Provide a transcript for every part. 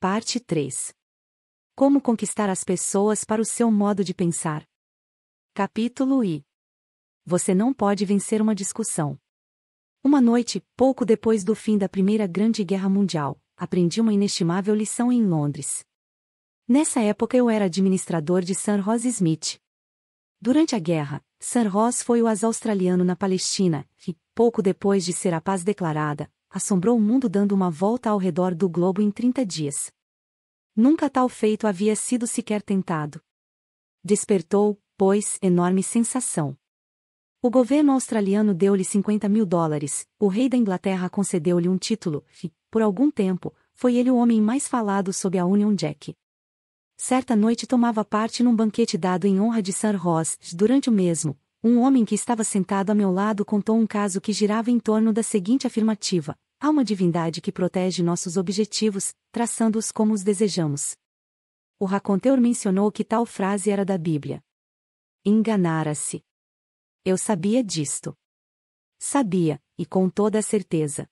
Parte 3. Como conquistar as pessoas para o seu modo de pensar. Capítulo I. Você não pode vencer uma discussão. Uma noite, pouco depois do fim da Primeira Grande Guerra Mundial, aprendi uma inestimável lição em Londres. Nessa época eu era administrador de San Ros Smith. Durante a guerra, San Ros foi o as australiano na Palestina, e, pouco depois de ser a paz declarada, assombrou o mundo dando uma volta ao redor do globo em 30 dias. Nunca tal feito havia sido sequer tentado. Despertou, pois, enorme sensação. O governo australiano deu-lhe 50 mil dólares, o rei da Inglaterra concedeu-lhe um título, e, por algum tempo, foi ele o homem mais falado sob a Union Jack. Certa noite tomava parte num banquete dado em honra de Sir Ross, durante o mesmo, um homem que estava sentado a meu lado contou um caso que girava em torno da seguinte afirmativa: há uma divindade que protege nossos objetivos, traçando-os como os desejamos. O raconteur mencionou que tal frase era da Bíblia. Enganara-se. Eu sabia disto. Sabia, e com toda a certeza.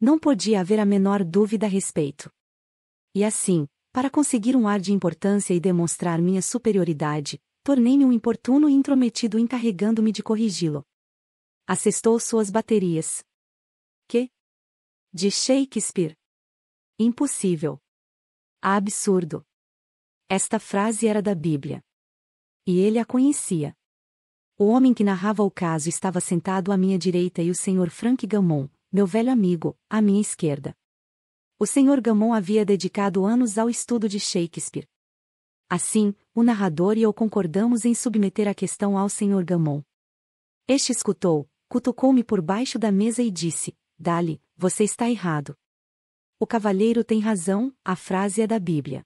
Não podia haver a menor dúvida a respeito. E assim, para conseguir um ar de importância e demonstrar minha superioridade, tornei-me um importuno e intrometido encarregando-me de corrigi-lo. Assestou suas baterias. Que? De Shakespeare. Impossível. Absurdo. Esta frase era da Bíblia. E ele a conhecia. O homem que narrava o caso estava sentado à minha direita e o senhor Frank Gammon, meu velho amigo, à minha esquerda. O senhor Gammon havia dedicado anos ao estudo de Shakespeare. Assim, o narrador e eu concordamos em submeter a questão ao Sr. Gamon. Este escutou, cutucou-me por baixo da mesa e disse: Dali, você está errado. O cavalheiro tem razão, a frase é da Bíblia.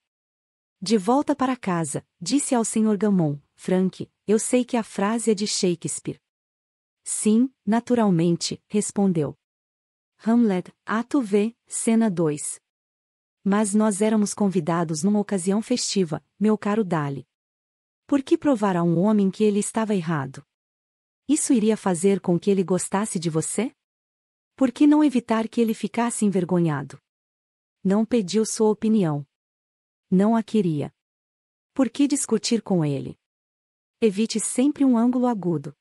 De volta para casa, disse ao Sr. Gamon, Frank, eu sei que a frase é de Shakespeare. Sim, naturalmente, respondeu. Hamlet, ato V, cena 2. Mas nós éramos convidados numa ocasião festiva, meu caro Dali. Por que provar a um homem que ele estava errado? Isso iria fazer com que ele gostasse de você? Por que não evitar que ele ficasse envergonhado? Não pediu sua opinião. Não a queria. Por que discutir com ele? Evite sempre um ângulo agudo.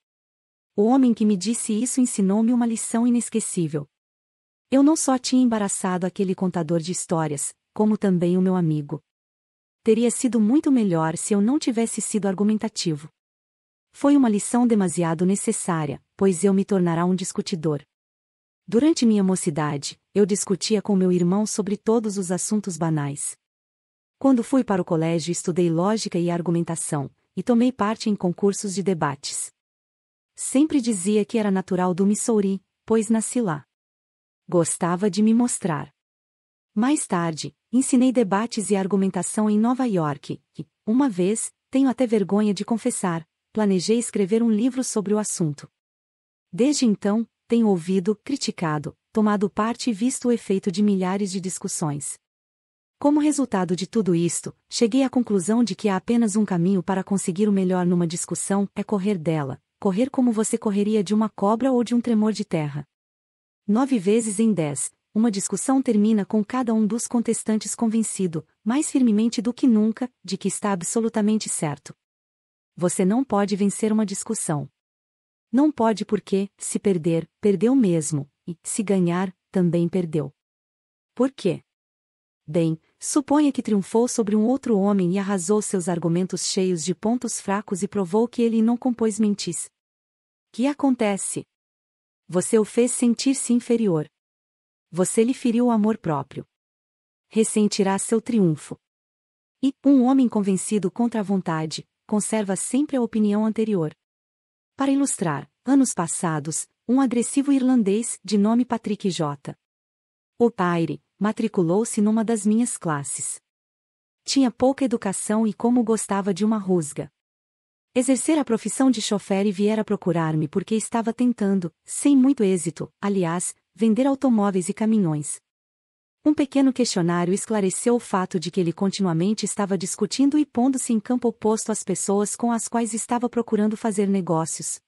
O homem que me disse isso ensinou-me uma lição inesquecível, eu não só tinha embaraçado aquele contador de histórias, como também o meu amigo. Teria sido muito melhor se eu não tivesse sido argumentativo. Foi uma lição demasiado necessária, pois eu me tornará um discutidor. Durante minha mocidade, eu discutia com meu irmão sobre todos os assuntos banais. Quando fui para o colégio, estudei lógica e argumentação, e tomei parte em concursos de debates. Sempre dizia que era natural do Missouri, pois nasci lá. Gostava de me mostrar. Mais tarde, ensinei debates e argumentação em Nova York, e, uma vez, tenho até vergonha de confessar, planejei escrever um livro sobre o assunto. Desde então, tenho ouvido, criticado, tomado parte e visto o efeito de milhares de discussões. Como resultado de tudo isto, cheguei à conclusão de que há apenas um caminho para conseguir o melhor numa discussão: é correr dela, correr como você correria de uma cobra ou de um tremor de terra. Nove vezes em dez, uma discussão termina com cada um dos contestantes convencido, mais firmemente do que nunca, de que está absolutamente certo. Você não pode vencer uma discussão. Não pode porque, se perder, perdeu mesmo, e, se ganhar, também perdeu. Por quê? Bem, suponha que triunfou sobre um outro homem e arrasou seus argumentos cheios de pontos fracos e provou que ele não compôs mentis. Que acontece? Você o fez sentir-se inferior. Você lhe feriu o amor próprio. Ressentirá seu triunfo. E, um homem convencido contra a vontade, conserva sempre a opinião anterior. Para ilustrar, anos passados, um agressivo irlandês, de nome Patrick J. O'Pire, matriculou-se numa das minhas classes. Tinha pouca educação e como gostava de uma rusga. Exercer a profissão de chofer e viera procurar-me porque estava tentando, sem muito êxito, aliás, vender automóveis e caminhões. Um pequeno questionário esclareceu o fato de que ele continuamente estava discutindo e pondo-se em campo oposto às pessoas com as quais estava procurando fazer negócios.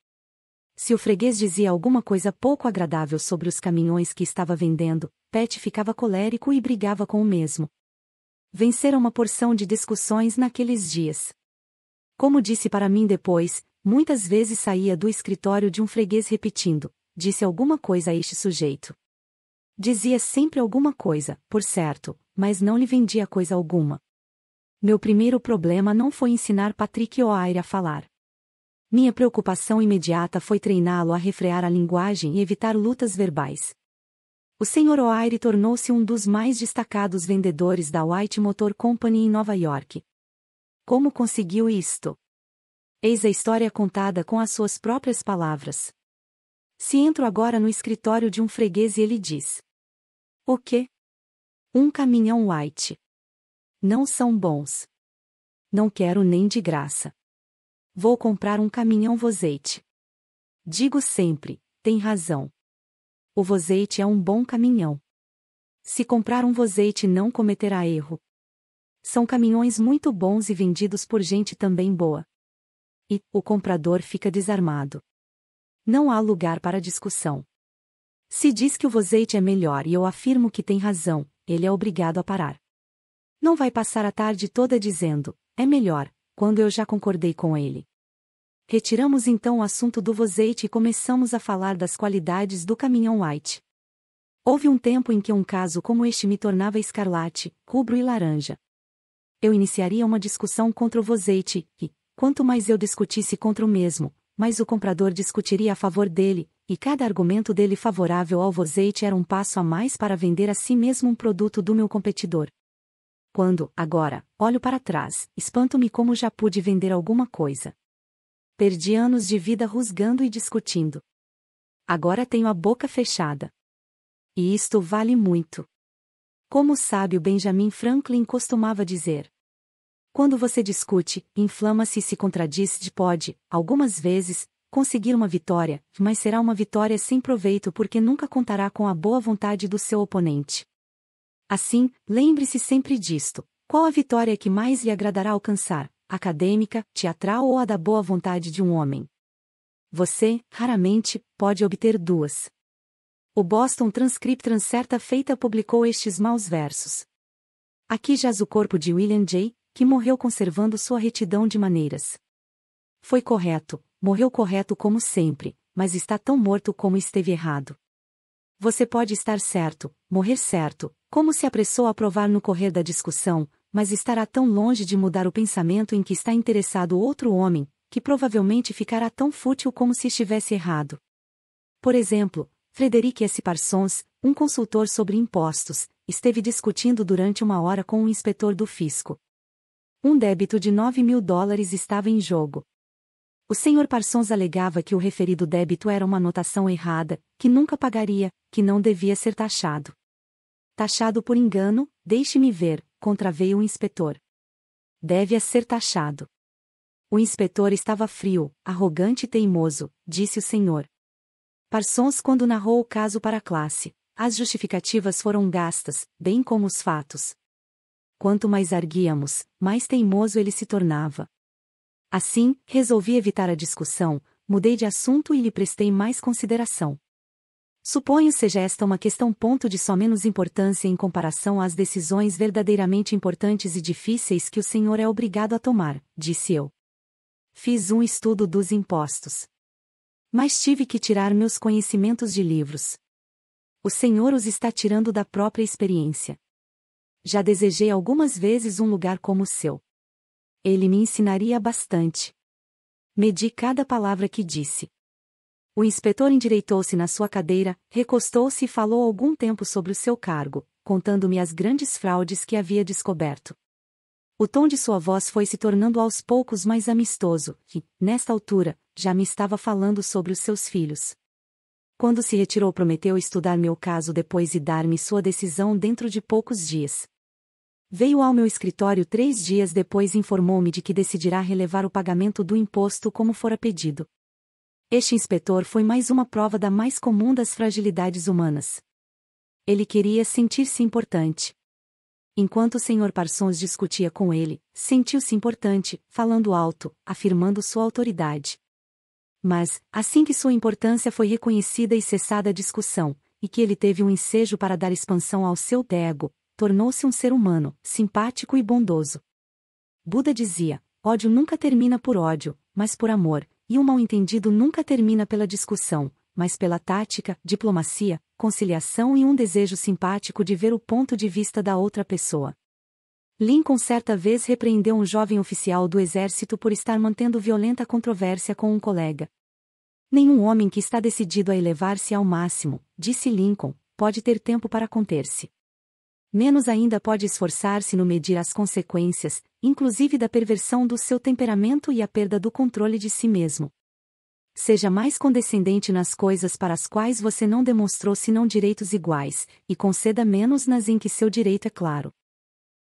Se o freguês dizia alguma coisa pouco agradável sobre os caminhões que estava vendendo, Pet ficava colérico e brigava com o mesmo. Venceram uma porção de discussões naqueles dias. Como disse para mim depois, muitas vezes saía do escritório de um freguês repetindo: disse alguma coisa a este sujeito. Dizia sempre alguma coisa, por certo, mas não lhe vendia coisa alguma. Meu primeiro problema não foi ensinar Patrick O'Aire a falar. Minha preocupação imediata foi treiná-lo a refrear a linguagem e evitar lutas verbais. O Sr. O'Aire tornou-se um dos mais destacados vendedores da White Motor Company em Nova York, como conseguiu isto? Eis a história contada com as suas próprias palavras. Se entro agora no escritório de um freguês e ele diz: O quê? Um caminhão white. Não são bons. Não quero nem de graça. Vou comprar um caminhão vozeite. Digo sempre, tem razão. O vozeite é um bom caminhão. Se comprar um vozeite não cometerá erro, são caminhões muito bons e vendidos por gente também boa. E, o comprador fica desarmado. Não há lugar para discussão. Se diz que o vozeite é melhor e eu afirmo que tem razão, ele é obrigado a parar. Não vai passar a tarde toda dizendo, é melhor, quando eu já concordei com ele. Retiramos então o assunto do vozeite e começamos a falar das qualidades do caminhão White. Houve um tempo em que um caso como este me tornava escarlate, rubro e laranja eu iniciaria uma discussão contra o Vozeite, e, quanto mais eu discutisse contra o mesmo, mais o comprador discutiria a favor dele, e cada argumento dele favorável ao Vozeite era um passo a mais para vender a si mesmo um produto do meu competidor. Quando, agora, olho para trás, espanto-me como já pude vender alguma coisa. Perdi anos de vida rusgando e discutindo. Agora tenho a boca fechada. E isto vale muito. Como o sábio Benjamin Franklin costumava dizer. Quando você discute, inflama-se e se contradiz de pode, algumas vezes, conseguir uma vitória, mas será uma vitória sem proveito porque nunca contará com a boa vontade do seu oponente. Assim, lembre-se sempre disto. Qual a vitória que mais lhe agradará alcançar, acadêmica, teatral ou a da boa vontade de um homem? Você, raramente, pode obter duas. O Boston Transcript certa feita publicou estes maus versos. Aqui jaz o corpo de William J que morreu conservando sua retidão de maneiras. Foi correto, morreu correto como sempre, mas está tão morto como esteve errado. Você pode estar certo, morrer certo, como se apressou a provar no correr da discussão, mas estará tão longe de mudar o pensamento em que está interessado outro homem, que provavelmente ficará tão fútil como se estivesse errado. Por exemplo, Frederic S. Parsons, um consultor sobre impostos, esteve discutindo durante uma hora com o um inspetor do fisco. Um débito de 9 mil dólares estava em jogo. O senhor Parsons alegava que o referido débito era uma anotação errada, que nunca pagaria, que não devia ser taxado. Taxado por engano, deixe-me ver, contraveio o inspetor. Deve ser taxado. O inspetor estava frio, arrogante e teimoso, disse o senhor. Parsons quando narrou o caso para a classe. As justificativas foram gastas, bem como os fatos, quanto mais arguíamos, mais teimoso ele se tornava. Assim, resolvi evitar a discussão, mudei de assunto e lhe prestei mais consideração. Suponho seja esta uma questão ponto de só menos importância em comparação às decisões verdadeiramente importantes e difíceis que o senhor é obrigado a tomar, disse eu. Fiz um estudo dos impostos. Mas tive que tirar meus conhecimentos de livros. O senhor os está tirando da própria experiência. Já desejei algumas vezes um lugar como o seu. Ele me ensinaria bastante. Medi cada palavra que disse. O inspetor endireitou-se na sua cadeira, recostou-se e falou algum tempo sobre o seu cargo, contando-me as grandes fraudes que havia descoberto. O tom de sua voz foi se tornando aos poucos mais amistoso, e, nesta altura, já me estava falando sobre os seus filhos. Quando se retirou, prometeu estudar meu caso depois e dar-me sua decisão dentro de poucos dias. Veio ao meu escritório três dias depois e informou-me de que decidirá relevar o pagamento do imposto como fora pedido. Este inspetor foi mais uma prova da mais comum das fragilidades humanas. Ele queria sentir-se importante. Enquanto o Sr. Parsons discutia com ele, sentiu-se importante, falando alto, afirmando sua autoridade. Mas, assim que sua importância foi reconhecida e cessada a discussão, e que ele teve um ensejo para dar expansão ao seu ego, tornou-se um ser humano, simpático e bondoso. Buda dizia: ódio nunca termina por ódio, mas por amor, e um mal-entendido nunca termina pela discussão, mas pela tática, diplomacia, conciliação e um desejo simpático de ver o ponto de vista da outra pessoa. Lincoln certa vez repreendeu um jovem oficial do exército por estar mantendo violenta controvérsia com um colega. Nenhum homem que está decidido a elevar-se ao máximo, disse Lincoln, pode ter tempo para conter-se menos ainda pode esforçar-se no medir as consequências, inclusive da perversão do seu temperamento e a perda do controle de si mesmo. Seja mais condescendente nas coisas para as quais você não demonstrou senão direitos iguais, e conceda menos nas em que seu direito é claro.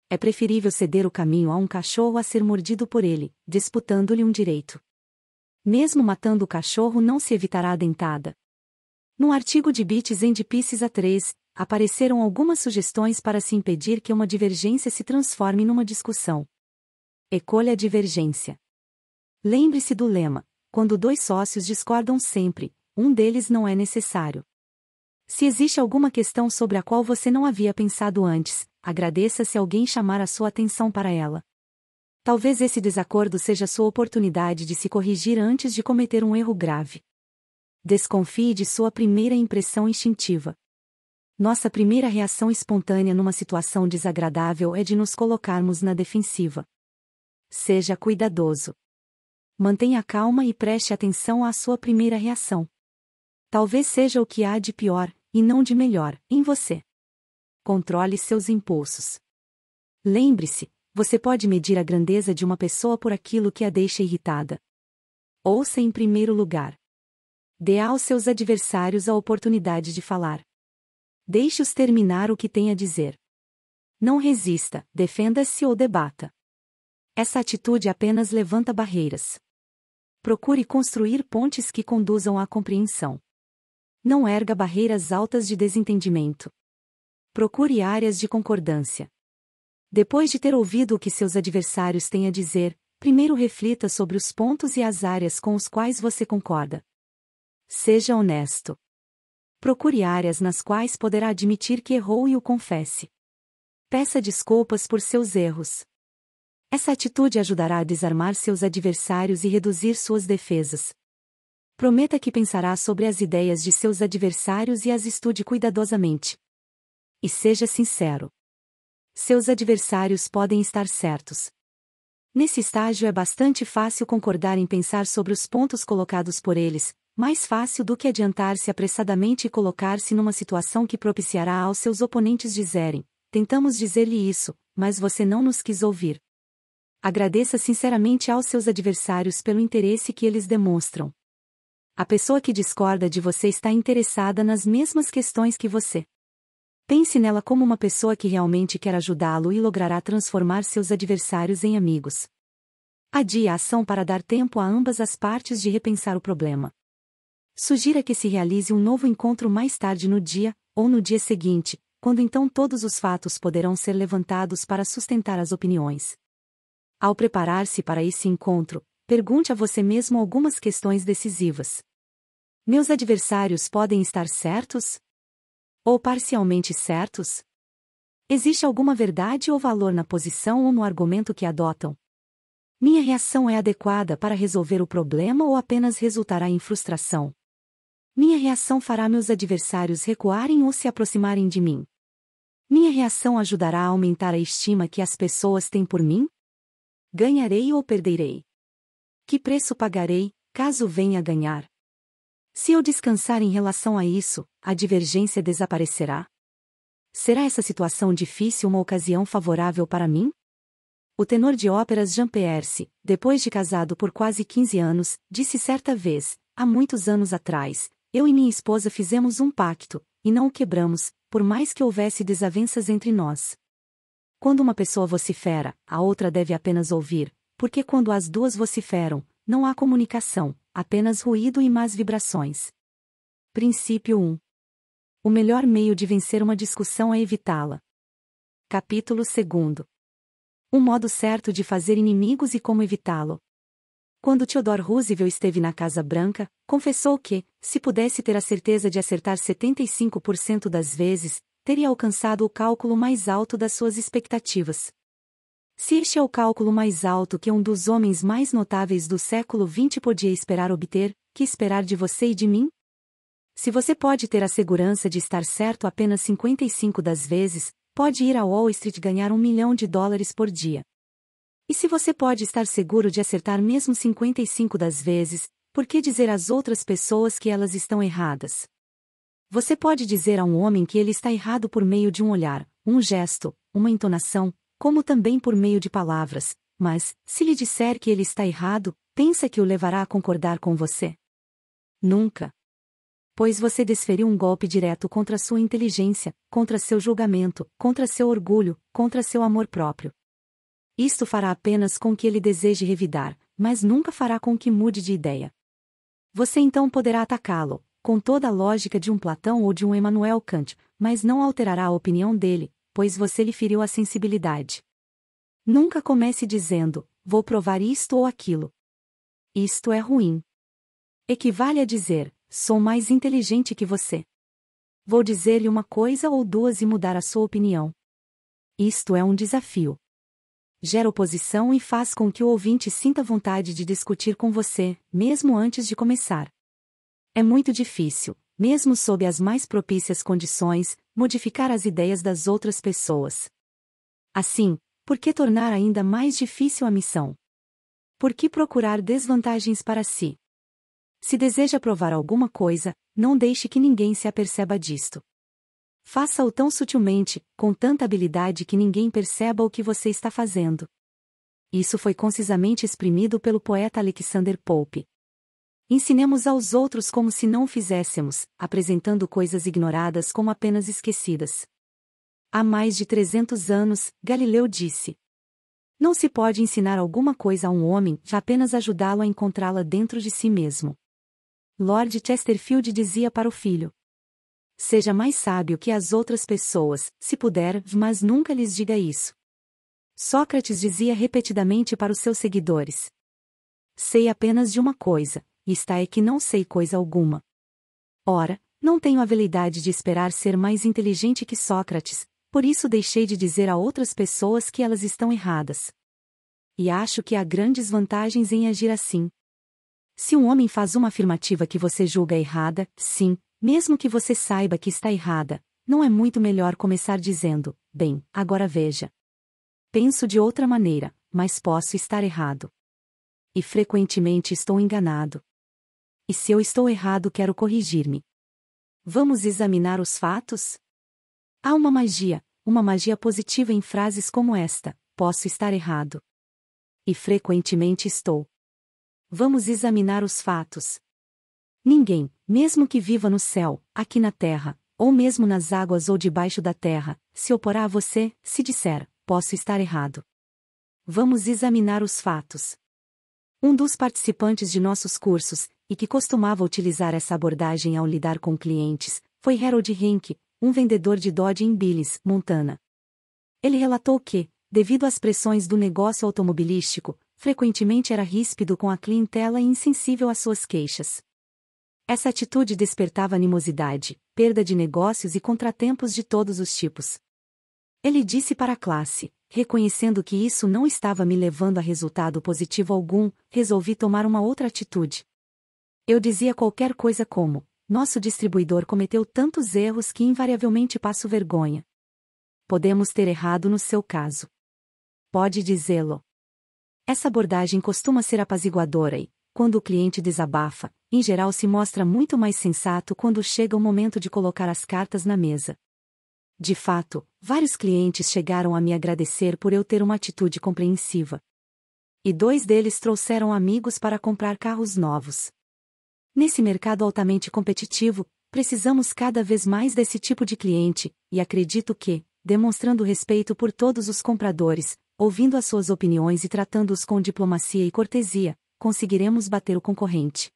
É preferível ceder o caminho a um cachorro a ser mordido por ele, disputando-lhe um direito. Mesmo matando o cachorro não se evitará a dentada. No artigo de Beats and Pieces a 3, apareceram algumas sugestões para se impedir que uma divergência se transforme numa discussão. Ecolha a divergência. Lembre-se do lema: quando dois sócios discordam sempre, um deles não é necessário. Se existe alguma questão sobre a qual você não havia pensado antes, agradeça se alguém chamar a sua atenção para ela. Talvez esse desacordo seja sua oportunidade de se corrigir antes de cometer um erro grave. Desconfie de sua primeira impressão instintiva. Nossa primeira reação espontânea numa situação desagradável é de nos colocarmos na defensiva. Seja cuidadoso. Mantenha calma e preste atenção à sua primeira reação. Talvez seja o que há de pior, e não de melhor, em você. Controle seus impulsos. Lembre-se, você pode medir a grandeza de uma pessoa por aquilo que a deixa irritada. Ouça em primeiro lugar. Dê aos seus adversários a oportunidade de falar. Deixe-os terminar o que tem a dizer. Não resista, defenda-se ou debata. Essa atitude apenas levanta barreiras. Procure construir pontes que conduzam à compreensão. Não erga barreiras altas de desentendimento. Procure áreas de concordância. Depois de ter ouvido o que seus adversários têm a dizer, primeiro reflita sobre os pontos e as áreas com os quais você concorda. Seja honesto. Procure áreas nas quais poderá admitir que errou e o confesse. Peça desculpas por seus erros. Essa atitude ajudará a desarmar seus adversários e reduzir suas defesas. Prometa que pensará sobre as ideias de seus adversários e as estude cuidadosamente. E seja sincero. Seus adversários podem estar certos. Nesse estágio é bastante fácil concordar em pensar sobre os pontos colocados por eles, mais fácil do que adiantar-se apressadamente e colocar-se numa situação que propiciará aos seus oponentes dizerem: Tentamos dizer-lhe isso, mas você não nos quis ouvir. Agradeça sinceramente aos seus adversários pelo interesse que eles demonstram. A pessoa que discorda de você está interessada nas mesmas questões que você. Pense nela como uma pessoa que realmente quer ajudá-lo e logrará transformar seus adversários em amigos. Adie a ação para dar tempo a ambas as partes de repensar o problema. Sugira que se realize um novo encontro mais tarde no dia, ou no dia seguinte, quando então todos os fatos poderão ser levantados para sustentar as opiniões. Ao preparar-se para esse encontro, pergunte a você mesmo algumas questões decisivas. Meus adversários podem estar certos? Ou parcialmente certos? Existe alguma verdade ou valor na posição ou no argumento que adotam? Minha reação é adequada para resolver o problema ou apenas resultará em frustração? Minha reação fará meus adversários recuarem ou se aproximarem de mim. Minha reação ajudará a aumentar a estima que as pessoas têm por mim? Ganharei ou perderei? Que preço pagarei, caso venha a ganhar? Se eu descansar em relação a isso, a divergência desaparecerá? Será essa situação difícil uma ocasião favorável para mim? O tenor de óperas Jean Pierce, depois de casado por quase 15 anos, disse certa vez, há muitos anos atrás, eu e minha esposa fizemos um pacto, e não o quebramos, por mais que houvesse desavenças entre nós. Quando uma pessoa vocifera, a outra deve apenas ouvir, porque quando as duas vociferam, não há comunicação, apenas ruído e más vibrações. Princípio 1. O melhor meio de vencer uma discussão é evitá-la. Capítulo 2. Um modo certo de fazer inimigos e como evitá-lo. Quando Theodore Roosevelt esteve na Casa Branca, confessou que, se pudesse ter a certeza de acertar 75% das vezes, teria alcançado o cálculo mais alto das suas expectativas. Se este é o cálculo mais alto que um dos homens mais notáveis do século XX podia esperar obter, que esperar de você e de mim? Se você pode ter a segurança de estar certo apenas 55 das vezes, pode ir a Wall Street ganhar um milhão de dólares por dia. E se você pode estar seguro de acertar mesmo 55 das vezes, por que dizer às outras pessoas que elas estão erradas? Você pode dizer a um homem que ele está errado por meio de um olhar, um gesto, uma entonação, como também por meio de palavras, mas, se lhe disser que ele está errado, pensa que o levará a concordar com você? Nunca. Pois você desferiu um golpe direto contra sua inteligência, contra seu julgamento, contra seu orgulho, contra seu amor próprio. Isto fará apenas com que ele deseje revidar, mas nunca fará com que mude de ideia. Você então poderá atacá-lo, com toda a lógica de um Platão ou de um Emmanuel Kant, mas não alterará a opinião dele, pois você lhe feriu a sensibilidade. Nunca comece dizendo, vou provar isto ou aquilo. Isto é ruim. Equivale a dizer, sou mais inteligente que você. Vou dizer-lhe uma coisa ou duas e mudar a sua opinião. Isto é um desafio gera oposição e faz com que o ouvinte sinta vontade de discutir com você, mesmo antes de começar. É muito difícil, mesmo sob as mais propícias condições, modificar as ideias das outras pessoas. Assim, por que tornar ainda mais difícil a missão? Por que procurar desvantagens para si? Se deseja provar alguma coisa, não deixe que ninguém se aperceba disto. Faça-o tão sutilmente, com tanta habilidade que ninguém perceba o que você está fazendo. Isso foi concisamente exprimido pelo poeta Alexander Pope. Ensinemos aos outros como se não o fizéssemos, apresentando coisas ignoradas como apenas esquecidas. Há mais de 300 anos, Galileu disse: Não se pode ensinar alguma coisa a um homem, apenas ajudá-lo a encontrá-la dentro de si mesmo. Lord Chesterfield dizia para o filho: Seja mais sábio que as outras pessoas, se puder, mas nunca lhes diga isso. Sócrates dizia repetidamente para os seus seguidores: Sei apenas de uma coisa, e está é que não sei coisa alguma. Ora, não tenho a veleidade de esperar ser mais inteligente que Sócrates, por isso deixei de dizer a outras pessoas que elas estão erradas. E acho que há grandes vantagens em agir assim. Se um homem faz uma afirmativa que você julga errada, sim, mesmo que você saiba que está errada, não é muito melhor começar dizendo: bem, agora veja. Penso de outra maneira, mas posso estar errado. E frequentemente estou enganado. E se eu estou errado, quero corrigir-me. Vamos examinar os fatos? Há uma magia, uma magia positiva em frases como esta: posso estar errado. E frequentemente estou. Vamos examinar os fatos, Ninguém, mesmo que viva no céu, aqui na terra, ou mesmo nas águas ou debaixo da terra, se oporá a você, se disser, posso estar errado. Vamos examinar os fatos. Um dos participantes de nossos cursos, e que costumava utilizar essa abordagem ao lidar com clientes, foi Harold Henke, um vendedor de Dodge em Billings, Montana. Ele relatou que, devido às pressões do negócio automobilístico, frequentemente era ríspido com a clientela e insensível às suas queixas. Essa atitude despertava animosidade, perda de negócios e contratempos de todos os tipos. Ele disse para a classe, reconhecendo que isso não estava me levando a resultado positivo algum, resolvi tomar uma outra atitude. Eu dizia qualquer coisa como: nosso distribuidor cometeu tantos erros que invariavelmente passo vergonha. Podemos ter errado no seu caso. Pode dizê-lo. Essa abordagem costuma ser apaziguadora e, quando o cliente desabafa, em geral se mostra muito mais sensato quando chega o momento de colocar as cartas na mesa. De fato, vários clientes chegaram a me agradecer por eu ter uma atitude compreensiva. E dois deles trouxeram amigos para comprar carros novos. Nesse mercado altamente competitivo, precisamos cada vez mais desse tipo de cliente, e acredito que, demonstrando respeito por todos os compradores, ouvindo as suas opiniões e tratando-os com diplomacia e cortesia, conseguiremos bater o concorrente.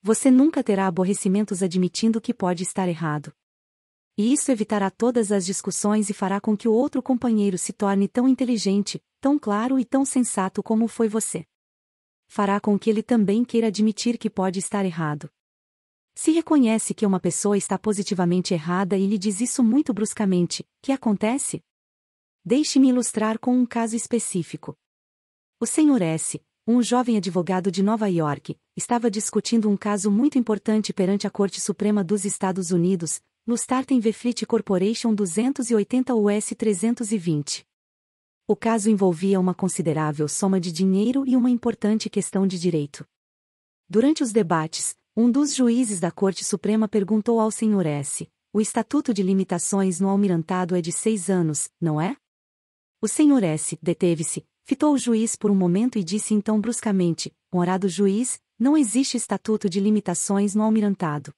Você nunca terá aborrecimentos admitindo que pode estar errado. E isso evitará todas as discussões e fará com que o outro companheiro se torne tão inteligente, tão claro e tão sensato como foi você. Fará com que ele também queira admitir que pode estar errado. Se reconhece que uma pessoa está positivamente errada e lhe diz isso muito bruscamente, que acontece? Deixe-me ilustrar com um caso específico. O senhor S, um jovem advogado de Nova York, estava discutindo um caso muito importante perante a Corte Suprema dos Estados Unidos, Lustarten v. Fleet Corporation 280 US 320. O caso envolvia uma considerável soma de dinheiro e uma importante questão de direito. Durante os debates, um dos juízes da Corte Suprema perguntou ao Sr. S. O estatuto de limitações no almirantado é de seis anos, não é? O Sr. S. deteve-se, Fitou o juiz por um momento e disse então bruscamente: Morado juiz, não existe estatuto de limitações no almirantado.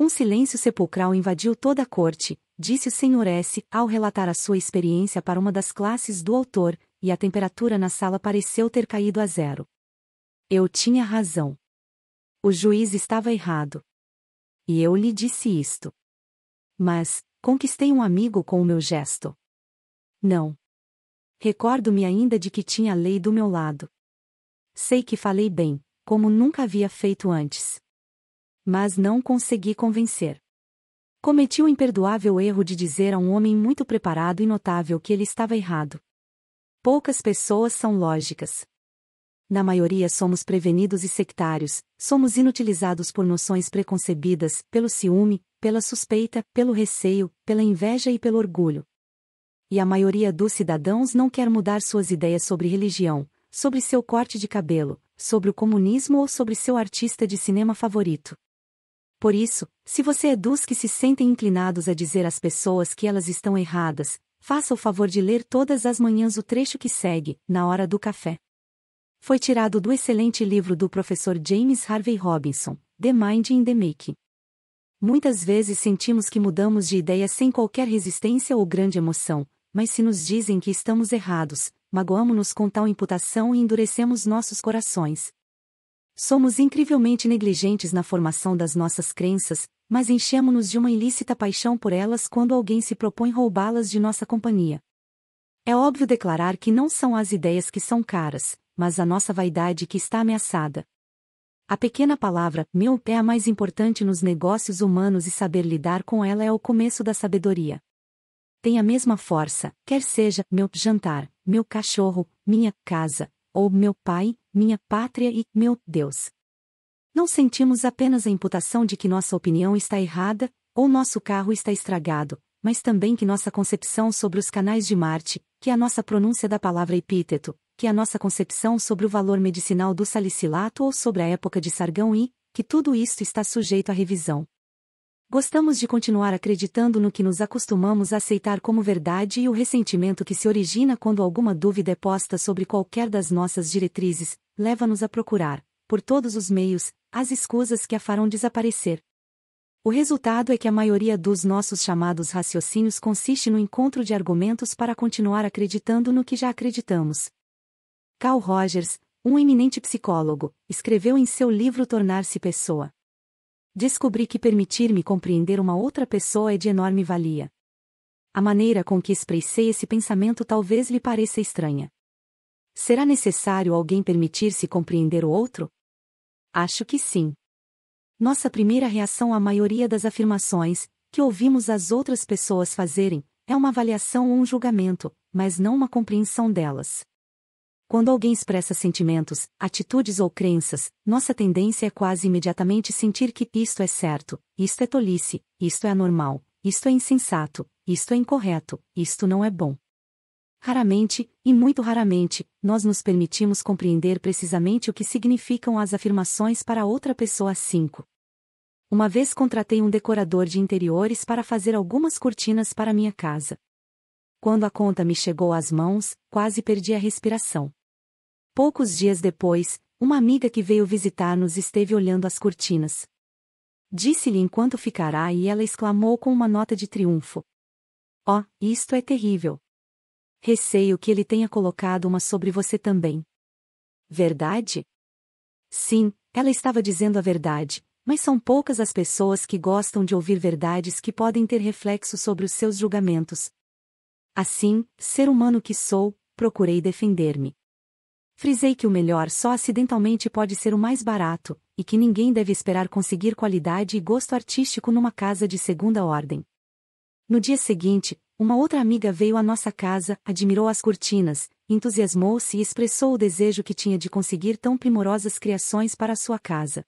Um silêncio sepulcral invadiu toda a corte, disse o senhor S, ao relatar a sua experiência para uma das classes do autor, e a temperatura na sala pareceu ter caído a zero. Eu tinha razão. O juiz estava errado. E eu lhe disse isto. Mas, conquistei um amigo com o meu gesto. Não, Recordo-me ainda de que tinha a lei do meu lado. Sei que falei bem, como nunca havia feito antes. Mas não consegui convencer. Cometi o imperdoável erro de dizer a um homem muito preparado e notável que ele estava errado. Poucas pessoas são lógicas. Na maioria somos prevenidos e sectários, somos inutilizados por noções preconcebidas, pelo ciúme, pela suspeita, pelo receio, pela inveja e pelo orgulho e a maioria dos cidadãos não quer mudar suas ideias sobre religião, sobre seu corte de cabelo, sobre o comunismo ou sobre seu artista de cinema favorito. Por isso, se você é dos que se sentem inclinados a dizer às pessoas que elas estão erradas, faça o favor de ler todas as manhãs o trecho que segue, na hora do café. Foi tirado do excelente livro do professor James Harvey Robinson, The Mind in the Making. Muitas vezes sentimos que mudamos de ideia sem qualquer resistência ou grande emoção, mas se nos dizem que estamos errados, magoamo-nos com tal imputação e endurecemos nossos corações. Somos incrivelmente negligentes na formação das nossas crenças, mas enchemo-nos de uma ilícita paixão por elas quando alguém se propõe roubá-las de nossa companhia. É óbvio declarar que não são as ideias que são caras, mas a nossa vaidade que está ameaçada. A pequena palavra, meu, é a mais importante nos negócios humanos e saber lidar com ela é o começo da sabedoria tem a mesma força, quer seja meu jantar, meu cachorro, minha casa, ou meu pai, minha pátria e meu Deus. Não sentimos apenas a imputação de que nossa opinião está errada, ou nosso carro está estragado, mas também que nossa concepção sobre os canais de Marte, que a nossa pronúncia da palavra epíteto, que a nossa concepção sobre o valor medicinal do salicilato ou sobre a época de Sargão e, que tudo isto está sujeito à revisão. Gostamos de continuar acreditando no que nos acostumamos a aceitar como verdade e o ressentimento que se origina quando alguma dúvida é posta sobre qualquer das nossas diretrizes, leva-nos a procurar, por todos os meios, as escusas que a farão desaparecer. O resultado é que a maioria dos nossos chamados raciocínios consiste no encontro de argumentos para continuar acreditando no que já acreditamos. Carl Rogers, um eminente psicólogo, escreveu em seu livro Tornar-se Pessoa Descobri que permitir-me compreender uma outra pessoa é de enorme valia. A maneira com que expressei esse pensamento talvez lhe pareça estranha. Será necessário alguém permitir-se compreender o outro? Acho que sim. Nossa primeira reação à maioria das afirmações que ouvimos as outras pessoas fazerem é uma avaliação ou um julgamento, mas não uma compreensão delas. Quando alguém expressa sentimentos, atitudes ou crenças, nossa tendência é quase imediatamente sentir que isto é certo, isto é tolice, isto é anormal, isto é insensato, isto é incorreto, isto não é bom. Raramente, e muito raramente, nós nos permitimos compreender precisamente o que significam as afirmações para outra pessoa 5. Uma vez contratei um decorador de interiores para fazer algumas cortinas para minha casa. Quando a conta me chegou às mãos, quase perdi a respiração. Poucos dias depois, uma amiga que veio visitar-nos esteve olhando as cortinas. Disse-lhe enquanto ficará e ela exclamou com uma nota de triunfo. Oh, isto é terrível. Receio que ele tenha colocado uma sobre você também. Verdade? Sim, ela estava dizendo a verdade, mas são poucas as pessoas que gostam de ouvir verdades que podem ter reflexo sobre os seus julgamentos. Assim, ser humano que sou, procurei defender-me. Frisei que o melhor só acidentalmente pode ser o mais barato, e que ninguém deve esperar conseguir qualidade e gosto artístico numa casa de segunda ordem. No dia seguinte, uma outra amiga veio à nossa casa, admirou as cortinas, entusiasmou-se e expressou o desejo que tinha de conseguir tão primorosas criações para sua casa.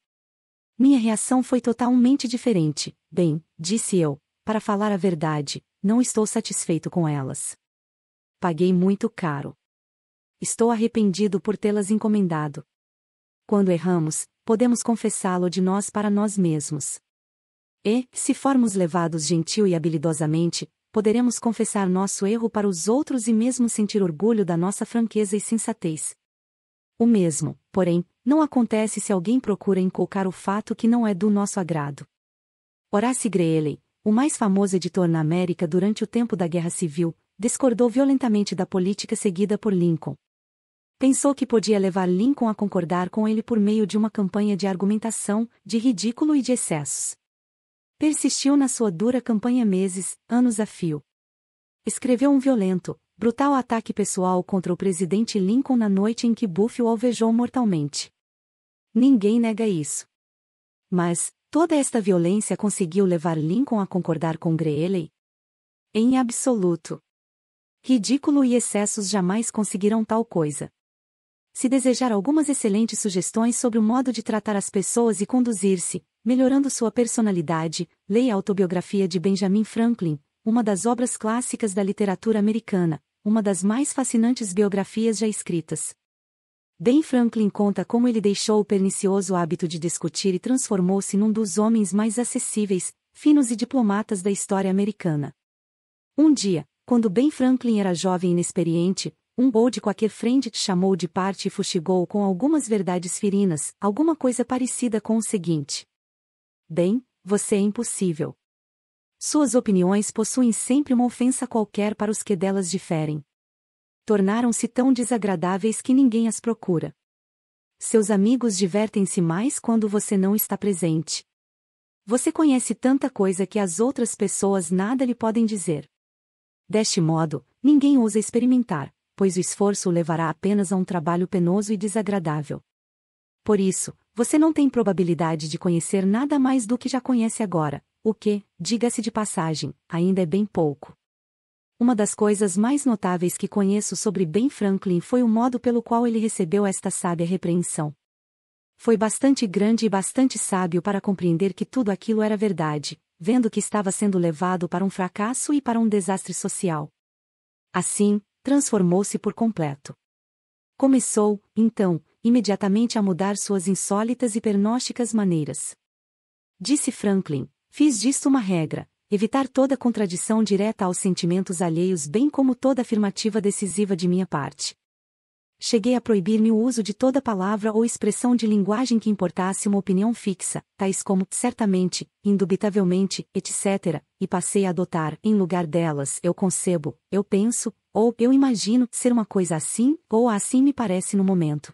Minha reação foi totalmente diferente. Bem, disse eu, para falar a verdade, não estou satisfeito com elas. Paguei muito caro estou arrependido por tê-las encomendado. Quando erramos, podemos confessá-lo de nós para nós mesmos. E, se formos levados gentil e habilidosamente, poderemos confessar nosso erro para os outros e mesmo sentir orgulho da nossa franqueza e sensatez. O mesmo, porém, não acontece se alguém procura inculcar o fato que não é do nosso agrado. Horace Greeley, o mais famoso editor na América durante o tempo da Guerra Civil, discordou violentamente da política seguida por Lincoln pensou que podia levar Lincoln a concordar com ele por meio de uma campanha de argumentação, de ridículo e de excessos. Persistiu na sua dura campanha meses, anos a fio. Escreveu um violento, brutal ataque pessoal contra o presidente Lincoln na noite em que Buff o alvejou mortalmente. Ninguém nega isso. Mas, toda esta violência conseguiu levar Lincoln a concordar com Greeley? Em absoluto. Ridículo e excessos jamais conseguiram tal coisa. Se desejar algumas excelentes sugestões sobre o modo de tratar as pessoas e conduzir-se, melhorando sua personalidade, leia a autobiografia de Benjamin Franklin, uma das obras clássicas da literatura americana, uma das mais fascinantes biografias já escritas. Ben Franklin conta como ele deixou o pernicioso hábito de discutir e transformou-se num dos homens mais acessíveis, finos e diplomatas da história americana. Um dia, quando Ben Franklin era jovem e inexperiente, um bold qualquer friend chamou de parte e fustigou com algumas verdades ferinas, alguma coisa parecida com o seguinte. Bem, você é impossível. Suas opiniões possuem sempre uma ofensa qualquer para os que delas diferem. Tornaram-se tão desagradáveis que ninguém as procura. Seus amigos divertem-se mais quando você não está presente. Você conhece tanta coisa que as outras pessoas nada lhe podem dizer. Deste modo, ninguém ousa experimentar, pois o esforço o levará apenas a um trabalho penoso e desagradável. Por isso, você não tem probabilidade de conhecer nada mais do que já conhece agora, o que, diga-se de passagem, ainda é bem pouco. Uma das coisas mais notáveis que conheço sobre Ben Franklin foi o modo pelo qual ele recebeu esta sábia repreensão. Foi bastante grande e bastante sábio para compreender que tudo aquilo era verdade, vendo que estava sendo levado para um fracasso e para um desastre social. Assim, transformou-se por completo. Começou, então, imediatamente a mudar suas insólitas e pernósticas maneiras. Disse Franklin: Fiz disto uma regra, evitar toda contradição direta aos sentimentos alheios, bem como toda afirmativa decisiva de minha parte cheguei a proibir-me o uso de toda palavra ou expressão de linguagem que importasse uma opinião fixa, tais como certamente, indubitavelmente, etc., e passei a adotar, em lugar delas, eu concebo, eu penso, ou eu imagino ser uma coisa assim, ou assim me parece no momento.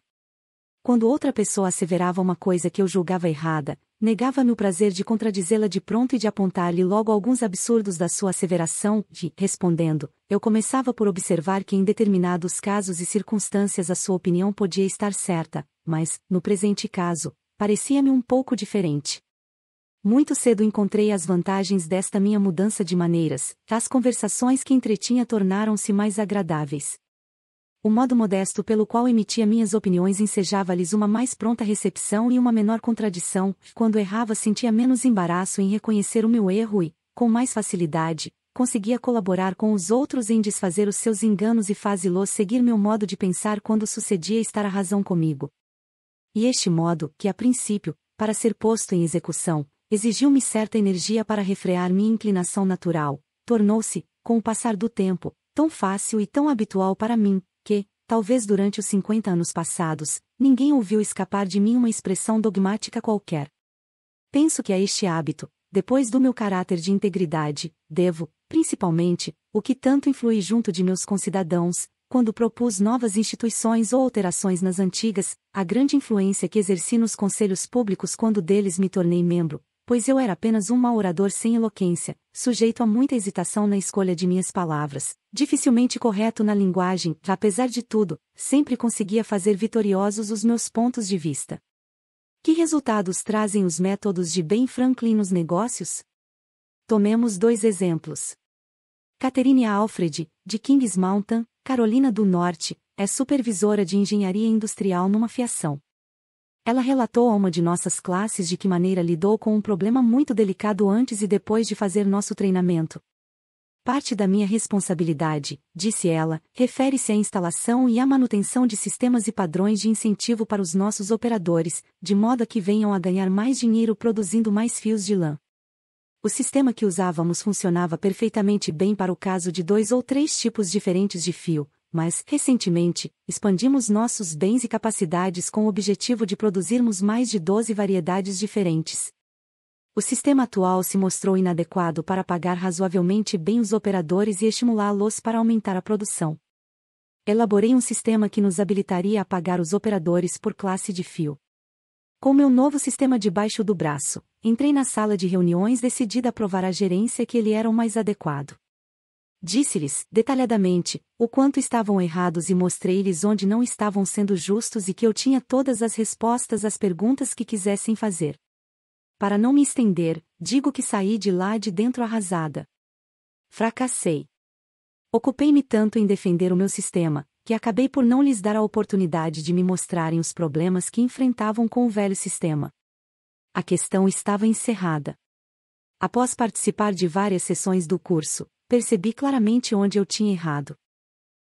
Quando outra pessoa asseverava uma coisa que eu julgava errada, Negava-me o prazer de contradizê-la de pronto e de apontar-lhe logo alguns absurdos da sua asseveração, de, respondendo, eu começava por observar que em determinados casos e circunstâncias a sua opinião podia estar certa, mas, no presente caso, parecia-me um pouco diferente. Muito cedo encontrei as vantagens desta minha mudança de maneiras, as conversações que entretinha tornaram-se mais agradáveis. O modo modesto pelo qual emitia minhas opiniões ensejava-lhes uma mais pronta recepção e uma menor contradição, quando errava sentia menos embaraço em reconhecer o meu erro e, com mais facilidade, conseguia colaborar com os outros em desfazer os seus enganos e fazê-los seguir meu modo de pensar quando sucedia estar a razão comigo. E este modo, que a princípio, para ser posto em execução, exigiu-me certa energia para refrear minha inclinação natural, tornou-se, com o passar do tempo, tão fácil e tão habitual para mim, que, talvez durante os 50 anos passados, ninguém ouviu escapar de mim uma expressão dogmática qualquer. Penso que a é este hábito, depois do meu caráter de integridade, devo, principalmente, o que tanto influí junto de meus concidadãos, quando propus novas instituições ou alterações nas antigas, a grande influência que exerci nos conselhos públicos quando deles me tornei membro, pois eu era apenas um mau orador sem eloquência, sujeito a muita hesitação na escolha de minhas palavras, Dificilmente correto na linguagem, apesar de tudo, sempre conseguia fazer vitoriosos os meus pontos de vista. Que resultados trazem os métodos de Ben Franklin nos negócios? Tomemos dois exemplos. Catherine Alfred, de Kings Mountain, Carolina do Norte, é supervisora de engenharia industrial numa fiação. Ela relatou a uma de nossas classes de que maneira lidou com um problema muito delicado antes e depois de fazer nosso treinamento, Parte da minha responsabilidade, disse ela, refere-se à instalação e à manutenção de sistemas e padrões de incentivo para os nossos operadores, de modo a que venham a ganhar mais dinheiro produzindo mais fios de lã. O sistema que usávamos funcionava perfeitamente bem para o caso de dois ou três tipos diferentes de fio, mas, recentemente, expandimos nossos bens e capacidades com o objetivo de produzirmos mais de 12 variedades diferentes. O sistema atual se mostrou inadequado para pagar razoavelmente bem os operadores e estimulá-los para aumentar a produção. Elaborei um sistema que nos habilitaria a pagar os operadores por classe de fio. Com meu novo sistema debaixo do braço, entrei na sala de reuniões decidida a provar à gerência que ele era o mais adequado. Disse-lhes, detalhadamente, o quanto estavam errados e mostrei-lhes onde não estavam sendo justos e que eu tinha todas as respostas às perguntas que quisessem fazer. Para não me estender, digo que saí de lá de dentro arrasada. Fracassei. Ocupei-me tanto em defender o meu sistema, que acabei por não lhes dar a oportunidade de me mostrarem os problemas que enfrentavam com o velho sistema. A questão estava encerrada. Após participar de várias sessões do curso, percebi claramente onde eu tinha errado.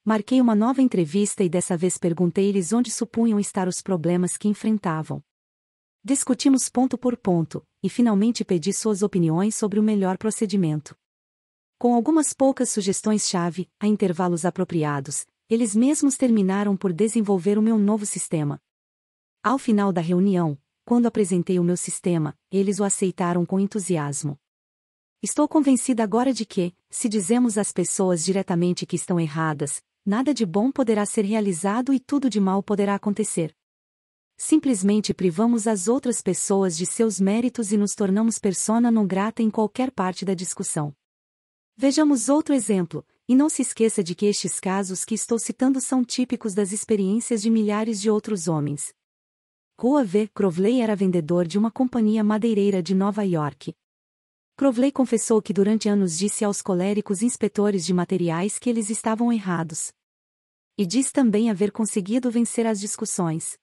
Marquei uma nova entrevista e dessa vez perguntei-lhes onde supunham estar os problemas que enfrentavam. Discutimos ponto por ponto, e finalmente pedi suas opiniões sobre o melhor procedimento. Com algumas poucas sugestões-chave, a intervalos apropriados, eles mesmos terminaram por desenvolver o meu novo sistema. Ao final da reunião, quando apresentei o meu sistema, eles o aceitaram com entusiasmo. Estou convencida agora de que, se dizemos às pessoas diretamente que estão erradas, nada de bom poderá ser realizado e tudo de mal poderá acontecer. Simplesmente privamos as outras pessoas de seus méritos e nos tornamos persona não grata em qualquer parte da discussão. Vejamos outro exemplo, e não se esqueça de que estes casos que estou citando são típicos das experiências de milhares de outros homens. Rua V. Crovley era vendedor de uma companhia madeireira de Nova York. crowley confessou que durante anos disse aos coléricos inspetores de materiais que eles estavam errados. E diz também haver conseguido vencer as discussões.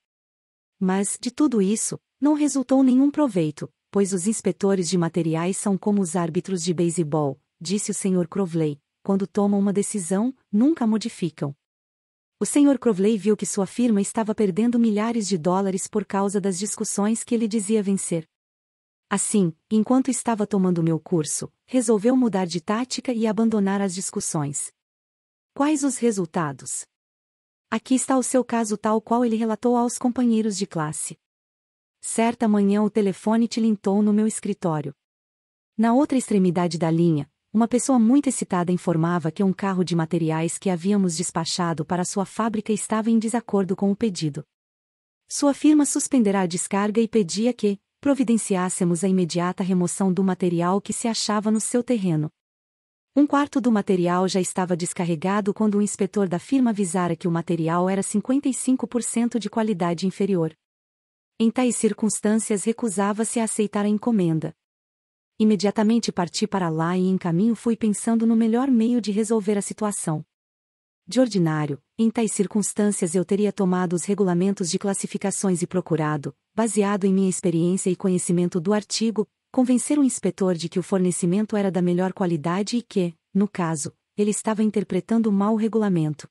Mas, de tudo isso, não resultou nenhum proveito, pois os inspetores de materiais são como os árbitros de beisebol, disse o Sr. Crowley. quando tomam uma decisão, nunca modificam. O Sr. Crowley viu que sua firma estava perdendo milhares de dólares por causa das discussões que ele dizia vencer. Assim, enquanto estava tomando meu curso, resolveu mudar de tática e abandonar as discussões. Quais os resultados? Aqui está o seu caso tal qual ele relatou aos companheiros de classe. Certa manhã o telefone tilintou no meu escritório. Na outra extremidade da linha, uma pessoa muito excitada informava que um carro de materiais que havíamos despachado para sua fábrica estava em desacordo com o pedido. Sua firma suspenderá a descarga e pedia que providenciássemos a imediata remoção do material que se achava no seu terreno. Um quarto do material já estava descarregado quando o inspetor da firma avisara que o material era 55% de qualidade inferior. Em tais circunstâncias recusava-se a aceitar a encomenda. Imediatamente parti para lá e em caminho fui pensando no melhor meio de resolver a situação. De ordinário, em tais circunstâncias eu teria tomado os regulamentos de classificações e procurado, baseado em minha experiência e conhecimento do artigo, convencer o inspetor de que o fornecimento era da melhor qualidade e que, no caso, ele estava interpretando mal o regulamento.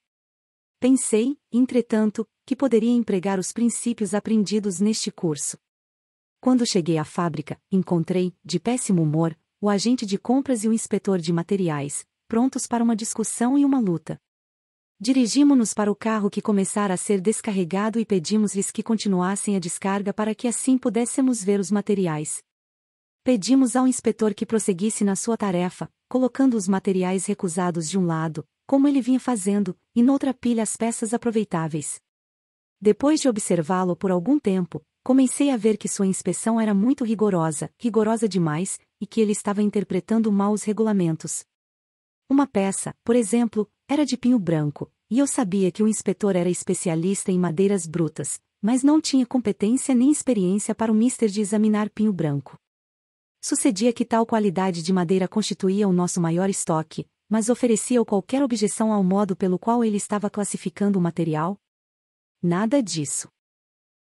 Pensei, entretanto, que poderia empregar os princípios aprendidos neste curso. Quando cheguei à fábrica, encontrei, de péssimo humor, o agente de compras e o inspetor de materiais, prontos para uma discussão e uma luta. Dirigimos-nos para o carro que começara a ser descarregado e pedimos-lhes que continuassem a descarga para que assim pudéssemos ver os materiais. Pedimos ao inspetor que prosseguisse na sua tarefa, colocando os materiais recusados de um lado, como ele vinha fazendo, e noutra pilha as peças aproveitáveis. Depois de observá-lo por algum tempo, comecei a ver que sua inspeção era muito rigorosa, rigorosa demais, e que ele estava interpretando mal os regulamentos. Uma peça, por exemplo, era de pinho branco, e eu sabia que o inspetor era especialista em madeiras brutas, mas não tinha competência nem experiência para o mister de examinar pinho branco. Sucedia que tal qualidade de madeira constituía o nosso maior estoque, mas oferecia qualquer objeção ao modo pelo qual ele estava classificando o material? Nada disso.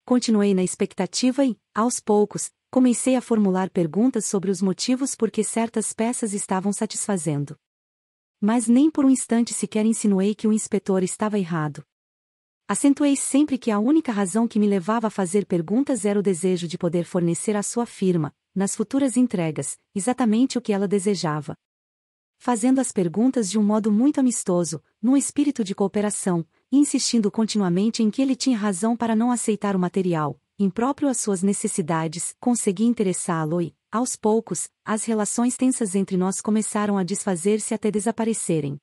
Continuei na expectativa e, aos poucos, comecei a formular perguntas sobre os motivos por que certas peças estavam satisfazendo. Mas nem por um instante sequer insinuei que o inspetor estava errado. Acentuei sempre que a única razão que me levava a fazer perguntas era o desejo de poder fornecer à sua firma, nas futuras entregas, exatamente o que ela desejava. Fazendo as perguntas de um modo muito amistoso, num espírito de cooperação, insistindo continuamente em que ele tinha razão para não aceitar o material, impróprio às suas necessidades, consegui interessá-lo e, aos poucos, as relações tensas entre nós começaram a desfazer-se até desaparecerem.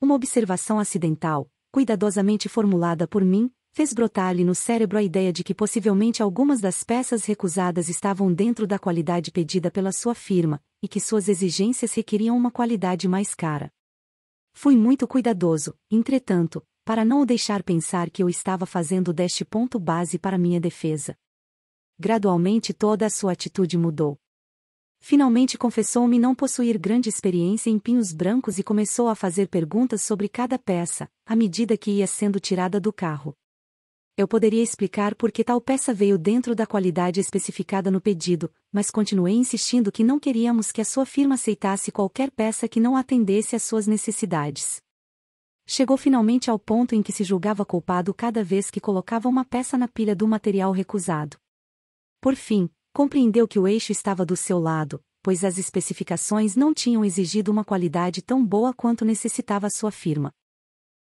Uma observação acidental, cuidadosamente formulada por mim, fez brotar-lhe no cérebro a ideia de que possivelmente algumas das peças recusadas estavam dentro da qualidade pedida pela sua firma, e que suas exigências requeriam uma qualidade mais cara. Fui muito cuidadoso, entretanto, para não o deixar pensar que eu estava fazendo deste ponto base para minha defesa. Gradualmente toda a sua atitude mudou. Finalmente confessou-me não possuir grande experiência em pinhos brancos e começou a fazer perguntas sobre cada peça, à medida que ia sendo tirada do carro. Eu poderia explicar por que tal peça veio dentro da qualidade especificada no pedido, mas continuei insistindo que não queríamos que a sua firma aceitasse qualquer peça que não atendesse às suas necessidades. Chegou finalmente ao ponto em que se julgava culpado cada vez que colocava uma peça na pilha do material recusado. Por fim, compreendeu que o eixo estava do seu lado, pois as especificações não tinham exigido uma qualidade tão boa quanto necessitava sua firma.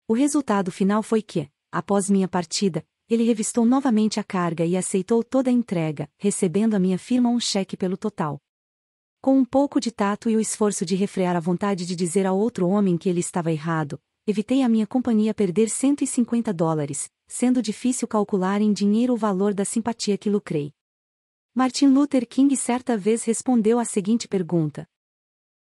O resultado final foi que, após minha partida, ele revistou novamente a carga e aceitou toda a entrega, recebendo a minha firma um cheque pelo total. Com um pouco de tato e o esforço de refrear a vontade de dizer a outro homem que ele estava errado, evitei a minha companhia perder 150 dólares, sendo difícil calcular em dinheiro o valor da simpatia que lucrei. Martin Luther King certa vez respondeu à seguinte pergunta: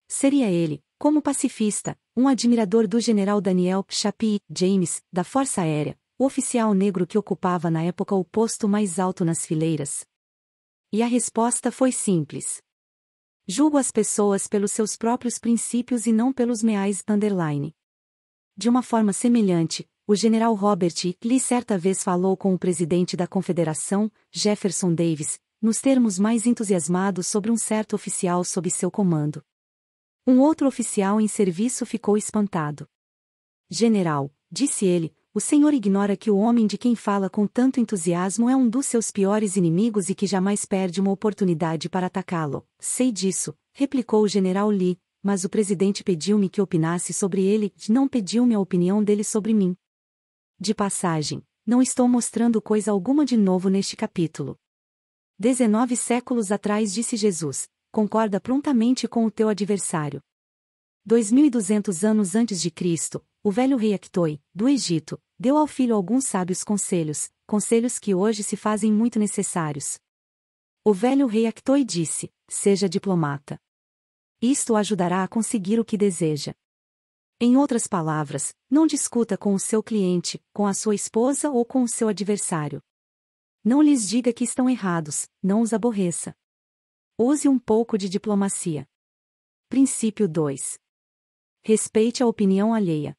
Seria ele, como pacifista, um admirador do general Daniel Chapi James, da Força Aérea, o oficial negro que ocupava na época o posto mais alto nas fileiras? E a resposta foi simples. Julgo as pessoas pelos seus próprios princípios e não pelos meais underline. De uma forma semelhante, o general Robert E. Lee certa vez falou com o presidente da Confederação, Jefferson Davis, nos termos mais entusiasmados sobre um certo oficial sob seu comando. Um outro oficial em serviço ficou espantado. General, disse ele, o Senhor ignora que o homem de quem fala com tanto entusiasmo é um dos seus piores inimigos e que jamais perde uma oportunidade para atacá-lo. Sei disso, replicou o general Lee, mas o presidente pediu-me que opinasse sobre ele, não pediu-me a opinião dele sobre mim. De passagem, não estou mostrando coisa alguma de novo neste capítulo. Dezenove séculos atrás disse Jesus, concorda prontamente com o teu adversário. Dois mil e duzentos anos antes de Cristo, o velho rei Actoi, do Egito, deu ao filho alguns sábios conselhos, conselhos que hoje se fazem muito necessários. O velho rei Actoi disse: seja diplomata. Isto o ajudará a conseguir o que deseja. Em outras palavras, não discuta com o seu cliente, com a sua esposa ou com o seu adversário. Não lhes diga que estão errados, não os aborreça. Use um pouco de diplomacia. Princípio 2. Respeite a opinião alheia.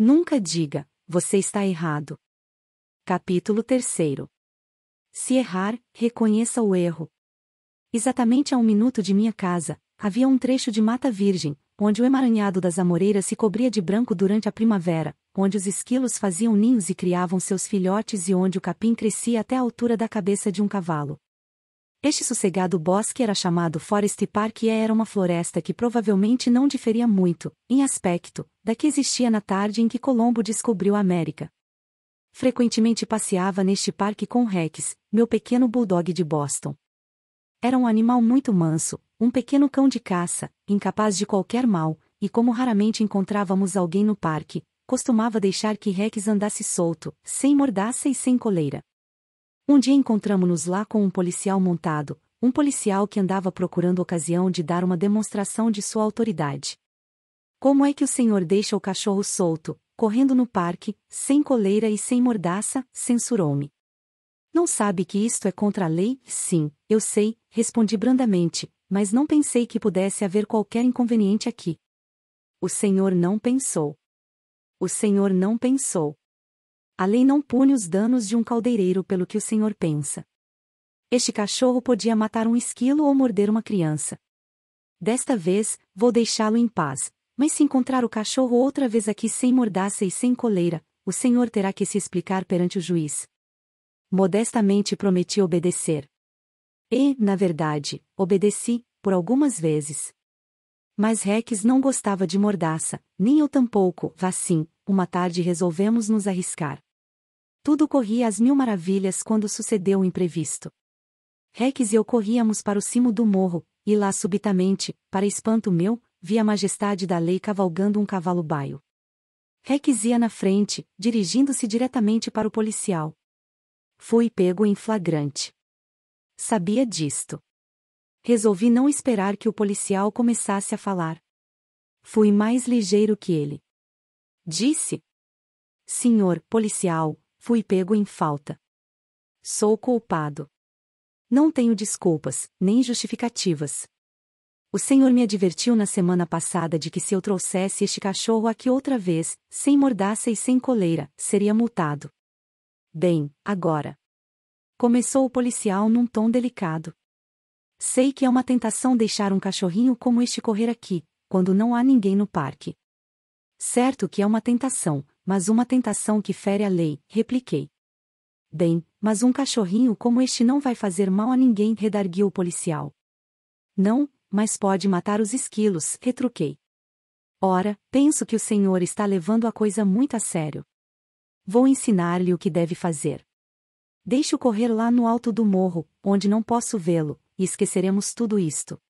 Nunca diga, você está errado. Capítulo 3 Se errar, reconheça o erro. Exatamente a um minuto de minha casa, havia um trecho de mata virgem, onde o emaranhado das amoreiras se cobria de branco durante a primavera, onde os esquilos faziam ninhos e criavam seus filhotes e onde o capim crescia até a altura da cabeça de um cavalo. Este sossegado bosque era chamado Forest Park e era uma floresta que provavelmente não diferia muito, em aspecto, da que existia na tarde em que Colombo descobriu a América. Frequentemente passeava neste parque com Rex, meu pequeno bulldog de Boston. Era um animal muito manso, um pequeno cão de caça, incapaz de qualquer mal, e como raramente encontrávamos alguém no parque, costumava deixar que Rex andasse solto, sem mordaça e sem coleira. Um dia encontramos-nos lá com um policial montado, um policial que andava procurando ocasião de dar uma demonstração de sua autoridade. Como é que o senhor deixa o cachorro solto, correndo no parque, sem coleira e sem mordaça? censurou-me. Não sabe que isto é contra a lei? Sim, eu sei, respondi brandamente, mas não pensei que pudesse haver qualquer inconveniente aqui. O senhor não pensou. O senhor não pensou. A lei não pune os danos de um caldeireiro pelo que o senhor pensa. Este cachorro podia matar um esquilo ou morder uma criança. Desta vez, vou deixá-lo em paz, mas se encontrar o cachorro outra vez aqui sem mordaça e sem coleira, o senhor terá que se explicar perante o juiz. Modestamente prometi obedecer. E, na verdade, obedeci, por algumas vezes. Mas Rex não gostava de mordaça, nem eu tampouco, vá sim, uma tarde resolvemos nos arriscar. Tudo corria às mil maravilhas quando sucedeu o imprevisto. Rex e eu corríamos para o cimo do morro, e lá subitamente, para espanto meu, vi a majestade da lei cavalgando um cavalo baio. Rex ia na frente, dirigindo-se diretamente para o policial. Fui pego em flagrante. Sabia disto. Resolvi não esperar que o policial começasse a falar. Fui mais ligeiro que ele. Disse: Senhor, policial, Fui pego em falta. Sou culpado. Não tenho desculpas, nem justificativas. O senhor me advertiu na semana passada de que se eu trouxesse este cachorro aqui outra vez, sem mordaça e sem coleira, seria multado. Bem, agora. Começou o policial num tom delicado. Sei que é uma tentação deixar um cachorrinho como este correr aqui, quando não há ninguém no parque. Certo que é uma tentação, mas uma tentação que fere a lei, repliquei. Bem, mas um cachorrinho como este não vai fazer mal a ninguém, redarguiu o policial. Não, mas pode matar os esquilos, retruquei. Ora, penso que o senhor está levando a coisa muito a sério. Vou ensinar-lhe o que deve fazer. Deixe-o correr lá no alto do morro, onde não posso vê-lo, e esqueceremos tudo isto.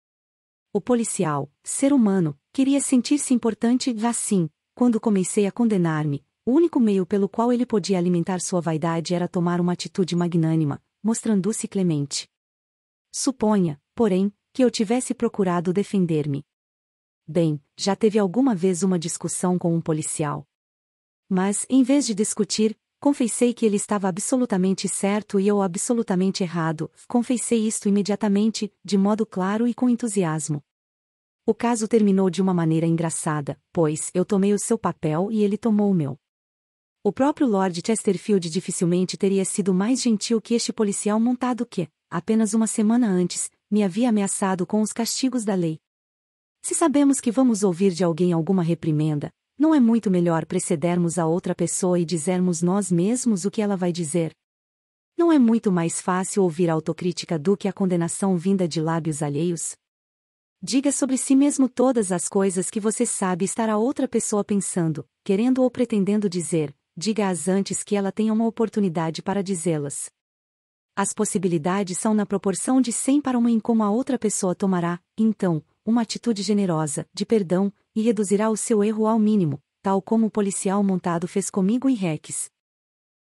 O policial, ser humano, queria sentir-se importante, assim, quando comecei a condenar-me, o único meio pelo qual ele podia alimentar sua vaidade era tomar uma atitude magnânima, mostrando-se clemente. Suponha, porém, que eu tivesse procurado defender-me. Bem, já teve alguma vez uma discussão com um policial. Mas, em vez de discutir, confessei que ele estava absolutamente certo e eu absolutamente errado, confessei isto imediatamente, de modo claro e com entusiasmo. O caso terminou de uma maneira engraçada, pois eu tomei o seu papel e ele tomou o meu. O próprio Lord Chesterfield dificilmente teria sido mais gentil que este policial montado que, apenas uma semana antes, me havia ameaçado com os castigos da lei. Se sabemos que vamos ouvir de alguém alguma reprimenda, não é muito melhor precedermos a outra pessoa e dizermos nós mesmos o que ela vai dizer? Não é muito mais fácil ouvir a autocrítica do que a condenação vinda de lábios alheios? Diga sobre si mesmo todas as coisas que você sabe estar a outra pessoa pensando, querendo ou pretendendo dizer, diga as antes que ela tenha uma oportunidade para dizê-las. As possibilidades são na proporção de 100 para uma em como a outra pessoa tomará, então, uma atitude generosa, de perdão, e reduzirá o seu erro ao mínimo, tal como o policial montado fez comigo em Rex.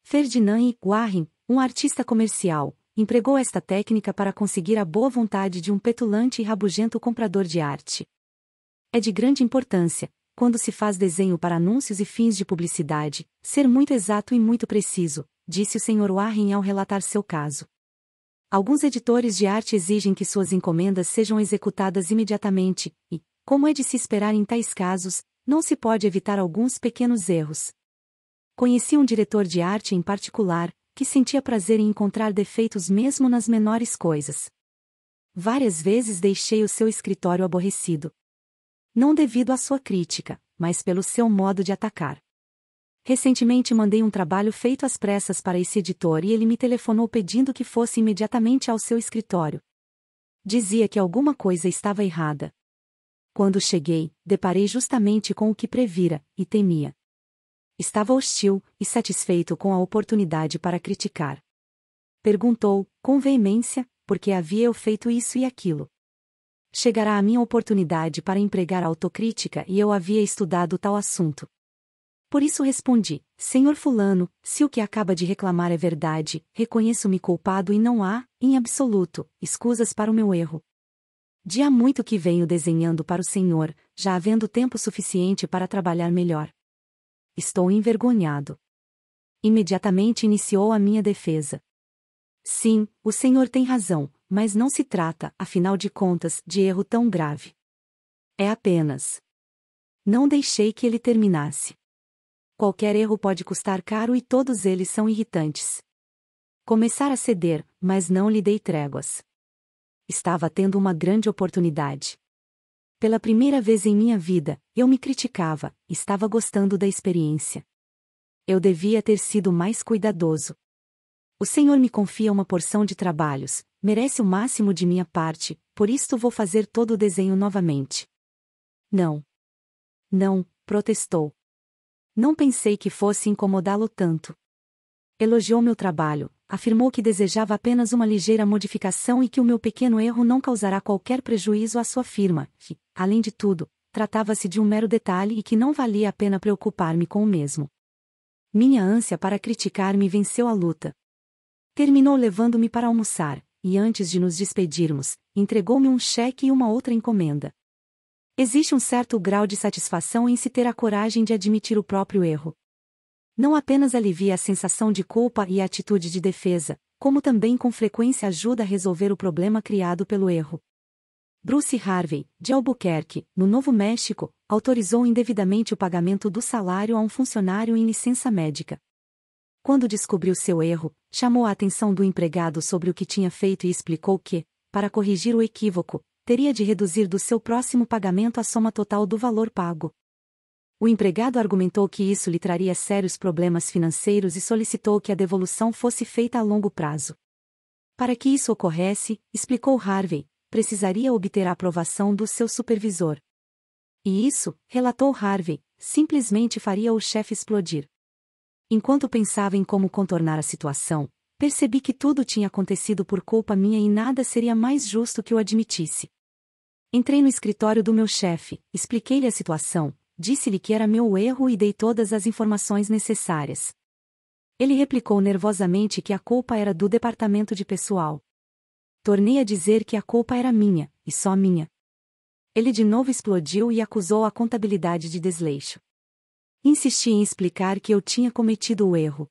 Ferdinand e Warren, um artista comercial, empregou esta técnica para conseguir a boa vontade de um petulante e rabugento comprador de arte. É de grande importância, quando se faz desenho para anúncios e fins de publicidade, ser muito exato e muito preciso, disse o Sr. Warren ao relatar seu caso. Alguns editores de arte exigem que suas encomendas sejam executadas imediatamente, e, como é de se esperar em tais casos, não se pode evitar alguns pequenos erros. Conheci um diretor de arte em particular, que sentia prazer em encontrar defeitos mesmo nas menores coisas. Várias vezes deixei o seu escritório aborrecido, não devido à sua crítica, mas pelo seu modo de atacar. Recentemente mandei um trabalho feito às pressas para esse editor e ele me telefonou pedindo que fosse imediatamente ao seu escritório. Dizia que alguma coisa estava errada. Quando cheguei, deparei justamente com o que previra e temia. Estava hostil e satisfeito com a oportunidade para criticar. Perguntou, com veemência, por que havia eu feito isso e aquilo. Chegará a minha oportunidade para empregar autocrítica e eu havia estudado tal assunto. Por isso respondi: Senhor Fulano, se o que acaba de reclamar é verdade, reconheço-me culpado e não há, em absoluto, escusas para o meu erro. Dia muito que venho desenhando para o Senhor, já havendo tempo suficiente para trabalhar melhor. Estou envergonhado. Imediatamente iniciou a minha defesa. Sim, o Senhor tem razão, mas não se trata, afinal de contas, de erro tão grave. É apenas. Não deixei que ele terminasse. Qualquer erro pode custar caro e todos eles são irritantes. Começar a ceder, mas não lhe dei tréguas. Estava tendo uma grande oportunidade. Pela primeira vez em minha vida, eu me criticava, estava gostando da experiência. Eu devia ter sido mais cuidadoso. O Senhor me confia uma porção de trabalhos, merece o máximo de minha parte, por isto vou fazer todo o desenho novamente. Não. Não, protestou. Não pensei que fosse incomodá-lo tanto. Elogiou meu trabalho, afirmou que desejava apenas uma ligeira modificação e que o meu pequeno erro não causará qualquer prejuízo à sua firma, que, além de tudo, tratava-se de um mero detalhe e que não valia a pena preocupar-me com o mesmo. Minha ânsia para criticar-me venceu a luta, Terminou levando-me para almoçar, e antes de nos despedirmos, entregou-me um cheque e uma outra encomenda. Existe um certo grau de satisfação em se ter a coragem de admitir o próprio erro. Não apenas alivia a sensação de culpa e a atitude de defesa, como também com frequência ajuda a resolver o problema criado pelo erro. Bruce Harvey, de Albuquerque, no Novo México, autorizou indevidamente o pagamento do salário a um funcionário em licença médica. Quando descobriu seu erro, chamou a atenção do empregado sobre o que tinha feito e explicou que, para corrigir o equívoco, teria de reduzir do seu próximo pagamento a soma total do valor pago. O empregado argumentou que isso lhe traria sérios problemas financeiros e solicitou que a devolução fosse feita a longo prazo. Para que isso ocorresse, explicou Harvey, precisaria obter a aprovação do seu supervisor. E isso, relatou Harvey, simplesmente faria o chefe explodir. Enquanto pensava em como contornar a situação, percebi que tudo tinha acontecido por culpa minha e nada seria mais justo que eu admitisse. Entrei no escritório do meu chefe, expliquei-lhe a situação, disse-lhe que era meu erro e dei todas as informações necessárias. Ele replicou nervosamente que a culpa era do departamento de pessoal. Tornei a dizer que a culpa era minha, e só minha. Ele de novo explodiu e acusou a contabilidade de desleixo. Insisti em explicar que eu tinha cometido o erro.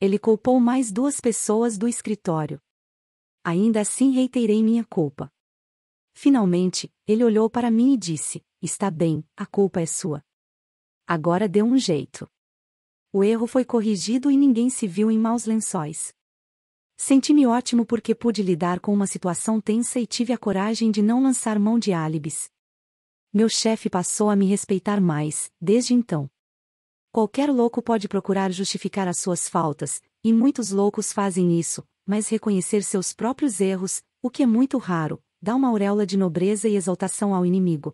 Ele culpou mais duas pessoas do escritório. Ainda assim reiterei minha culpa. Finalmente, ele olhou para mim e disse: Está bem, a culpa é sua. Agora deu um jeito. O erro foi corrigido e ninguém se viu em maus lençóis. Senti-me ótimo porque pude lidar com uma situação tensa e tive a coragem de não lançar mão de álibis. Meu chefe passou a me respeitar mais, desde então. Qualquer louco pode procurar justificar as suas faltas, e muitos loucos fazem isso, mas reconhecer seus próprios erros, o que é muito raro, dá uma auréola de nobreza e exaltação ao inimigo.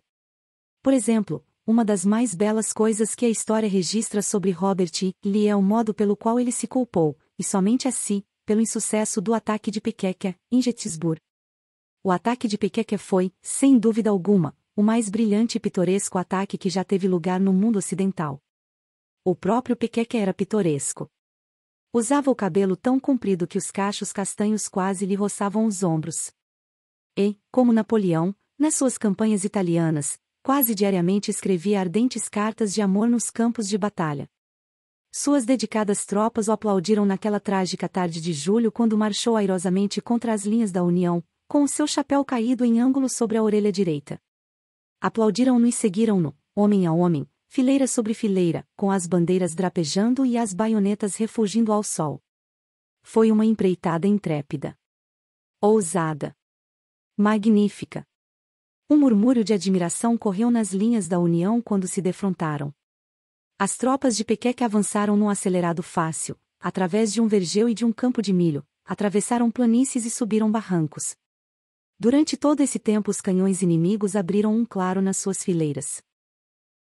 Por exemplo, uma das mais belas coisas que a história registra sobre Robert E. Lee é o modo pelo qual ele se culpou, e somente a si, pelo insucesso do ataque de Pequeca, em Gettysburg. O ataque de Pequeca foi, sem dúvida alguma, o mais brilhante e pitoresco ataque que já teve lugar no mundo ocidental. O próprio Piquet era pitoresco. Usava o cabelo tão comprido que os cachos castanhos quase lhe roçavam os ombros. E, como Napoleão, nas suas campanhas italianas, quase diariamente escrevia ardentes cartas de amor nos campos de batalha. Suas dedicadas tropas o aplaudiram naquela trágica tarde de julho quando marchou airosamente contra as linhas da União, com o seu chapéu caído em ângulo sobre a orelha direita. Aplaudiram-no e seguiram-no, homem a homem, fileira sobre fileira, com as bandeiras drapejando e as baionetas refugindo ao sol. Foi uma empreitada intrépida. Ousada. Magnífica. Um murmúrio de admiração correu nas linhas da União quando se defrontaram. As tropas de Pequeque avançaram num acelerado fácil, através de um vergeu e de um campo de milho, atravessaram planícies e subiram barrancos. Durante todo esse tempo os canhões inimigos abriram um claro nas suas fileiras.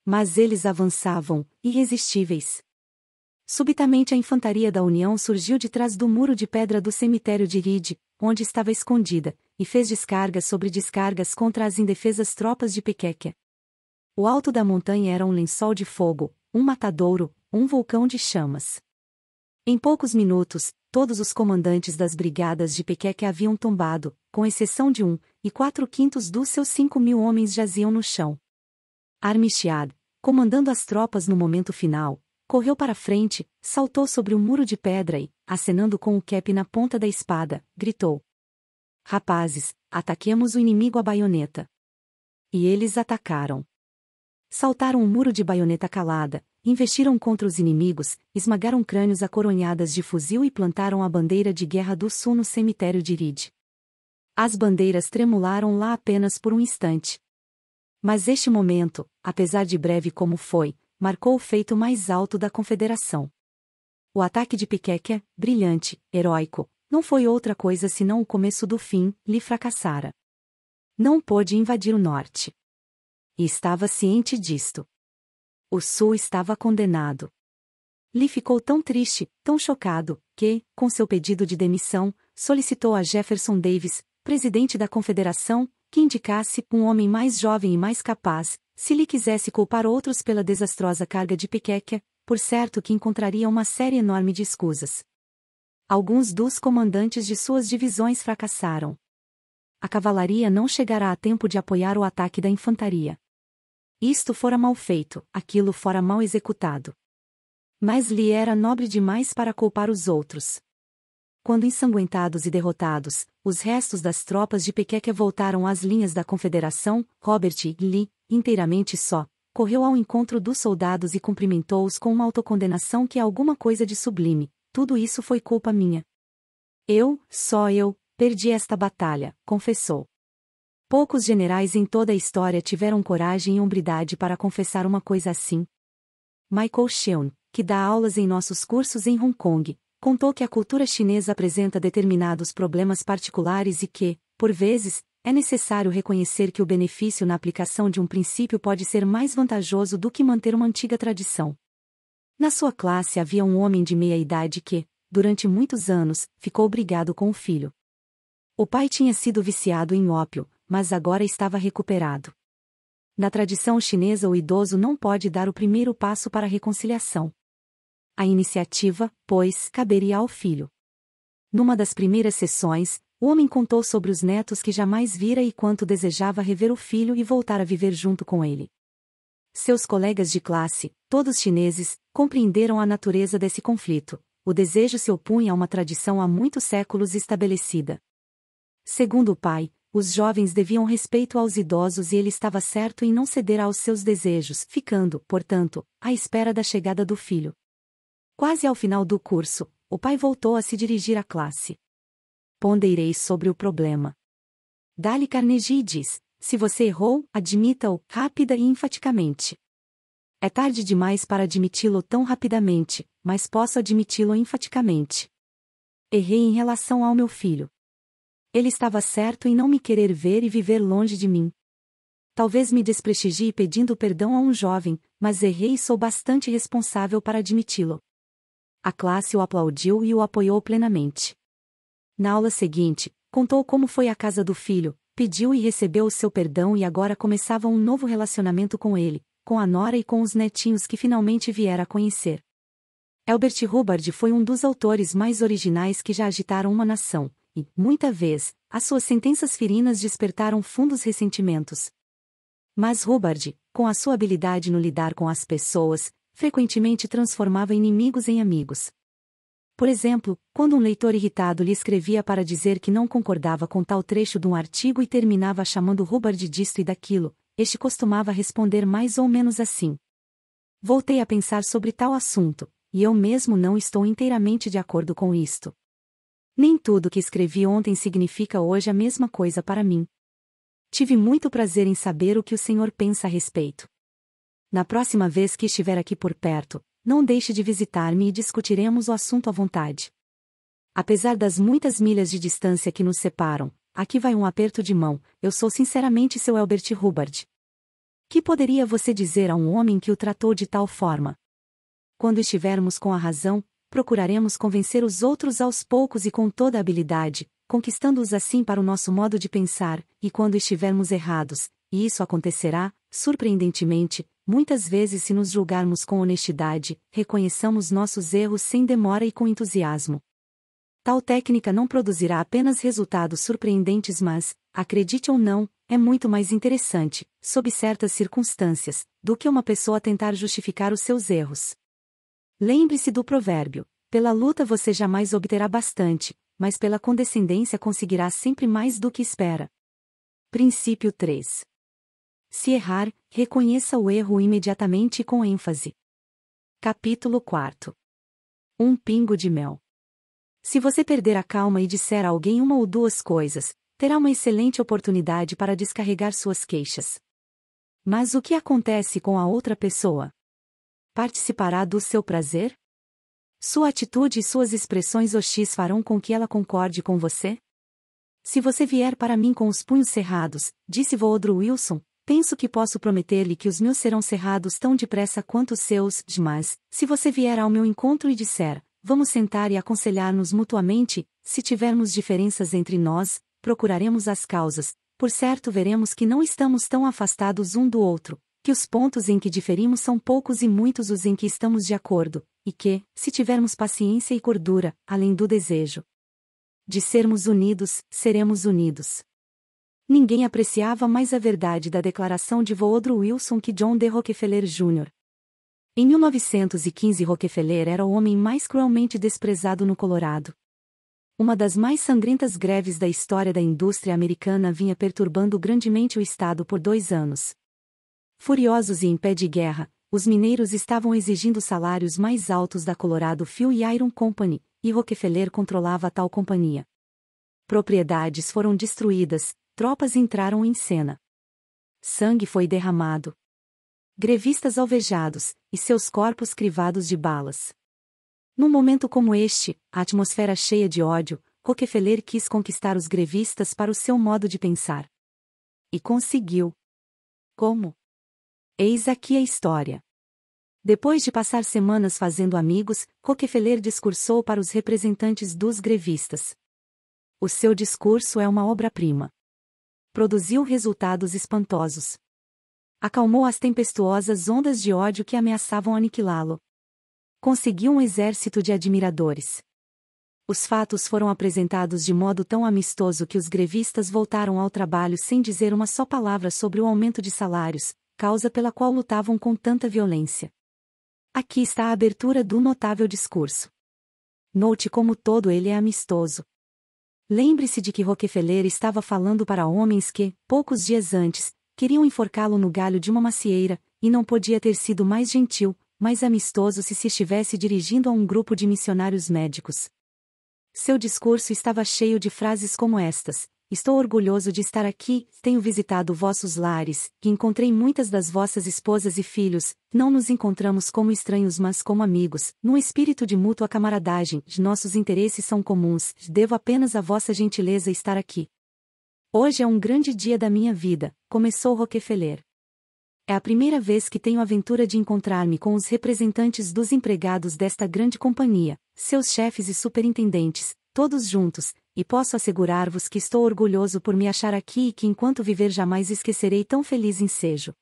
Mas eles avançavam, irresistíveis. Subitamente a infantaria da União surgiu de trás do muro de pedra do cemitério de Ride, onde estava escondida, e fez descargas sobre descargas contra as indefesas tropas de Pequequia. O alto da montanha era um lençol de fogo, um matadouro, um vulcão de chamas. Em poucos minutos, todos os comandantes das brigadas de Pequequia haviam tombado, com exceção de um, e quatro quintos dos seus cinco mil homens jaziam no chão. Armistiad, comandando as tropas no momento final, correu para frente, saltou sobre um muro de pedra e, acenando com o cap na ponta da espada, gritou: Rapazes, ataquemos o inimigo à baioneta. E eles atacaram. Saltaram um muro de baioneta calada, investiram contra os inimigos, esmagaram crânios acoronhadas de fuzil e plantaram a bandeira de guerra do sul no cemitério de Ride. As bandeiras tremularam lá apenas por um instante. Mas este momento, apesar de breve como foi, marcou o feito mais alto da Confederação. O ataque de Piqueque, brilhante, heróico, não foi outra coisa senão o começo do fim, lhe fracassara. Não pôde invadir o norte. E estava ciente disto. O sul estava condenado. Lee ficou tão triste, tão chocado, que, com seu pedido de demissão, solicitou a Jefferson Davis, presidente da Confederação, que indicasse um homem mais jovem e mais capaz, se lhe quisesse culpar outros pela desastrosa carga de Piqueca, por certo que encontraria uma série enorme de escusas. Alguns dos comandantes de suas divisões fracassaram. A cavalaria não chegará a tempo de apoiar o ataque da infantaria. Isto fora mal feito, aquilo fora mal executado. Mas lhe era nobre demais para culpar os outros. Quando ensanguentados e derrotados, os restos das tropas de Pequeca voltaram às linhas da Confederação, Robert e Lee, inteiramente só, correu ao encontro dos soldados e cumprimentou-os com uma autocondenação que é alguma coisa de sublime. Tudo isso foi culpa minha. Eu, só eu, perdi esta batalha, confessou. Poucos generais em toda a história tiveram coragem e hombridade para confessar uma coisa assim. Michael Cheon, que dá aulas em nossos cursos em Hong Kong, contou que a cultura chinesa apresenta determinados problemas particulares e que, por vezes, é necessário reconhecer que o benefício na aplicação de um princípio pode ser mais vantajoso do que manter uma antiga tradição. Na sua classe havia um homem de meia idade que, durante muitos anos, ficou brigado com o filho. O pai tinha sido viciado em ópio, mas agora estava recuperado. Na tradição chinesa, o idoso não pode dar o primeiro passo para a reconciliação. A iniciativa, pois, caberia ao filho. Numa das primeiras sessões, o homem contou sobre os netos que jamais vira e quanto desejava rever o filho e voltar a viver junto com ele. Seus colegas de classe, todos chineses, compreenderam a natureza desse conflito. O desejo se opunha a uma tradição há muitos séculos estabelecida. Segundo o pai, os jovens deviam respeito aos idosos e ele estava certo em não ceder aos seus desejos, ficando, portanto, à espera da chegada do filho. Quase ao final do curso, o pai voltou a se dirigir à classe. Ponderei sobre o problema. Dali Carnegie diz: se você errou, admita-o, rápida e enfaticamente. É tarde demais para admiti-lo tão rapidamente, mas posso admiti-lo enfaticamente. Errei em relação ao meu filho. Ele estava certo em não me querer ver e viver longe de mim. Talvez me desprestigie pedindo perdão a um jovem, mas errei e sou bastante responsável para admiti-lo. A classe o aplaudiu e o apoiou plenamente. Na aula seguinte, contou como foi à casa do filho, pediu e recebeu o seu perdão e agora começava um novo relacionamento com ele, com a Nora e com os netinhos que finalmente viera a conhecer. Elbert Hubbard foi um dos autores mais originais que já agitaram uma nação, e, muita vez, as suas sentenças ferinas despertaram fundos ressentimentos. Mas Hubbard, com a sua habilidade no lidar com as pessoas, frequentemente transformava inimigos em amigos. Por exemplo, quando um leitor irritado lhe escrevia para dizer que não concordava com tal trecho de um artigo e terminava chamando Hubbard disto e daquilo, este costumava responder mais ou menos assim. Voltei a pensar sobre tal assunto, e eu mesmo não estou inteiramente de acordo com isto. Nem tudo que escrevi ontem significa hoje a mesma coisa para mim. Tive muito prazer em saber o que o senhor pensa a respeito. Na próxima vez que estiver aqui por perto, não deixe de visitar-me e discutiremos o assunto à vontade. Apesar das muitas milhas de distância que nos separam, aqui vai um aperto de mão, eu sou sinceramente seu Elbert Hubbard. Que poderia você dizer a um homem que o tratou de tal forma? Quando estivermos com a razão, procuraremos convencer os outros aos poucos e com toda a habilidade, conquistando-os assim para o nosso modo de pensar, e quando estivermos errados, e isso acontecerá, surpreendentemente, Muitas vezes, se nos julgarmos com honestidade, reconheçamos nossos erros sem demora e com entusiasmo. Tal técnica não produzirá apenas resultados surpreendentes, mas, acredite ou não, é muito mais interessante, sob certas circunstâncias, do que uma pessoa tentar justificar os seus erros. Lembre-se do provérbio: pela luta você jamais obterá bastante, mas pela condescendência conseguirá sempre mais do que espera. Princípio 3 se errar, reconheça o erro imediatamente e com ênfase. Capítulo 4 Um pingo de mel. Se você perder a calma e disser a alguém uma ou duas coisas, terá uma excelente oportunidade para descarregar suas queixas. Mas o que acontece com a outra pessoa? Participará do seu prazer? Sua atitude e suas expressões hostis farão com que ela concorde com você? Se você vier para mim com os punhos cerrados, disse Woodrow Wilson, Penso que posso prometer-lhe que os meus serão cerrados tão depressa quanto os seus, Demais, se você vier ao meu encontro e disser, vamos sentar e aconselhar-nos mutuamente, se tivermos diferenças entre nós, procuraremos as causas, por certo veremos que não estamos tão afastados um do outro, que os pontos em que diferimos são poucos e muitos os em que estamos de acordo, e que, se tivermos paciência e cordura, além do desejo de sermos unidos, seremos unidos. Ninguém apreciava mais a verdade da declaração de Woodrow Wilson que John D. Rockefeller Jr. Em 1915 Rockefeller era o homem mais cruelmente desprezado no Colorado. Uma das mais sangrentas greves da história da indústria americana vinha perturbando grandemente o Estado por dois anos. Furiosos e em pé de guerra, os mineiros estavam exigindo salários mais altos da Colorado Fuel e Iron Company, e Rockefeller controlava tal companhia propriedades foram destruídas, Tropas entraram em cena. Sangue foi derramado. Grevistas alvejados, e seus corpos crivados de balas. Num momento como este, a atmosfera cheia de ódio, Rockefeller quis conquistar os grevistas para o seu modo de pensar. E conseguiu. Como? Eis aqui a história. Depois de passar semanas fazendo amigos, Rockefeller discursou para os representantes dos grevistas. O seu discurso é uma obra-prima produziu resultados espantosos. Acalmou as tempestuosas ondas de ódio que ameaçavam aniquilá-lo. Conseguiu um exército de admiradores. Os fatos foram apresentados de modo tão amistoso que os grevistas voltaram ao trabalho sem dizer uma só palavra sobre o aumento de salários, causa pela qual lutavam com tanta violência. Aqui está a abertura do notável discurso. Note como todo ele é amistoso. Lembre-se de que Rockefeller estava falando para homens que, poucos dias antes, queriam enforcá-lo no galho de uma macieira, e não podia ter sido mais gentil, mais amistoso se se estivesse dirigindo a um grupo de missionários médicos. Seu discurso estava cheio de frases como estas: Estou orgulhoso de estar aqui, tenho visitado vossos lares, e encontrei muitas das vossas esposas e filhos, não nos encontramos como estranhos mas como amigos, num espírito de mútua camaradagem, nossos interesses são comuns, devo apenas a vossa gentileza estar aqui. Hoje é um grande dia da minha vida, começou Rockefeller. É a primeira vez que tenho a aventura de encontrar-me com os representantes dos empregados desta grande companhia, seus chefes e superintendentes, todos juntos, e posso assegurar-vos que estou orgulhoso por me achar aqui e que enquanto viver jamais esquecerei tão feliz ensejo.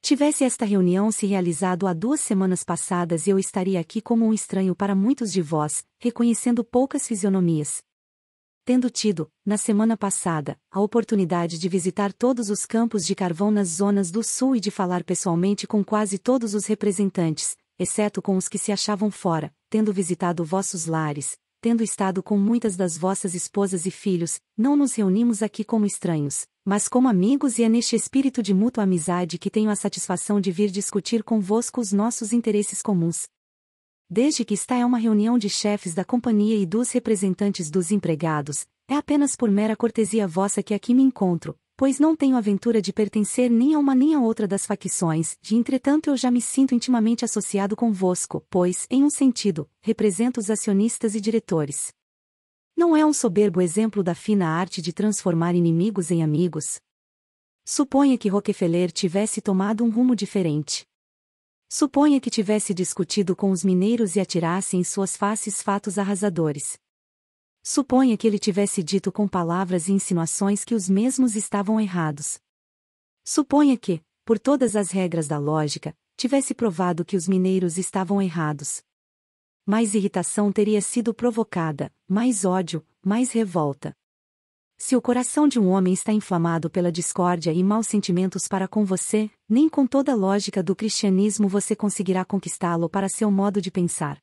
Tivesse esta reunião se realizado há duas semanas passadas eu estaria aqui como um estranho para muitos de vós, reconhecendo poucas fisionomias. Tendo tido, na semana passada, a oportunidade de visitar todos os campos de carvão nas zonas do sul e de falar pessoalmente com quase todos os representantes, exceto com os que se achavam fora, tendo visitado vossos lares, tendo estado com muitas das vossas esposas e filhos, não nos reunimos aqui como estranhos, mas como amigos e é neste espírito de mútua amizade que tenho a satisfação de vir discutir convosco os nossos interesses comuns. Desde que está é uma reunião de chefes da companhia e dos representantes dos empregados, é apenas por mera cortesia vossa que aqui me encontro, pois não tenho aventura de pertencer nem a uma nem a outra das facções, de entretanto eu já me sinto intimamente associado convosco, pois, em um sentido, represento os acionistas e diretores. Não é um soberbo exemplo da fina arte de transformar inimigos em amigos? Suponha que Rockefeller tivesse tomado um rumo diferente. Suponha que tivesse discutido com os mineiros e atirasse em suas faces fatos arrasadores, Suponha que ele tivesse dito com palavras e insinuações que os mesmos estavam errados. Suponha que, por todas as regras da lógica, tivesse provado que os mineiros estavam errados. Mais irritação teria sido provocada, mais ódio, mais revolta. Se o coração de um homem está inflamado pela discórdia e maus sentimentos para com você, nem com toda a lógica do cristianismo você conseguirá conquistá-lo para seu modo de pensar.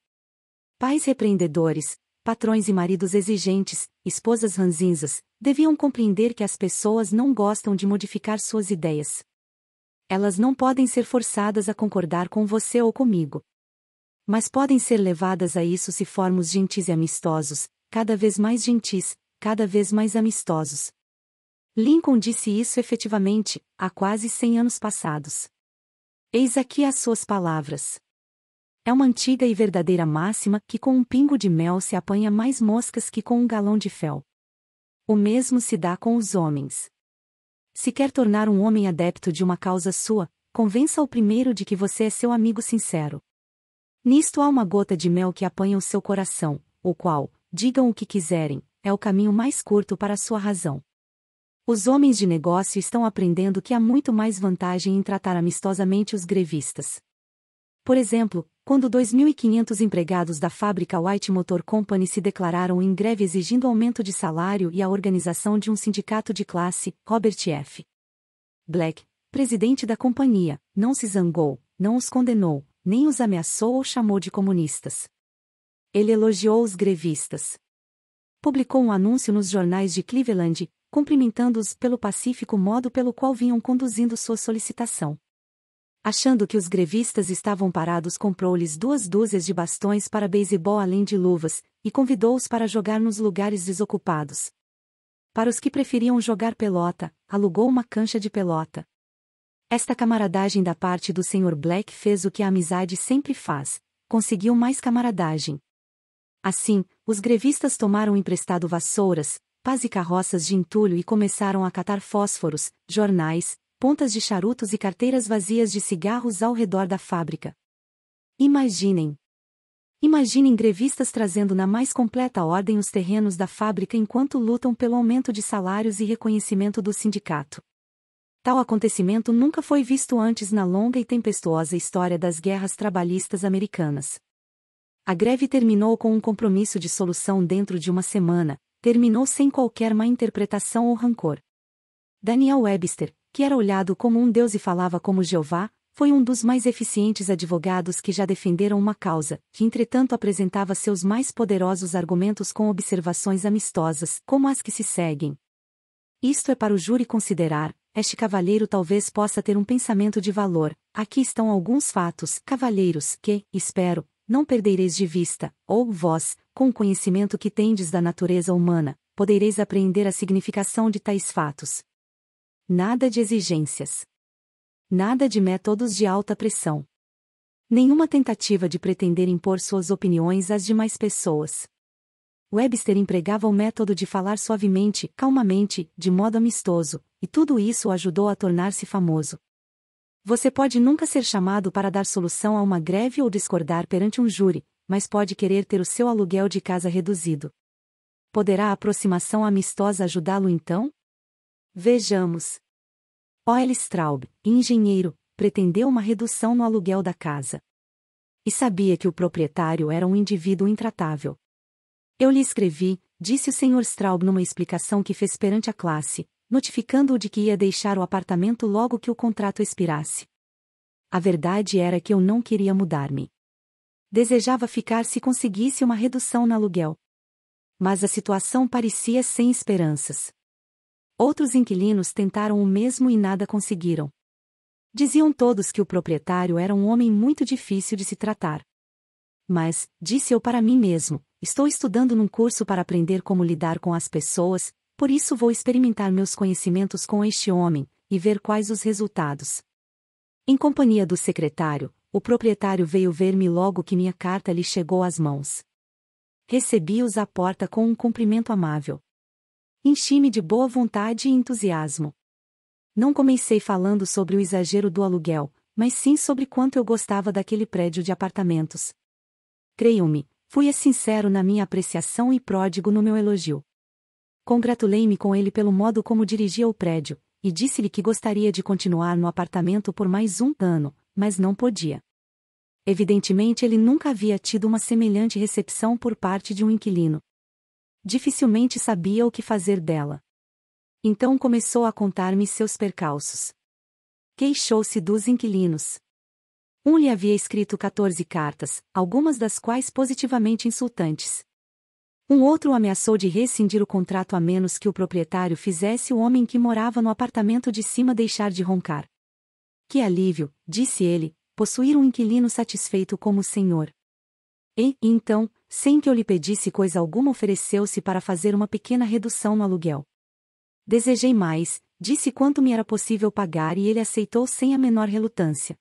Pais repreendedores, patrões e maridos exigentes, esposas ranzinzas, deviam compreender que as pessoas não gostam de modificar suas ideias. Elas não podem ser forçadas a concordar com você ou comigo. Mas podem ser levadas a isso se formos gentis e amistosos, cada vez mais gentis, cada vez mais amistosos. Lincoln disse isso efetivamente, há quase cem anos passados. Eis aqui as suas palavras. É uma antiga e verdadeira máxima que com um pingo de mel se apanha mais moscas que com um galão de fel. O mesmo se dá com os homens. Se quer tornar um homem adepto de uma causa sua, convença-o primeiro de que você é seu amigo sincero. Nisto há uma gota de mel que apanha o seu coração, o qual, digam o que quiserem, é o caminho mais curto para a sua razão. Os homens de negócio estão aprendendo que há muito mais vantagem em tratar amistosamente os grevistas. Por exemplo, quando 2.500 empregados da fábrica White Motor Company se declararam em greve exigindo aumento de salário e a organização de um sindicato de classe, Robert F. Black, presidente da companhia, não se zangou, não os condenou, nem os ameaçou ou chamou de comunistas. Ele elogiou os grevistas. Publicou um anúncio nos jornais de Cleveland, cumprimentando-os pelo pacífico modo pelo qual vinham conduzindo sua solicitação achando que os grevistas estavam parados, comprou-lhes duas dúzias de bastões para beisebol além de luvas, e convidou-os para jogar nos lugares desocupados. Para os que preferiam jogar pelota, alugou uma cancha de pelota. Esta camaradagem da parte do Sr. Black fez o que a amizade sempre faz, conseguiu mais camaradagem. Assim, os grevistas tomaram emprestado vassouras, pás e carroças de entulho e começaram a catar fósforos, jornais, pontas de charutos e carteiras vazias de cigarros ao redor da fábrica. Imaginem! Imaginem grevistas trazendo na mais completa ordem os terrenos da fábrica enquanto lutam pelo aumento de salários e reconhecimento do sindicato. Tal acontecimento nunca foi visto antes na longa e tempestuosa história das guerras trabalhistas americanas. A greve terminou com um compromisso de solução dentro de uma semana, terminou sem qualquer má interpretação ou rancor. Daniel Webster, que era olhado como um deus e falava como Jeová, foi um dos mais eficientes advogados que já defenderam uma causa, que entretanto apresentava seus mais poderosos argumentos com observações amistosas, como as que se seguem. Isto é para o júri considerar, este cavalheiro talvez possa ter um pensamento de valor, aqui estão alguns fatos, cavalheiros, que, espero, não perdereis de vista, ou vós, com o conhecimento que tendes da natureza humana, podereis apreender a significação de tais fatos, Nada de exigências. Nada de métodos de alta pressão. Nenhuma tentativa de pretender impor suas opiniões às demais pessoas. Webster empregava o método de falar suavemente, calmamente, de modo amistoso, e tudo isso o ajudou a tornar-se famoso. Você pode nunca ser chamado para dar solução a uma greve ou discordar perante um júri, mas pode querer ter o seu aluguel de casa reduzido. Poderá a aproximação amistosa ajudá-lo então? Vejamos. O. Straub, engenheiro, pretendeu uma redução no aluguel da casa. E sabia que o proprietário era um indivíduo intratável. Eu lhe escrevi, disse o Sr. Straub numa explicação que fez perante a classe, notificando-o de que ia deixar o apartamento logo que o contrato expirasse. A verdade era que eu não queria mudar-me. Desejava ficar se conseguisse uma redução no aluguel. Mas a situação parecia sem esperanças. Outros inquilinos tentaram o mesmo e nada conseguiram. Diziam todos que o proprietário era um homem muito difícil de se tratar. Mas, disse eu para mim mesmo, estou estudando num curso para aprender como lidar com as pessoas, por isso vou experimentar meus conhecimentos com este homem e ver quais os resultados. Em companhia do secretário, o proprietário veio ver-me logo que minha carta lhe chegou às mãos. Recebi-os à porta com um cumprimento amável enchi-me de boa vontade e entusiasmo. Não comecei falando sobre o exagero do aluguel, mas sim sobre quanto eu gostava daquele prédio de apartamentos. Creio-me, fui sincero na minha apreciação e pródigo no meu elogio. Congratulei-me com ele pelo modo como dirigia o prédio, e disse-lhe que gostaria de continuar no apartamento por mais um ano, mas não podia. Evidentemente ele nunca havia tido uma semelhante recepção por parte de um inquilino. Dificilmente sabia o que fazer dela. Então começou a contar-me seus percalços. Queixou-se dos inquilinos. Um lhe havia escrito 14 cartas, algumas das quais positivamente insultantes. Um outro ameaçou de rescindir o contrato a menos que o proprietário fizesse o homem que morava no apartamento de cima deixar de roncar. Que alívio, disse ele, possuir um inquilino satisfeito como o senhor. E, então, sem que eu lhe pedisse coisa alguma ofereceu-se para fazer uma pequena redução no aluguel. Desejei mais, disse quanto me era possível pagar e ele aceitou sem a menor relutância.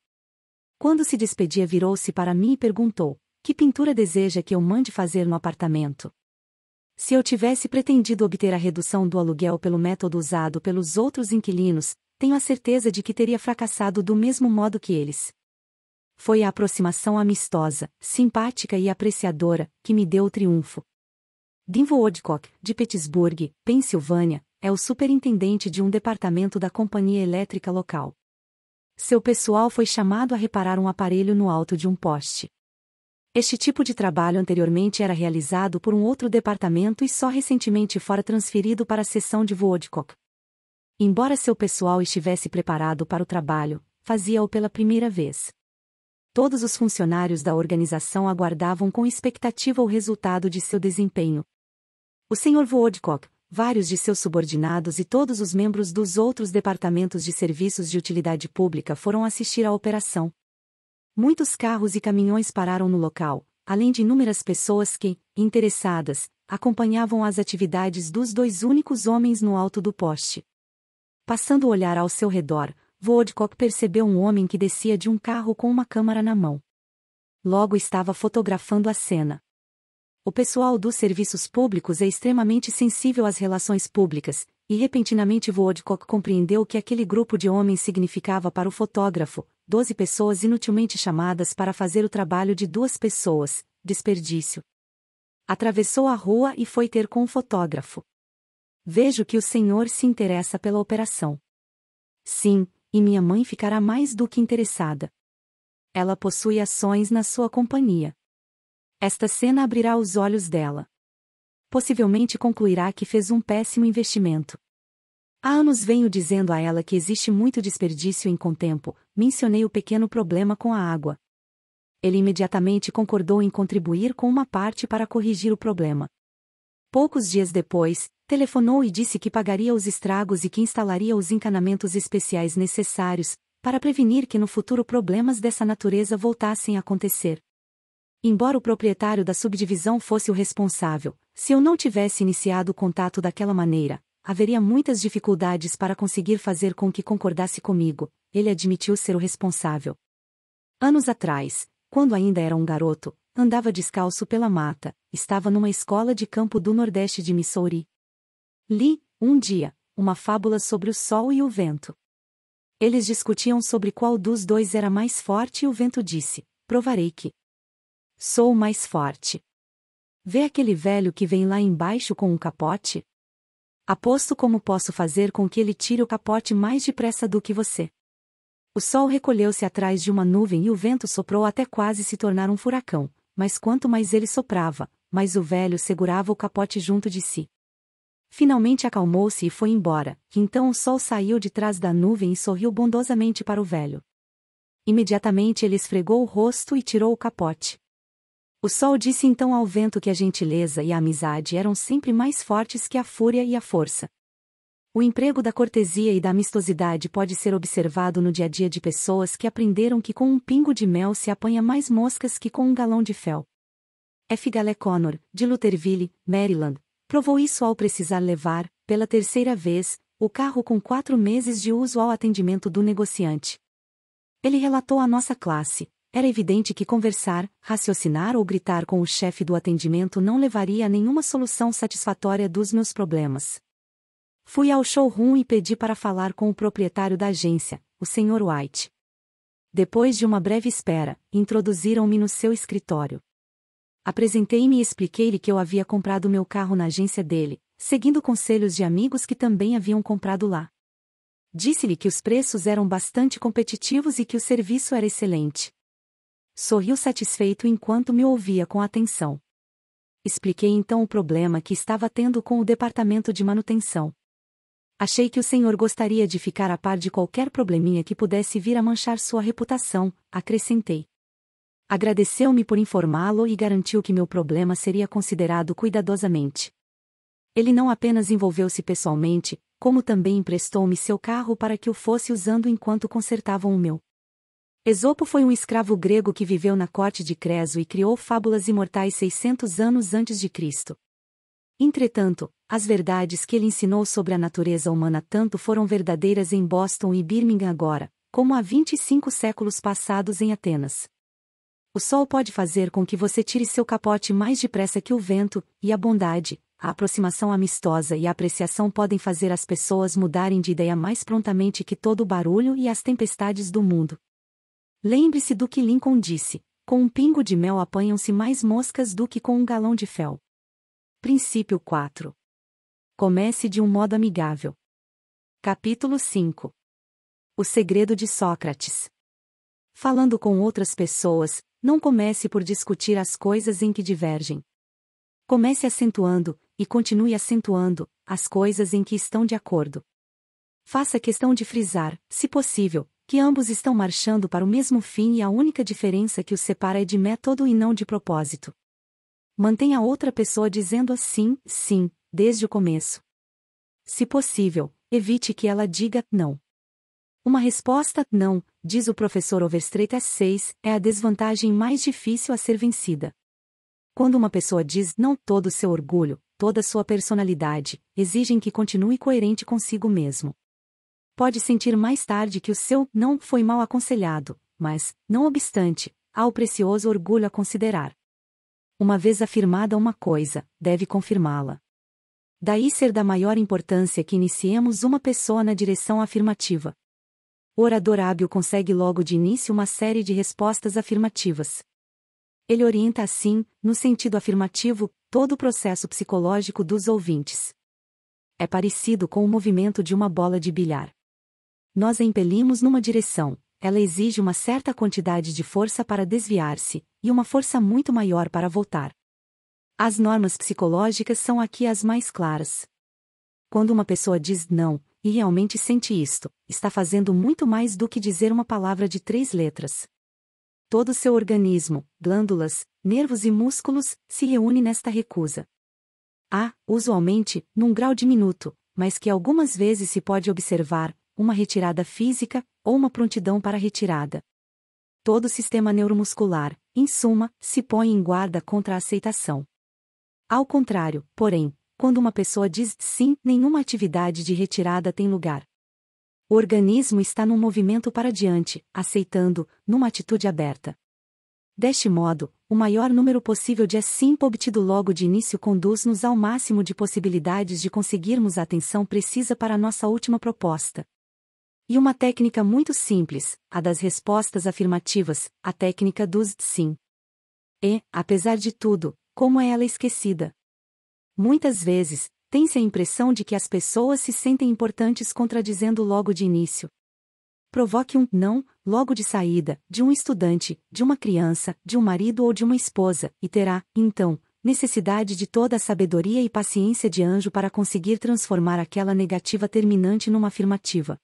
Quando se despedia virou-se para mim e perguntou, que pintura deseja que eu mande fazer no apartamento? Se eu tivesse pretendido obter a redução do aluguel pelo método usado pelos outros inquilinos, tenho a certeza de que teria fracassado do mesmo modo que eles. Foi a aproximação amistosa, simpática e apreciadora que me deu o triunfo. Dinvo Woodcock, de Pittsburgh, Pensilvânia, é o superintendente de um departamento da companhia elétrica local. Seu pessoal foi chamado a reparar um aparelho no alto de um poste. Este tipo de trabalho anteriormente era realizado por um outro departamento e só recentemente fora transferido para a seção de Woodcock. Embora seu pessoal estivesse preparado para o trabalho, fazia-o pela primeira vez todos os funcionários da organização aguardavam com expectativa o resultado de seu desempenho. O Sr. Woodcock, vários de seus subordinados e todos os membros dos outros departamentos de serviços de utilidade pública foram assistir à operação. Muitos carros e caminhões pararam no local, além de inúmeras pessoas que, interessadas, acompanhavam as atividades dos dois únicos homens no alto do poste. Passando o olhar ao seu redor, Woodcock percebeu um homem que descia de um carro com uma câmera na mão. Logo estava fotografando a cena. O pessoal dos serviços públicos é extremamente sensível às relações públicas, e repentinamente Woodcock compreendeu que aquele grupo de homens significava para o fotógrafo, doze pessoas inutilmente chamadas para fazer o trabalho de duas pessoas, desperdício. Atravessou a rua e foi ter com o fotógrafo. Vejo que o senhor se interessa pela operação. Sim, e minha mãe ficará mais do que interessada. Ela possui ações na sua companhia. Esta cena abrirá os olhos dela. Possivelmente concluirá que fez um péssimo investimento. Há anos venho dizendo a ela que existe muito desperdício em contempo, mencionei o pequeno problema com a água. Ele imediatamente concordou em contribuir com uma parte para corrigir o problema. Poucos dias depois, Telefonou e disse que pagaria os estragos e que instalaria os encanamentos especiais necessários, para prevenir que no futuro problemas dessa natureza voltassem a acontecer. Embora o proprietário da subdivisão fosse o responsável, se eu não tivesse iniciado o contato daquela maneira, haveria muitas dificuldades para conseguir fazer com que concordasse comigo, ele admitiu ser o responsável. Anos atrás, quando ainda era um garoto, andava descalço pela mata, estava numa escola de campo do nordeste de Missouri, Li, um dia, uma fábula sobre o sol e o vento. Eles discutiam sobre qual dos dois era mais forte e o vento disse: Provarei que sou mais forte. Vê aquele velho que vem lá embaixo com um capote? Aposto como posso fazer com que ele tire o capote mais depressa do que você. O sol recolheu-se atrás de uma nuvem e o vento soprou até quase se tornar um furacão, mas quanto mais ele soprava, mais o velho segurava o capote junto de si. Finalmente acalmou-se e foi embora. Então o sol saiu de trás da nuvem e sorriu bondosamente para o velho. Imediatamente ele esfregou o rosto e tirou o capote. O sol disse então ao vento que a gentileza e a amizade eram sempre mais fortes que a fúria e a força. O emprego da cortesia e da amistosidade pode ser observado no dia a dia de pessoas que aprenderam que com um pingo de mel se apanha mais moscas que com um galão de fel. F. Gale Connor, de Lutherville, Maryland, Provou isso ao precisar levar, pela terceira vez, o carro com quatro meses de uso ao atendimento do negociante. Ele relatou à nossa classe: era evidente que conversar, raciocinar ou gritar com o chefe do atendimento não levaria a nenhuma solução satisfatória dos meus problemas. Fui ao showroom e pedi para falar com o proprietário da agência, o Sr. White. Depois de uma breve espera, introduziram-me no seu escritório. Apresentei-me e expliquei-lhe que eu havia comprado meu carro na agência dele, seguindo conselhos de amigos que também haviam comprado lá. Disse-lhe que os preços eram bastante competitivos e que o serviço era excelente. Sorriu satisfeito enquanto me ouvia com atenção. Expliquei então o problema que estava tendo com o departamento de manutenção. Achei que o senhor gostaria de ficar a par de qualquer probleminha que pudesse vir a manchar sua reputação, acrescentei. Agradeceu-me por informá-lo e garantiu que meu problema seria considerado cuidadosamente. Ele não apenas envolveu-se pessoalmente, como também emprestou-me seu carro para que o fosse usando enquanto consertavam o meu. Esopo foi um escravo grego que viveu na corte de Creso e criou fábulas imortais 600 anos antes de Cristo. Entretanto, as verdades que ele ensinou sobre a natureza humana tanto foram verdadeiras em Boston e Birmingham agora, como há 25 séculos passados em Atenas. O sol pode fazer com que você tire seu capote mais depressa que o vento, e a bondade, a aproximação amistosa e a apreciação podem fazer as pessoas mudarem de ideia mais prontamente que todo o barulho e as tempestades do mundo. Lembre-se do que Lincoln disse: com um pingo de mel apanham-se mais moscas do que com um galão de fel. Princípio 4. Comece de um modo amigável. Capítulo 5. O segredo de Sócrates. Falando com outras pessoas, não comece por discutir as coisas em que divergem. Comece acentuando, e continue acentuando, as coisas em que estão de acordo. Faça questão de frisar, se possível, que ambos estão marchando para o mesmo fim e a única diferença que os separa é de método e não de propósito. Mantenha outra pessoa dizendo assim, sim, desde o começo. Se possível, evite que ela diga não. Uma resposta, não, diz o professor Overstreet é S6, é a desvantagem mais difícil a ser vencida. Quando uma pessoa diz não todo seu orgulho, toda sua personalidade, exigem que continue coerente consigo mesmo. Pode sentir mais tarde que o seu não foi mal aconselhado, mas, não obstante, há o precioso orgulho a considerar. Uma vez afirmada uma coisa, deve confirmá-la. Daí ser da maior importância que iniciemos uma pessoa na direção afirmativa, o orador hábil consegue logo de início uma série de respostas afirmativas. Ele orienta assim, no sentido afirmativo, todo o processo psicológico dos ouvintes. É parecido com o movimento de uma bola de bilhar. Nós a impelimos numa direção, ela exige uma certa quantidade de força para desviar-se, e uma força muito maior para voltar. As normas psicológicas são aqui as mais claras. Quando uma pessoa diz não, e realmente sente isto, está fazendo muito mais do que dizer uma palavra de três letras. Todo seu organismo, glândulas, nervos e músculos, se reúne nesta recusa. Há, usualmente, num grau diminuto, mas que algumas vezes se pode observar, uma retirada física ou uma prontidão para a retirada. Todo o sistema neuromuscular, em suma, se põe em guarda contra a aceitação. Ao contrário, porém, quando uma pessoa diz sim, nenhuma atividade de retirada tem lugar. O organismo está num movimento para diante, aceitando, numa atitude aberta. Deste modo, o maior número possível de sim obtido logo de início conduz-nos ao máximo de possibilidades de conseguirmos a atenção precisa para a nossa última proposta. E uma técnica muito simples, a das respostas afirmativas, a técnica dos sim. E, apesar de tudo, como é ela esquecida? Muitas vezes, tem-se a impressão de que as pessoas se sentem importantes contradizendo logo de início. Provoque um não, logo de saída, de um estudante, de uma criança, de um marido ou de uma esposa, e terá, então, necessidade de toda a sabedoria e paciência de anjo para conseguir transformar aquela negativa terminante numa afirmativa.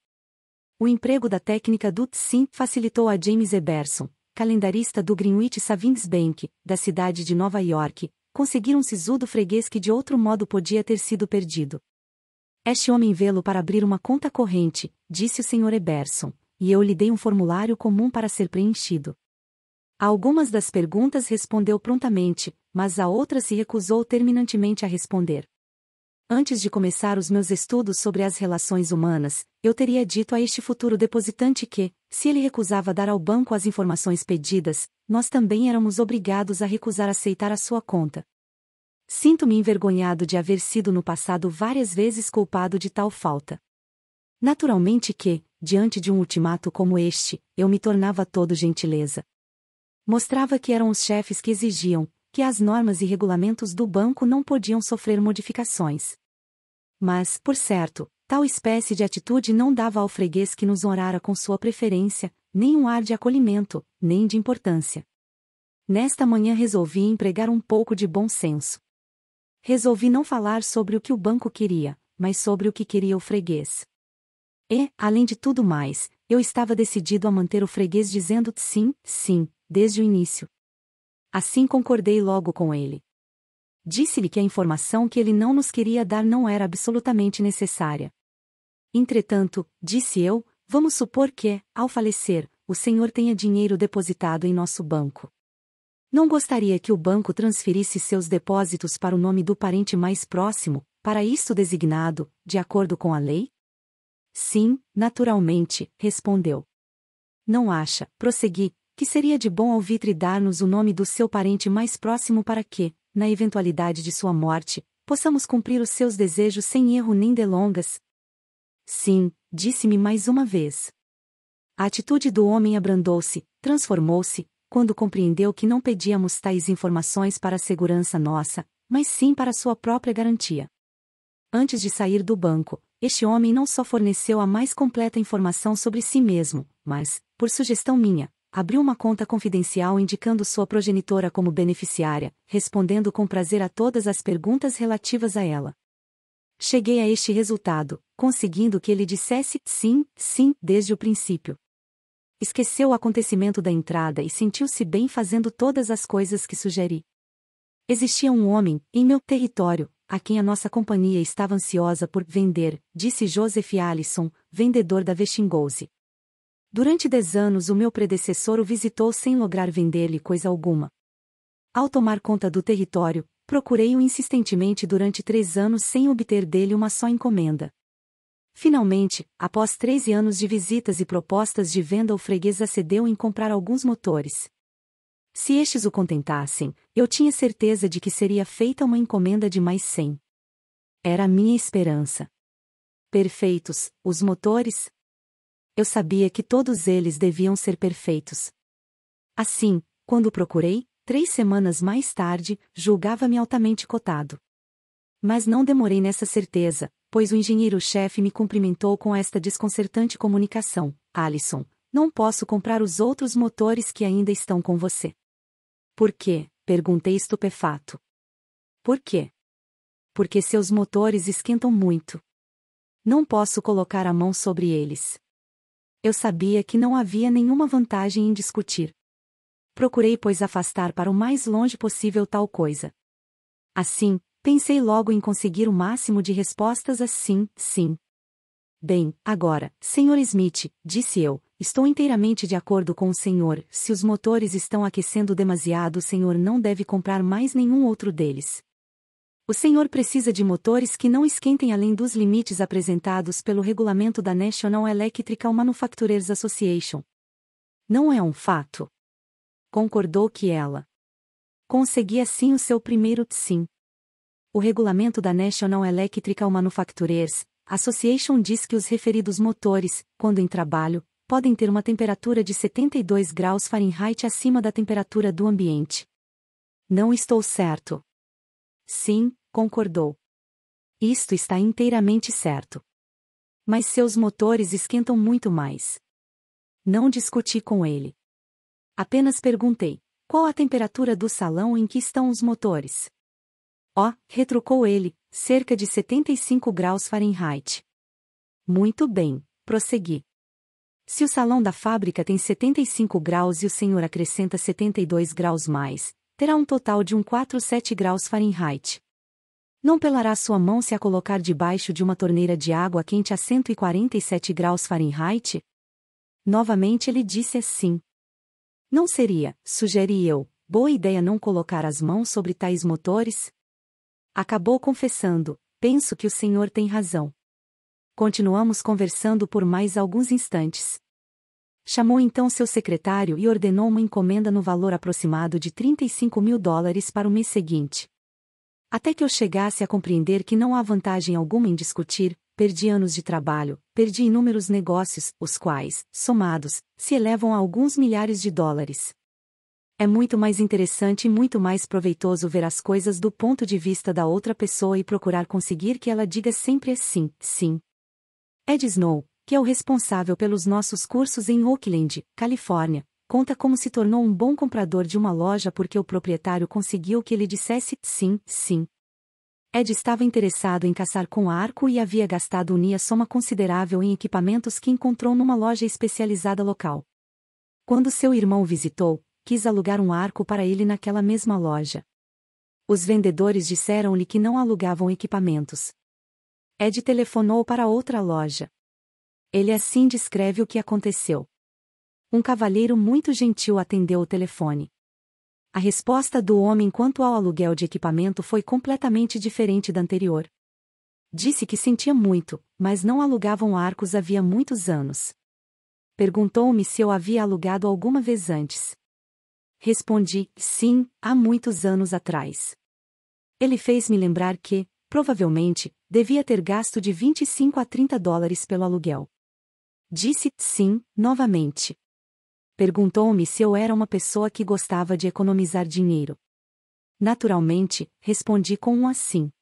O emprego da técnica do Sim facilitou a James Eberson, calendarista do Greenwich Savings Bank, da cidade de Nova York, conseguir um sisudo freguês que de outro modo podia ter sido perdido. Este homem vê-lo para abrir uma conta corrente, disse o Sr. Eberson, e eu lhe dei um formulário comum para ser preenchido. A algumas das perguntas respondeu prontamente, mas a outras se recusou terminantemente a responder. Antes de começar os meus estudos sobre as relações humanas, eu teria dito a este futuro depositante que, se ele recusava dar ao banco as informações pedidas, nós também éramos obrigados a recusar aceitar a sua conta. Sinto-me envergonhado de haver sido no passado várias vezes culpado de tal falta. Naturalmente que, diante de um ultimato como este, eu me tornava todo gentileza. Mostrava que eram os chefes que exigiam, que as normas e regulamentos do banco não podiam sofrer modificações. Mas, por certo, tal espécie de atitude não dava ao freguês que nos honrara com sua preferência, nem um ar de acolhimento, nem de importância. Nesta manhã resolvi empregar um pouco de bom senso. Resolvi não falar sobre o que o banco queria, mas sobre o que queria o freguês. E, além de tudo mais, eu estava decidido a manter o freguês dizendo sim, sim, desde o início. Assim concordei logo com ele. Disse-lhe que a informação que ele não nos queria dar não era absolutamente necessária. Entretanto, disse eu, vamos supor que, ao falecer, o senhor tenha dinheiro depositado em nosso banco. Não gostaria que o banco transferisse seus depósitos para o nome do parente mais próximo, para isto designado, de acordo com a lei? Sim, naturalmente, respondeu. Não acha, prossegui, que seria de bom alvitre dar-nos o nome do seu parente mais próximo para que, na eventualidade de sua morte, possamos cumprir os seus desejos sem erro nem delongas. Sim, disse-me mais uma vez. A atitude do homem abrandou-se, transformou-se, quando compreendeu que não pedíamos tais informações para a segurança nossa, mas sim para sua própria garantia. Antes de sair do banco, este homem não só forneceu a mais completa informação sobre si mesmo, mas, por sugestão minha, Abriu uma conta confidencial indicando sua progenitora como beneficiária, respondendo com prazer a todas as perguntas relativas a ela. Cheguei a este resultado, conseguindo que ele dissesse sim, sim, desde o princípio. Esqueceu o acontecimento da entrada e sentiu-se bem fazendo todas as coisas que sugeri. Existia um homem, em meu território, a quem a nossa companhia estava ansiosa por vender, disse Joseph Allison, vendedor da Vestingose. Durante dez anos o meu predecessor o visitou sem lograr vender-lhe coisa alguma. Ao tomar conta do território, procurei-o insistentemente durante três anos sem obter dele uma só encomenda. Finalmente, após 13 anos de visitas e propostas de venda, o freguês acedeu em comprar alguns motores. Se estes o contentassem, eu tinha certeza de que seria feita uma encomenda de mais 100. Era a minha esperança. Perfeitos, os motores, eu sabia que todos eles deviam ser perfeitos. Assim, quando procurei, três semanas mais tarde, julgava-me altamente cotado. Mas não demorei nessa certeza, pois o engenheiro-chefe me cumprimentou com esta desconcertante comunicação: Alison, não posso comprar os outros motores que ainda estão com você. Por quê? perguntei estupefato. Por quê? Porque seus motores esquentam muito. Não posso colocar a mão sobre eles. Eu sabia que não havia nenhuma vantagem em discutir. Procurei, pois, afastar para o mais longe possível tal coisa. Assim, pensei logo em conseguir o máximo de respostas assim, sim. Bem, agora, Sr. Smith, disse eu, estou inteiramente de acordo com o senhor, se os motores estão aquecendo demasiado o senhor não deve comprar mais nenhum outro deles. O senhor precisa de motores que não esquentem além dos limites apresentados pelo regulamento da National Electrical Manufacturers Association. Não é um fato. Concordou que ela. Consegui assim o seu primeiro sim. O regulamento da National Electrical Manufacturers Association diz que os referidos motores, quando em trabalho, podem ter uma temperatura de 72 graus Fahrenheit acima da temperatura do ambiente. Não estou certo. Sim, concordou. Isto está inteiramente certo. Mas seus motores esquentam muito mais. Não discuti com ele. Apenas perguntei: qual a temperatura do salão em que estão os motores? Ó, oh, retrucou ele, cerca de 75 graus Fahrenheit. Muito bem, prossegui. Se o salão da fábrica tem 75 graus e o senhor acrescenta 72 graus mais, terá um total de um 47 graus Fahrenheit. Não pelará sua mão se a colocar debaixo de uma torneira de água quente a 147 graus Fahrenheit? Novamente ele disse assim. Não seria, sugeri eu, boa ideia não colocar as mãos sobre tais motores? Acabou confessando, penso que o senhor tem razão. Continuamos conversando por mais alguns instantes. Chamou então seu secretário e ordenou uma encomenda no valor aproximado de 35 mil dólares para o mês seguinte. Até que eu chegasse a compreender que não há vantagem alguma em discutir, perdi anos de trabalho, perdi inúmeros negócios, os quais, somados, se elevam a alguns milhares de dólares. É muito mais interessante e muito mais proveitoso ver as coisas do ponto de vista da outra pessoa e procurar conseguir que ela diga sempre sim, sim. Ed Snow, que é o responsável pelos nossos cursos em Oakland, Califórnia, conta como se tornou um bom comprador de uma loja porque o proprietário conseguiu que ele dissesse sim, sim. Ed estava interessado em caçar com arco e havia gastado uma soma considerável em equipamentos que encontrou numa loja especializada local. Quando seu irmão visitou, quis alugar um arco para ele naquela mesma loja. Os vendedores disseram-lhe que não alugavam equipamentos. Ed telefonou para outra loja. Ele assim descreve o que aconteceu um cavalheiro muito gentil atendeu o telefone. A resposta do homem quanto ao aluguel de equipamento foi completamente diferente da anterior. Disse que sentia muito, mas não alugavam arcos havia muitos anos. Perguntou-me se eu havia alugado alguma vez antes. Respondi, sim, há muitos anos atrás. Ele fez-me lembrar que, provavelmente, devia ter gasto de 25 a 30 dólares pelo aluguel. Disse, sim, novamente perguntou-me se eu era uma pessoa que gostava de economizar dinheiro. Naturalmente, respondi com um assim.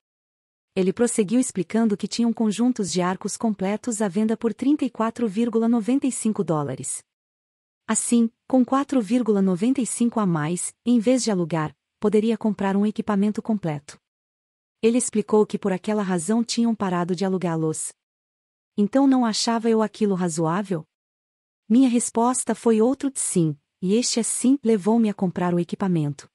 Ele prosseguiu explicando que tinham conjuntos de arcos completos à venda por 34,95 dólares. Assim, com 4,95 a mais, em vez de alugar, poderia comprar um equipamento completo. Ele explicou que por aquela razão tinham parado de alugá-los. Então não achava eu aquilo razoável? Minha resposta foi outro sim, e este é sim levou-me a comprar o equipamento.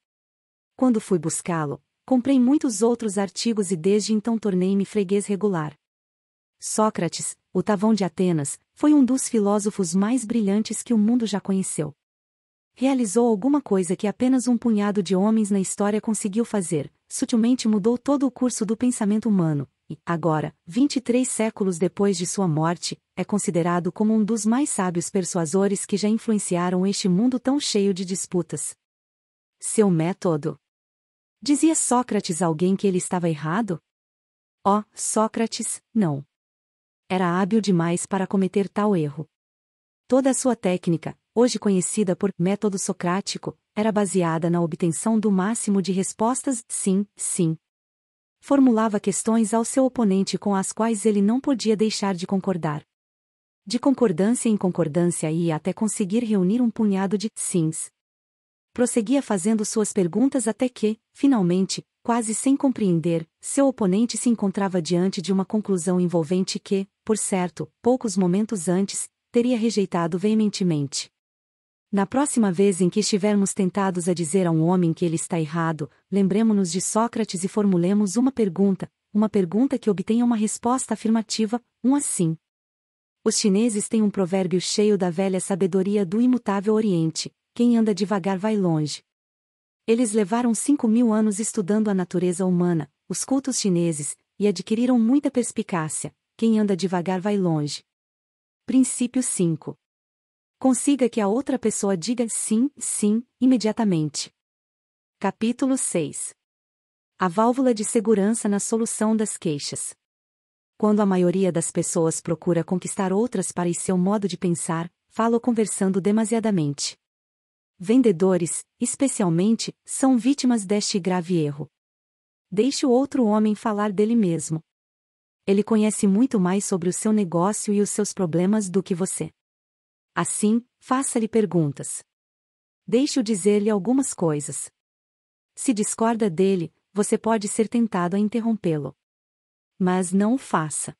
Quando fui buscá-lo, comprei muitos outros artigos e desde então tornei-me freguês regular. Sócrates, o Tavão de Atenas, foi um dos filósofos mais brilhantes que o mundo já conheceu. Realizou alguma coisa que apenas um punhado de homens na história conseguiu fazer, sutilmente mudou todo o curso do pensamento humano, e, agora, 23 séculos depois de sua morte, é considerado como um dos mais sábios persuasores que já influenciaram este mundo tão cheio de disputas. Seu método. Dizia Sócrates a alguém que ele estava errado? Oh, Sócrates, não. Era hábil demais para cometer tal erro. Toda a sua técnica, hoje conhecida por método socrático, era baseada na obtenção do máximo de respostas sim, sim, formulava questões ao seu oponente com as quais ele não podia deixar de concordar. De concordância em concordância ia até conseguir reunir um punhado de sims. Prosseguia fazendo suas perguntas até que, finalmente, quase sem compreender, seu oponente se encontrava diante de uma conclusão envolvente que, por certo, poucos momentos antes, teria rejeitado veementemente. Na próxima vez em que estivermos tentados a dizer a um homem que ele está errado, lembremos-nos de Sócrates e formulemos uma pergunta, uma pergunta que obtenha uma resposta afirmativa, um assim. Os chineses têm um provérbio cheio da velha sabedoria do imutável Oriente: quem anda devagar vai longe. Eles levaram cinco mil anos estudando a natureza humana, os cultos chineses, e adquiriram muita perspicácia: quem anda devagar vai longe. Princípio 5 Consiga que a outra pessoa diga sim, sim, imediatamente. Capítulo 6 A válvula de segurança na solução das queixas. Quando a maioria das pessoas procura conquistar outras para seu modo de pensar, fala conversando demasiadamente. Vendedores, especialmente, são vítimas deste grave erro. Deixe o outro homem falar dele mesmo. Ele conhece muito mais sobre o seu negócio e os seus problemas do que você. Assim, faça-lhe perguntas. Deixe-o dizer-lhe algumas coisas. Se discorda dele, você pode ser tentado a interrompê-lo. Mas não o faça.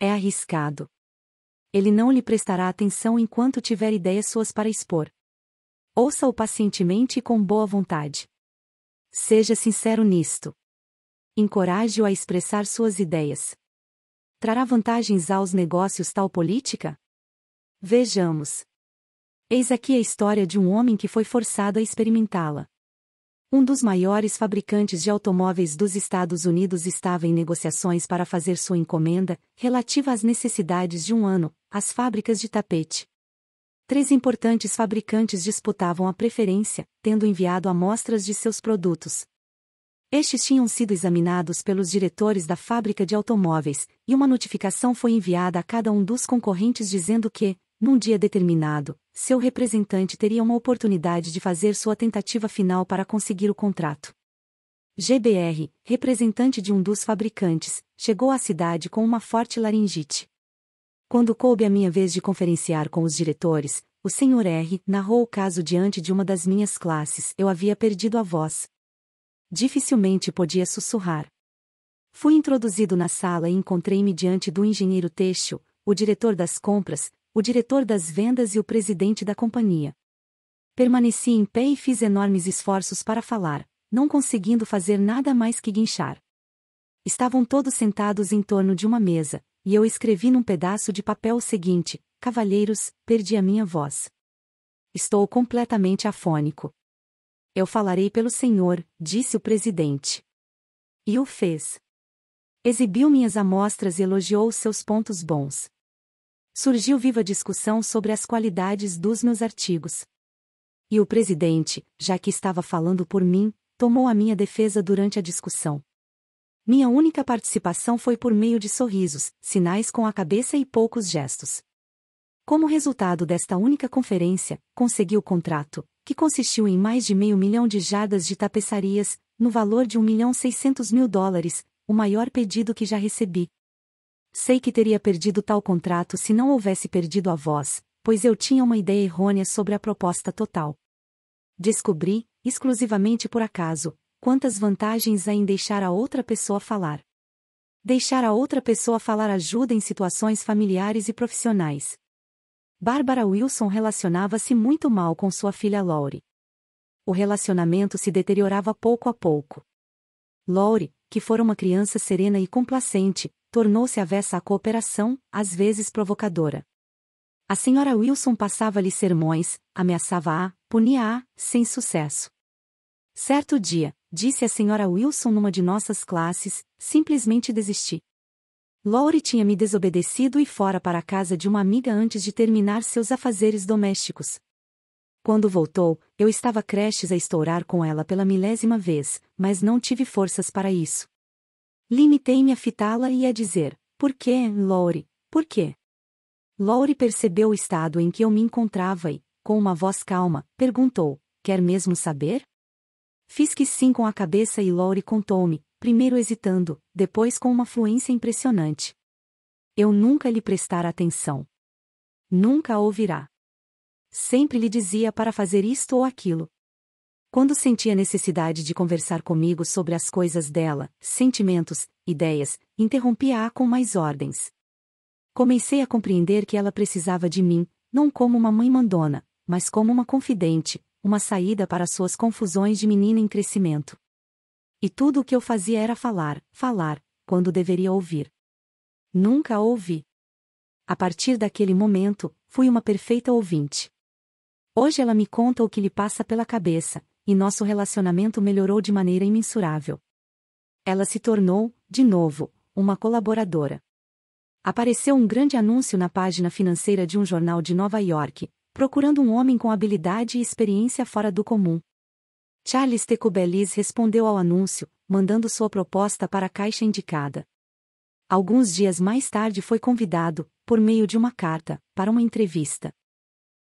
É arriscado. Ele não lhe prestará atenção enquanto tiver ideias suas para expor. Ouça-o pacientemente e com boa vontade. Seja sincero nisto. Encoraje-o a expressar suas ideias. Trará vantagens aos negócios tal política? Vejamos. Eis aqui a história de um homem que foi forçado a experimentá-la. Um dos maiores fabricantes de automóveis dos Estados Unidos estava em negociações para fazer sua encomenda, relativa às necessidades de um ano, às fábricas de tapete. Três importantes fabricantes disputavam a preferência, tendo enviado amostras de seus produtos. Estes tinham sido examinados pelos diretores da fábrica de automóveis, e uma notificação foi enviada a cada um dos concorrentes dizendo que, num dia determinado, seu representante teria uma oportunidade de fazer sua tentativa final para conseguir o contrato. GBR, representante de um dos fabricantes, chegou à cidade com uma forte laringite. Quando coube a minha vez de conferenciar com os diretores, o Sr. R narrou o caso diante de uma das minhas classes. Eu havia perdido a voz. Dificilmente podia sussurrar. Fui introduzido na sala e encontrei-me diante do engenheiro Teixo, o diretor das compras, o diretor das vendas e o presidente da companhia. Permaneci em pé e fiz enormes esforços para falar, não conseguindo fazer nada mais que guinchar. Estavam todos sentados em torno de uma mesa, e eu escrevi num pedaço de papel o seguinte: Cavalheiros, perdi a minha voz. Estou completamente afônico. Eu falarei pelo senhor, disse o presidente. E o fez. Exibiu minhas amostras e elogiou seus pontos bons surgiu viva discussão sobre as qualidades dos meus artigos. E o presidente, já que estava falando por mim, tomou a minha defesa durante a discussão. Minha única participação foi por meio de sorrisos, sinais com a cabeça e poucos gestos. Como resultado desta única conferência, consegui o contrato, que consistiu em mais de meio milhão de jardas de tapeçarias, no valor de 1 milhão 600 mil dólares, o maior pedido que já recebi, Sei que teria perdido tal contrato se não houvesse perdido a voz, pois eu tinha uma ideia errônea sobre a proposta total. Descobri, exclusivamente por acaso, quantas vantagens há em deixar a outra pessoa falar. Deixar a outra pessoa falar ajuda em situações familiares e profissionais. Barbara Wilson relacionava-se muito mal com sua filha Laurie. O relacionamento se deteriorava pouco a pouco. Laurie, que fora uma criança serena e complacente, tornou-se avessa à cooperação, às vezes provocadora. A senhora Wilson passava-lhe sermões, ameaçava-a, punia-a, sem sucesso. Certo dia, disse a senhora Wilson numa de nossas classes, simplesmente desisti. Lowry tinha me desobedecido e fora para a casa de uma amiga antes de terminar seus afazeres domésticos. Quando voltou, eu estava creches a estourar com ela pela milésima vez, mas não tive forças para isso. Limitei-me a fitá-la e a dizer: Por quê, Lowry? Por quê? Lowry percebeu o estado em que eu me encontrava e, com uma voz calma, perguntou: Quer mesmo saber? Fiz que sim com a cabeça e Lowry contou-me, primeiro hesitando, depois com uma fluência impressionante. Eu nunca lhe prestara atenção. Nunca a ouvirá. Sempre lhe dizia para fazer isto ou aquilo, quando sentia necessidade de conversar comigo sobre as coisas dela, sentimentos, ideias, interrompia-a com mais ordens. Comecei a compreender que ela precisava de mim, não como uma mãe mandona, mas como uma confidente, uma saída para suas confusões de menina em crescimento. E tudo o que eu fazia era falar, falar, quando deveria ouvir. Nunca ouvi. A partir daquele momento, fui uma perfeita ouvinte. Hoje ela me conta o que lhe passa pela cabeça, e nosso relacionamento melhorou de maneira imensurável. Ela se tornou, de novo, uma colaboradora. Apareceu um grande anúncio na página financeira de um jornal de Nova York, procurando um homem com habilidade e experiência fora do comum. Charles Tecubelis respondeu ao anúncio, mandando sua proposta para a caixa indicada. Alguns dias mais tarde foi convidado, por meio de uma carta, para uma entrevista.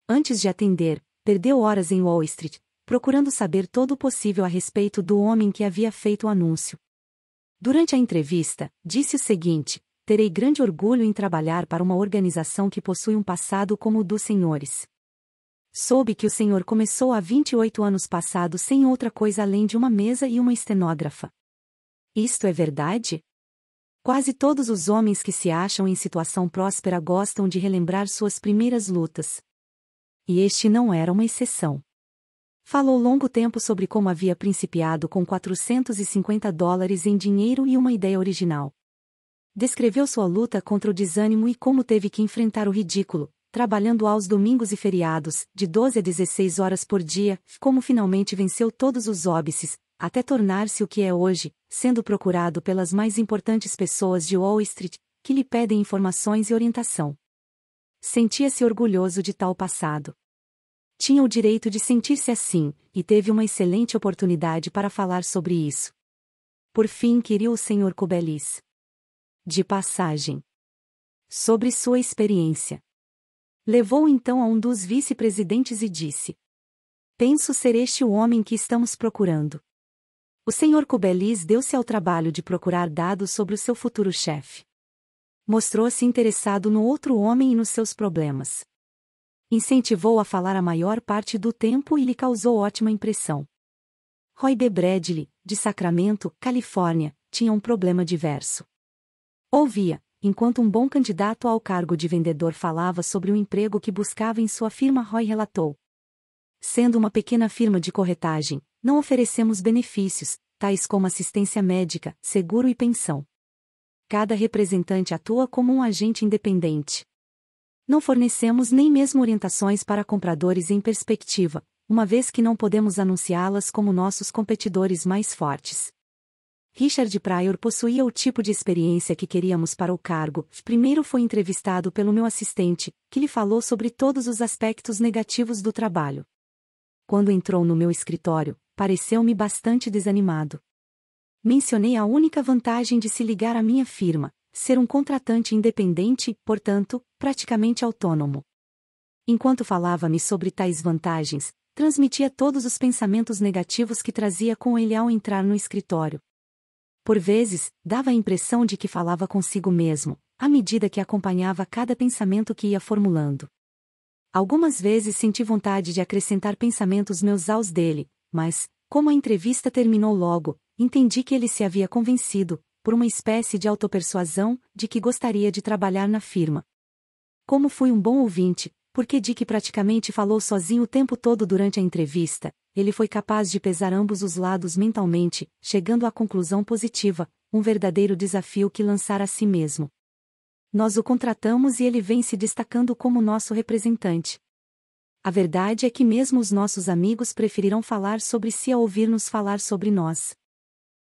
Antes de atender, perdeu horas em Wall Street, procurando saber todo o possível a respeito do homem que havia feito o anúncio. Durante a entrevista, disse o seguinte: Terei grande orgulho em trabalhar para uma organização que possui um passado como o dos senhores. Soube que o senhor começou há 28 anos passados sem outra coisa além de uma mesa e uma estenógrafa. Isto é verdade? Quase todos os homens que se acham em situação próspera gostam de relembrar suas primeiras lutas. E este não era uma exceção. Falou longo tempo sobre como havia principiado com 450 dólares em dinheiro e uma ideia original. Descreveu sua luta contra o desânimo e como teve que enfrentar o ridículo, trabalhando aos domingos e feriados, de 12 a 16 horas por dia, como finalmente venceu todos os óbices, até tornar-se o que é hoje, sendo procurado pelas mais importantes pessoas de Wall Street, que lhe pedem informações e orientação. Sentia-se orgulhoso de tal passado. Tinha o direito de sentir-se assim, e teve uma excelente oportunidade para falar sobre isso. Por fim, queria o Sr. Kubelis. De passagem. Sobre sua experiência. Levou então a um dos vice-presidentes e disse: Penso ser este o homem que estamos procurando. O Sr. Kubelis deu-se ao trabalho de procurar dados sobre o seu futuro chefe. Mostrou-se interessado no outro homem e nos seus problemas. Incentivou a falar a maior parte do tempo e lhe causou ótima impressão. Roy B. Bradley, de Sacramento, Califórnia, tinha um problema diverso. Ouvia, enquanto um bom candidato ao cargo de vendedor falava sobre o emprego que buscava em sua firma, Roy relatou. Sendo uma pequena firma de corretagem, não oferecemos benefícios, tais como assistência médica, seguro e pensão. Cada representante atua como um agente independente. Não fornecemos nem mesmo orientações para compradores em perspectiva, uma vez que não podemos anunciá-las como nossos competidores mais fortes. Richard Pryor possuía o tipo de experiência que queríamos para o cargo. Primeiro foi entrevistado pelo meu assistente, que lhe falou sobre todos os aspectos negativos do trabalho. Quando entrou no meu escritório, pareceu-me bastante desanimado. Mencionei a única vantagem de se ligar à minha firma, ser um contratante independente, portanto, praticamente autônomo. Enquanto falava-me sobre tais vantagens, transmitia todos os pensamentos negativos que trazia com ele ao entrar no escritório. Por vezes, dava a impressão de que falava consigo mesmo, à medida que acompanhava cada pensamento que ia formulando. Algumas vezes senti vontade de acrescentar pensamentos meus aos dele, mas, como a entrevista terminou logo, entendi que ele se havia convencido, por uma espécie de autopersuasão, de que gostaria de trabalhar na firma. Como fui um bom ouvinte, porque Dick praticamente falou sozinho o tempo todo durante a entrevista, ele foi capaz de pesar ambos os lados mentalmente, chegando à conclusão positiva, um verdadeiro desafio que lançar a si mesmo. Nós o contratamos e ele vem se destacando como nosso representante. A verdade é que mesmo os nossos amigos preferiram falar sobre si a ouvir-nos falar sobre nós.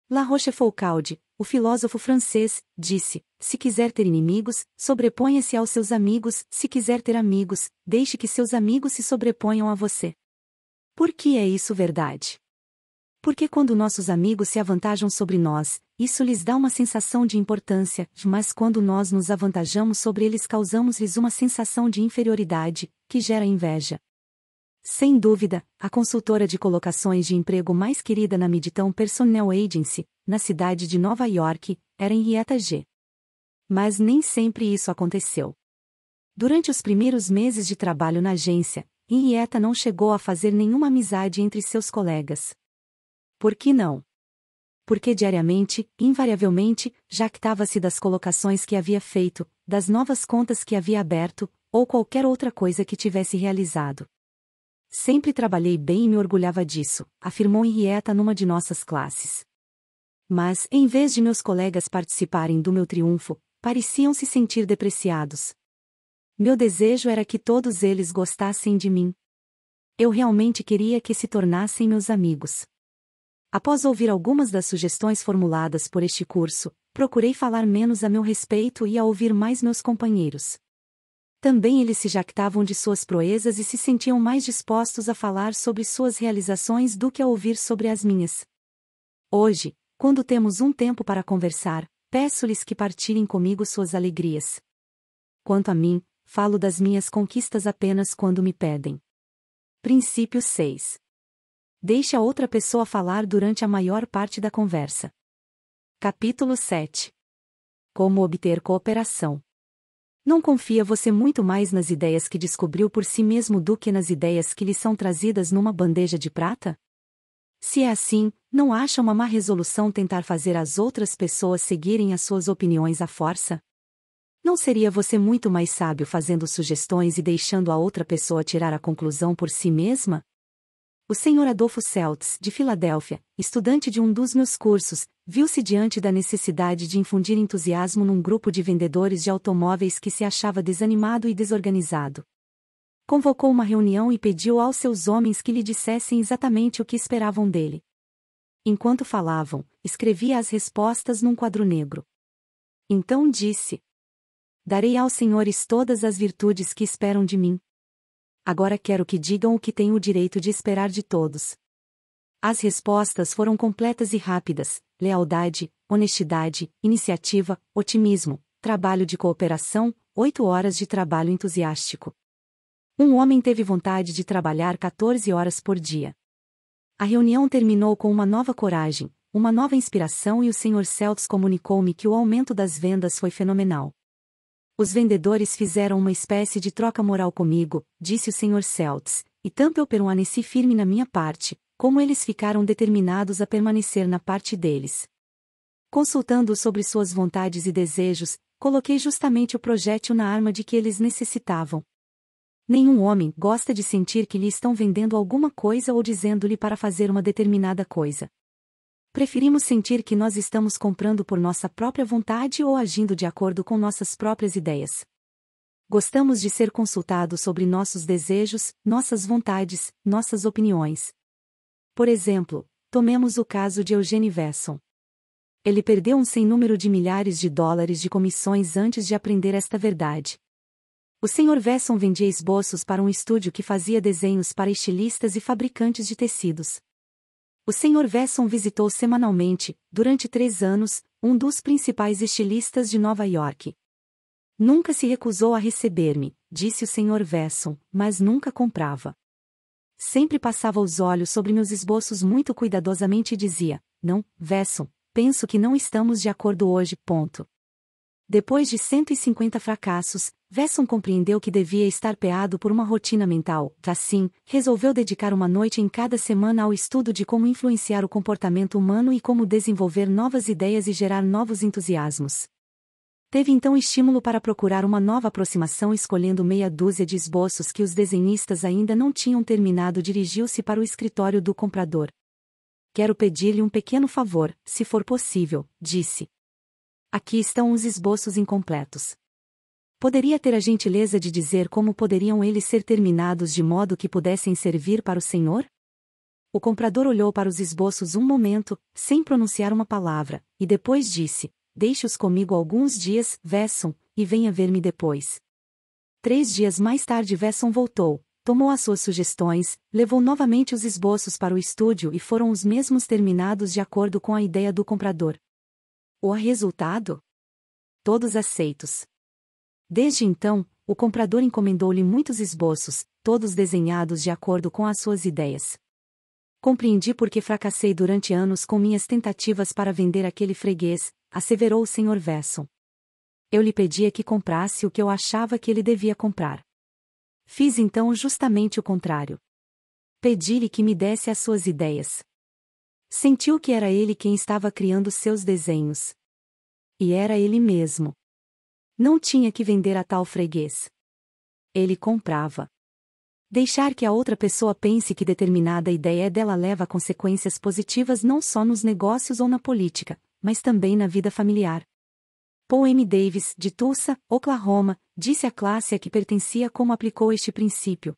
La Rochefoucauld, o filósofo francês, disse: Se quiser ter inimigos, sobreponha-se aos seus amigos, se quiser ter amigos, deixe que seus amigos se sobreponham a você. Por que é isso verdade? Porque quando nossos amigos se avantajam sobre nós, isso lhes dá uma sensação de importância, mas quando nós nos avantajamos sobre eles causamos-lhes uma sensação de inferioridade, que gera inveja. Sem dúvida, a consultora de colocações de emprego mais querida na Midtown Personnel Agency, na cidade de Nova York, era Henrietta G. Mas nem sempre isso aconteceu. Durante os primeiros meses de trabalho na agência, Henrietta não chegou a fazer nenhuma amizade entre seus colegas. Por que não? Porque diariamente, invariavelmente, jactava-se das colocações que havia feito, das novas contas que havia aberto, ou qualquer outra coisa que tivesse realizado. Sempre trabalhei bem e me orgulhava disso, afirmou Henrietta numa de nossas classes. Mas, em vez de meus colegas participarem do meu triunfo, pareciam se sentir depreciados. Meu desejo era que todos eles gostassem de mim. Eu realmente queria que se tornassem meus amigos. Após ouvir algumas das sugestões formuladas por este curso, procurei falar menos a meu respeito e a ouvir mais meus companheiros. Também eles se jactavam de suas proezas e se sentiam mais dispostos a falar sobre suas realizações do que a ouvir sobre as minhas. Hoje, quando temos um tempo para conversar, peço-lhes que partilhem comigo suas alegrias. Quanto a mim, falo das minhas conquistas apenas quando me pedem. Princípio 6. Deixe a outra pessoa falar durante a maior parte da conversa. Capítulo 7. Como obter cooperação não confia você muito mais nas ideias que descobriu por si mesmo do que nas ideias que lhe são trazidas numa bandeja de prata? Se é assim, não acha uma má resolução tentar fazer as outras pessoas seguirem as suas opiniões à força? Não seria você muito mais sábio fazendo sugestões e deixando a outra pessoa tirar a conclusão por si mesma? O senhor Adolfo Celtz, de Filadélfia, estudante de um dos meus cursos, viu-se diante da necessidade de infundir entusiasmo num grupo de vendedores de automóveis que se achava desanimado e desorganizado. Convocou uma reunião e pediu aos seus homens que lhe dissessem exatamente o que esperavam dele. Enquanto falavam, escrevia as respostas num quadro negro. Então disse: Darei aos senhores todas as virtudes que esperam de mim, agora quero que digam o que tenho o direito de esperar de todos. As respostas foram completas e rápidas: lealdade, honestidade, iniciativa, otimismo, trabalho de cooperação, oito horas de trabalho entusiástico. Um homem teve vontade de trabalhar 14 horas por dia. A reunião terminou com uma nova coragem, uma nova inspiração e o Sr. Celts comunicou-me que o aumento das vendas foi fenomenal. Os vendedores fizeram uma espécie de troca moral comigo, disse o Sr. Seltz, e tanto eu permaneci firme na minha parte, como eles ficaram determinados a permanecer na parte deles. Consultando sobre suas vontades e desejos, coloquei justamente o projétil na arma de que eles necessitavam. Nenhum homem gosta de sentir que lhe estão vendendo alguma coisa ou dizendo-lhe para fazer uma determinada coisa preferimos sentir que nós estamos comprando por nossa própria vontade ou agindo de acordo com nossas próprias ideias. Gostamos de ser consultados sobre nossos desejos, nossas vontades, nossas opiniões. Por exemplo, tomemos o caso de Eugene Vesson. Ele perdeu um sem número de milhares de dólares de comissões antes de aprender esta verdade. O Sr. Vesson vendia esboços para um estúdio que fazia desenhos para estilistas e fabricantes de tecidos. O Sr. Vesson visitou semanalmente, durante três anos, um dos principais estilistas de Nova York. Nunca se recusou a receber-me, disse o Sr. Vesson, mas nunca comprava. Sempre passava os olhos sobre meus esboços muito cuidadosamente e dizia: Não, Vesson, penso que não estamos de acordo hoje. Ponto. Depois de 150 fracassos, Vesson compreendeu que devia estar peado por uma rotina mental, assim, resolveu dedicar uma noite em cada semana ao estudo de como influenciar o comportamento humano e como desenvolver novas ideias e gerar novos entusiasmos. Teve então estímulo para procurar uma nova aproximação escolhendo meia dúzia de esboços que os desenhistas ainda não tinham terminado dirigiu-se para o escritório do comprador. Quero pedir-lhe um pequeno favor, se for possível, disse. Aqui estão os esboços incompletos. Poderia ter a gentileza de dizer como poderiam eles ser terminados de modo que pudessem servir para o Senhor? O comprador olhou para os esboços um momento, sem pronunciar uma palavra, e depois disse: Deixe-os comigo alguns dias, Vesson, e venha ver-me depois. Três dias mais tarde, Vesson voltou, tomou as suas sugestões, levou novamente os esboços para o estúdio e foram os mesmos terminados de acordo com a ideia do comprador. O resultado? Todos aceitos. Desde então, o comprador encomendou-lhe muitos esboços, todos desenhados de acordo com as suas ideias. Compreendi porque fracassei durante anos com minhas tentativas para vender aquele freguês, asseverou o Sr. Vesson. Eu lhe pedia que comprasse o que eu achava que ele devia comprar. Fiz então justamente o contrário. Pedi-lhe que me desse as suas ideias. Sentiu que era ele quem estava criando seus desenhos. E era ele mesmo. Não tinha que vender a tal freguês. Ele comprava. Deixar que a outra pessoa pense que determinada ideia dela leva a consequências positivas não só nos negócios ou na política, mas também na vida familiar. Paul M. Davis, de Tulsa, Oklahoma, disse à classe a que pertencia como aplicou este princípio.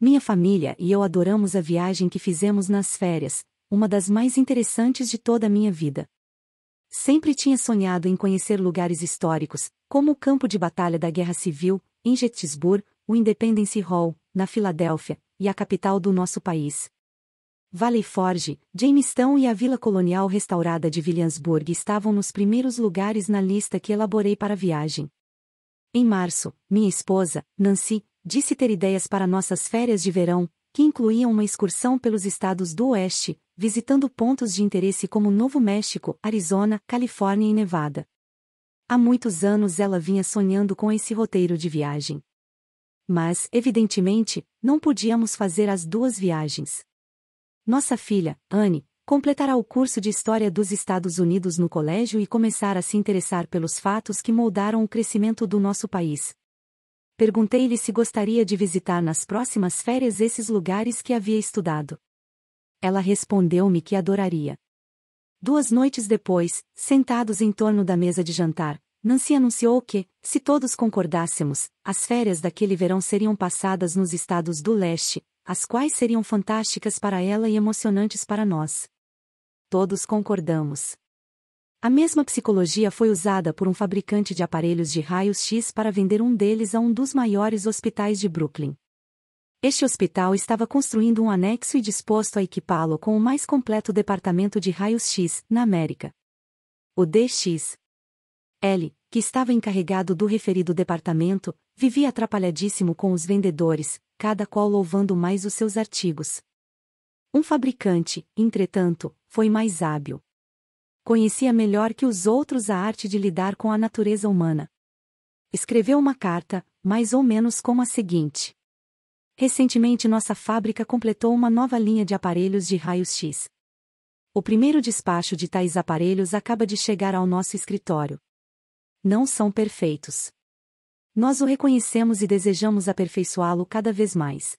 Minha família e eu adoramos a viagem que fizemos nas férias, uma das mais interessantes de toda a minha vida. Sempre tinha sonhado em conhecer lugares históricos, como o campo de batalha da Guerra Civil, em Gettysburg, o Independence Hall, na Filadélfia, e a capital do nosso país. Valley Forge, Jamestown e a Vila Colonial restaurada de Williamsburg estavam nos primeiros lugares na lista que elaborei para a viagem. Em março, minha esposa, Nancy, disse ter ideias para nossas férias de verão, que incluíam uma excursão pelos estados do Oeste, visitando pontos de interesse como Novo México, Arizona, Califórnia e Nevada. Há muitos anos ela vinha sonhando com esse roteiro de viagem. Mas, evidentemente, não podíamos fazer as duas viagens. Nossa filha, Anne, completará o curso de História dos Estados Unidos no colégio e começar a se interessar pelos fatos que moldaram o crescimento do nosso país. Perguntei-lhe se gostaria de visitar nas próximas férias esses lugares que havia estudado. Ela respondeu-me que adoraria. Duas noites depois, sentados em torno da mesa de jantar, Nancy anunciou que, se todos concordássemos, as férias daquele verão seriam passadas nos estados do leste, as quais seriam fantásticas para ela e emocionantes para nós. Todos concordamos. A mesma psicologia foi usada por um fabricante de aparelhos de raios-x para vender um deles a um dos maiores hospitais de Brooklyn. Este hospital estava construindo um anexo e disposto a equipá-lo com o mais completo departamento de raios-x na América. O DX L, que estava encarregado do referido departamento, vivia atrapalhadíssimo com os vendedores, cada qual louvando mais os seus artigos. Um fabricante, entretanto, foi mais hábil. Conhecia melhor que os outros a arte de lidar com a natureza humana. Escreveu uma carta, mais ou menos como a seguinte: Recentemente nossa fábrica completou uma nova linha de aparelhos de raios-x. O primeiro despacho de tais aparelhos acaba de chegar ao nosso escritório. Não são perfeitos. Nós o reconhecemos e desejamos aperfeiçoá-lo cada vez mais.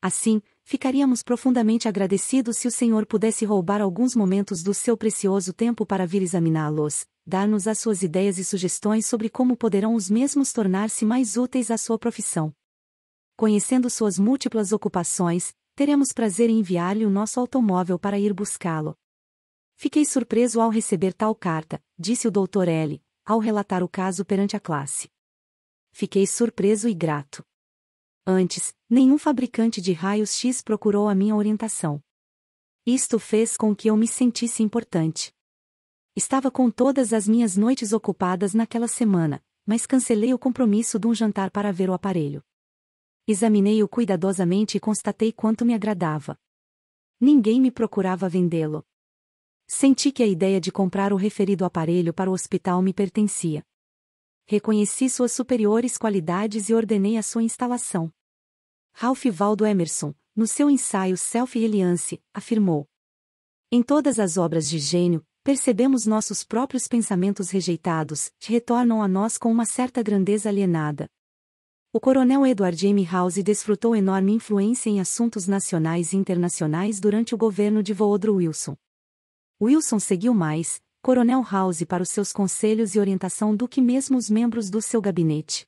Assim, ficaríamos profundamente agradecidos se o Senhor pudesse roubar alguns momentos do seu precioso tempo para vir examiná-los, dar-nos as suas ideias e sugestões sobre como poderão os mesmos tornar-se mais úteis à sua profissão conhecendo suas múltiplas ocupações, teremos prazer em enviar-lhe o nosso automóvel para ir buscá-lo. Fiquei surpreso ao receber tal carta, disse o Dr. L, ao relatar o caso perante a classe. Fiquei surpreso e grato. Antes, nenhum fabricante de raios X procurou a minha orientação. Isto fez com que eu me sentisse importante. Estava com todas as minhas noites ocupadas naquela semana, mas cancelei o compromisso de um jantar para ver o aparelho. Examinei-o cuidadosamente e constatei quanto me agradava. Ninguém me procurava vendê-lo. Senti que a ideia de comprar o referido aparelho para o hospital me pertencia. Reconheci suas superiores qualidades e ordenei a sua instalação. Ralph Waldo Emerson, no seu ensaio Self-Reliance, afirmou: Em todas as obras de gênio, percebemos nossos próprios pensamentos rejeitados, que retornam a nós com uma certa grandeza alienada o coronel Edward M. House desfrutou enorme influência em assuntos nacionais e internacionais durante o governo de Woodrow Wilson. Wilson seguiu mais, coronel House para os seus conselhos e orientação do que mesmo os membros do seu gabinete.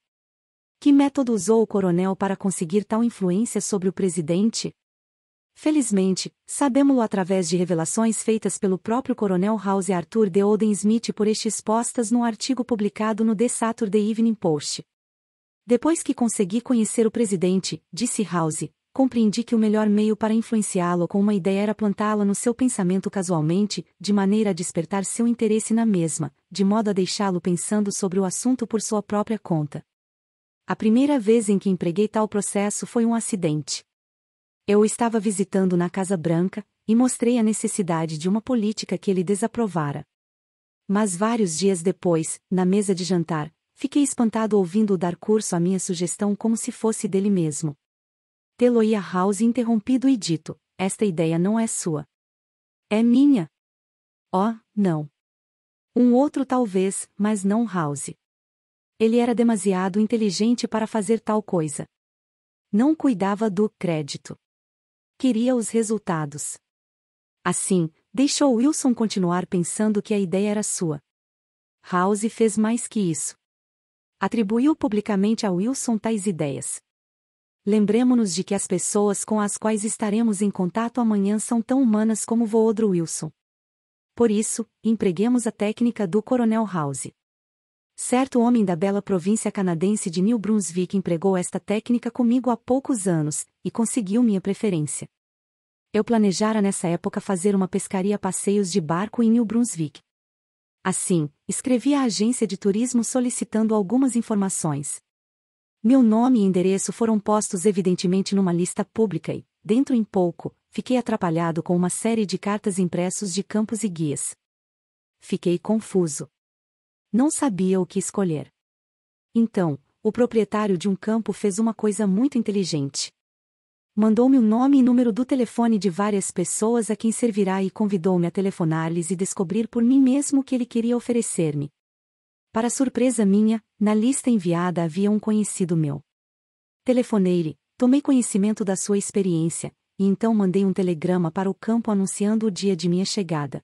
Que método usou o coronel para conseguir tal influência sobre o presidente? Felizmente, sabemos-lo através de revelações feitas pelo próprio coronel House Arthur de Oden Smith por estes postas num artigo publicado no The Saturday Evening Post. Depois que consegui conhecer o presidente, disse House, compreendi que o melhor meio para influenciá-lo com uma ideia era plantá-la no seu pensamento casualmente, de maneira a despertar seu interesse na mesma, de modo a deixá-lo pensando sobre o assunto por sua própria conta. A primeira vez em que empreguei tal processo foi um acidente. Eu o estava visitando na Casa Branca e mostrei a necessidade de uma política que ele desaprovara. Mas vários dias depois, na mesa de jantar, Fiquei espantado ouvindo-o dar curso à minha sugestão como se fosse dele mesmo. Teloia House interrompido e dito: Esta ideia não é sua. É minha. Oh, não. Um outro talvez, mas não House. Ele era demasiado inteligente para fazer tal coisa. Não cuidava do crédito. Queria os resultados. Assim, deixou Wilson continuar pensando que a ideia era sua. House fez mais que isso atribuiu publicamente a Wilson tais ideias. Lembremos-nos de que as pessoas com as quais estaremos em contato amanhã são tão humanas como Voodro Wilson. Por isso, empreguemos a técnica do Coronel House. Certo homem da bela província canadense de New Brunswick empregou esta técnica comigo há poucos anos, e conseguiu minha preferência. Eu planejara nessa época fazer uma pescaria passeios de barco em New Brunswick. Assim, escrevi à agência de turismo solicitando algumas informações. Meu nome e endereço foram postos evidentemente numa lista pública e, dentro em pouco, fiquei atrapalhado com uma série de cartas impressos de campos e guias. Fiquei confuso. Não sabia o que escolher. Então, o proprietário de um campo fez uma coisa muito inteligente mandou-me o nome e número do telefone de várias pessoas a quem servirá e convidou-me a telefonar-lhes e descobrir por mim mesmo o que ele queria oferecer-me. Para surpresa minha, na lista enviada havia um conhecido meu. Telefonei-lhe, tomei conhecimento da sua experiência, e então mandei um telegrama para o campo anunciando o dia de minha chegada.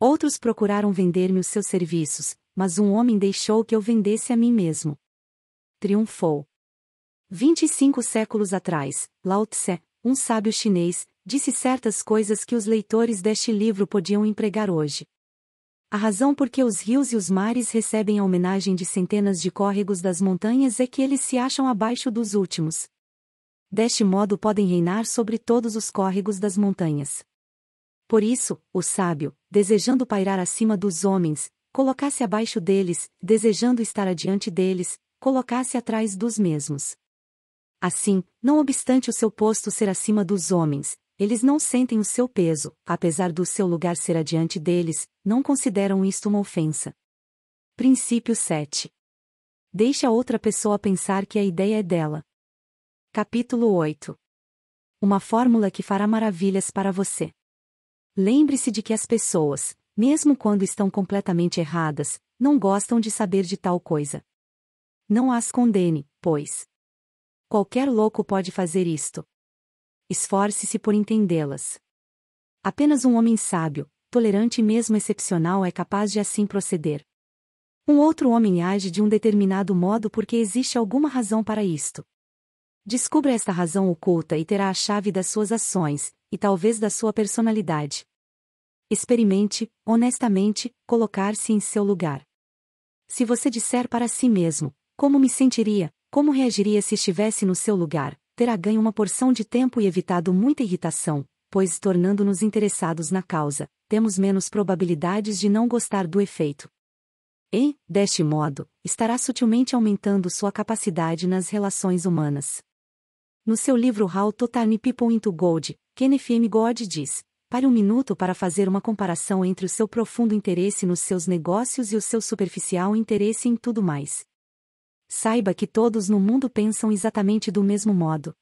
Outros procuraram vender-me os seus serviços, mas um homem deixou que eu vendesse a mim mesmo. Triunfou. 25 séculos atrás, Lao Tse, um sábio chinês, disse certas coisas que os leitores deste livro podiam empregar hoje. A razão por que os rios e os mares recebem a homenagem de centenas de córregos das montanhas é que eles se acham abaixo dos últimos. Deste modo podem reinar sobre todos os córregos das montanhas. Por isso, o sábio, desejando pairar acima dos homens, colocasse abaixo deles, desejando estar adiante deles, colocasse atrás dos mesmos. Assim, não obstante o seu posto ser acima dos homens, eles não sentem o seu peso, apesar do seu lugar ser adiante deles, não consideram isto uma ofensa. Princípio 7. Deixe a outra pessoa pensar que a ideia é dela. Capítulo 8. Uma fórmula que fará maravilhas para você. Lembre-se de que as pessoas, mesmo quando estão completamente erradas, não gostam de saber de tal coisa. Não as condene, pois, Qualquer louco pode fazer isto. Esforce-se por entendê-las. Apenas um homem sábio, tolerante e mesmo excepcional é capaz de assim proceder. Um outro homem age de um determinado modo porque existe alguma razão para isto. Descubra esta razão oculta e terá a chave das suas ações, e talvez da sua personalidade. Experimente, honestamente, colocar-se em seu lugar. Se você disser para si mesmo, como me sentiria, como reagiria se estivesse no seu lugar? Terá ganho uma porção de tempo e evitado muita irritação, pois, tornando-nos interessados na causa, temos menos probabilidades de não gostar do efeito. E, deste modo, estará sutilmente aumentando sua capacidade nas relações humanas. No seu livro How to Turn People into Gold, Kenneth M. God diz: Pare um minuto para fazer uma comparação entre o seu profundo interesse nos seus negócios e o seu superficial interesse em tudo mais saiba que todos no mundo pensam exatamente do mesmo modo.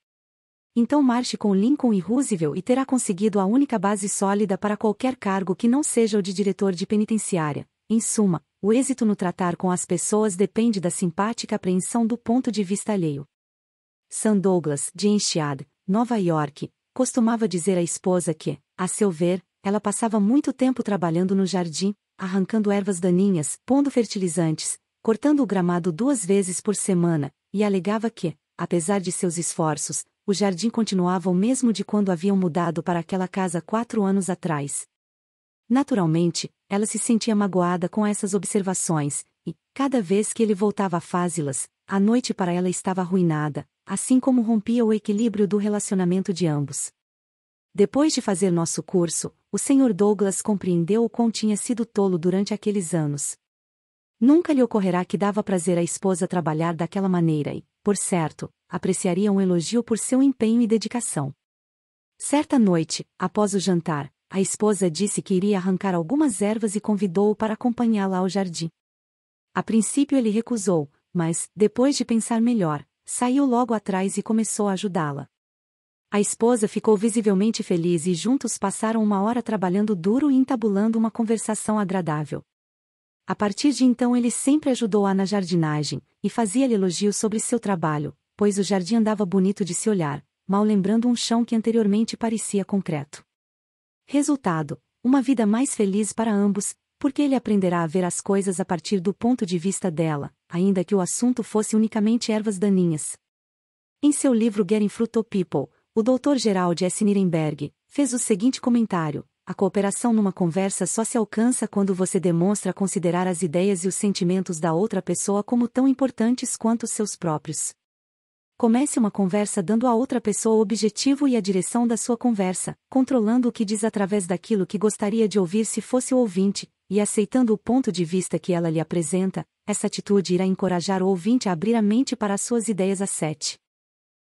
Então marche com Lincoln e Roosevelt e terá conseguido a única base sólida para qualquer cargo que não seja o de diretor de penitenciária. Em suma, o êxito no tratar com as pessoas depende da simpática apreensão do ponto de vista alheio. Sam Douglas, de Enchiad, Nova York, costumava dizer à esposa que, a seu ver, ela passava muito tempo trabalhando no jardim, arrancando ervas daninhas, pondo fertilizantes, cortando o gramado duas vezes por semana, e alegava que, apesar de seus esforços, o jardim continuava o mesmo de quando haviam mudado para aquela casa quatro anos atrás. Naturalmente, ela se sentia magoada com essas observações, e, cada vez que ele voltava a fazê-las, a noite para ela estava arruinada, assim como rompia o equilíbrio do relacionamento de ambos. Depois de fazer nosso curso, o Sr. Douglas compreendeu o quão tinha sido tolo durante aqueles anos. Nunca lhe ocorrerá que dava prazer à esposa trabalhar daquela maneira e, por certo, apreciaria um elogio por seu empenho e dedicação. Certa noite, após o jantar, a esposa disse que iria arrancar algumas ervas e convidou-o para acompanhá-la ao jardim. A princípio ele recusou, mas, depois de pensar melhor, saiu logo atrás e começou a ajudá-la. A esposa ficou visivelmente feliz e juntos passaram uma hora trabalhando duro e entabulando uma conversação agradável. A partir de então ele sempre ajudou-a na jardinagem, e fazia-lhe elogios sobre seu trabalho, pois o jardim andava bonito de se olhar, mal lembrando um chão que anteriormente parecia concreto. Resultado: uma vida mais feliz para ambos, porque ele aprenderá a ver as coisas a partir do ponto de vista dela, ainda que o assunto fosse unicamente ervas daninhas. Em seu livro Getting Fruto People, o Dr. Gerald S. Nirenberg fez o seguinte comentário: a cooperação numa conversa só se alcança quando você demonstra considerar as ideias e os sentimentos da outra pessoa como tão importantes quanto os seus próprios. Comece uma conversa dando à outra pessoa o objetivo e a direção da sua conversa, controlando o que diz através daquilo que gostaria de ouvir se fosse o ouvinte, e aceitando o ponto de vista que ela lhe apresenta, essa atitude irá encorajar o ouvinte a abrir a mente para suas ideias a sete.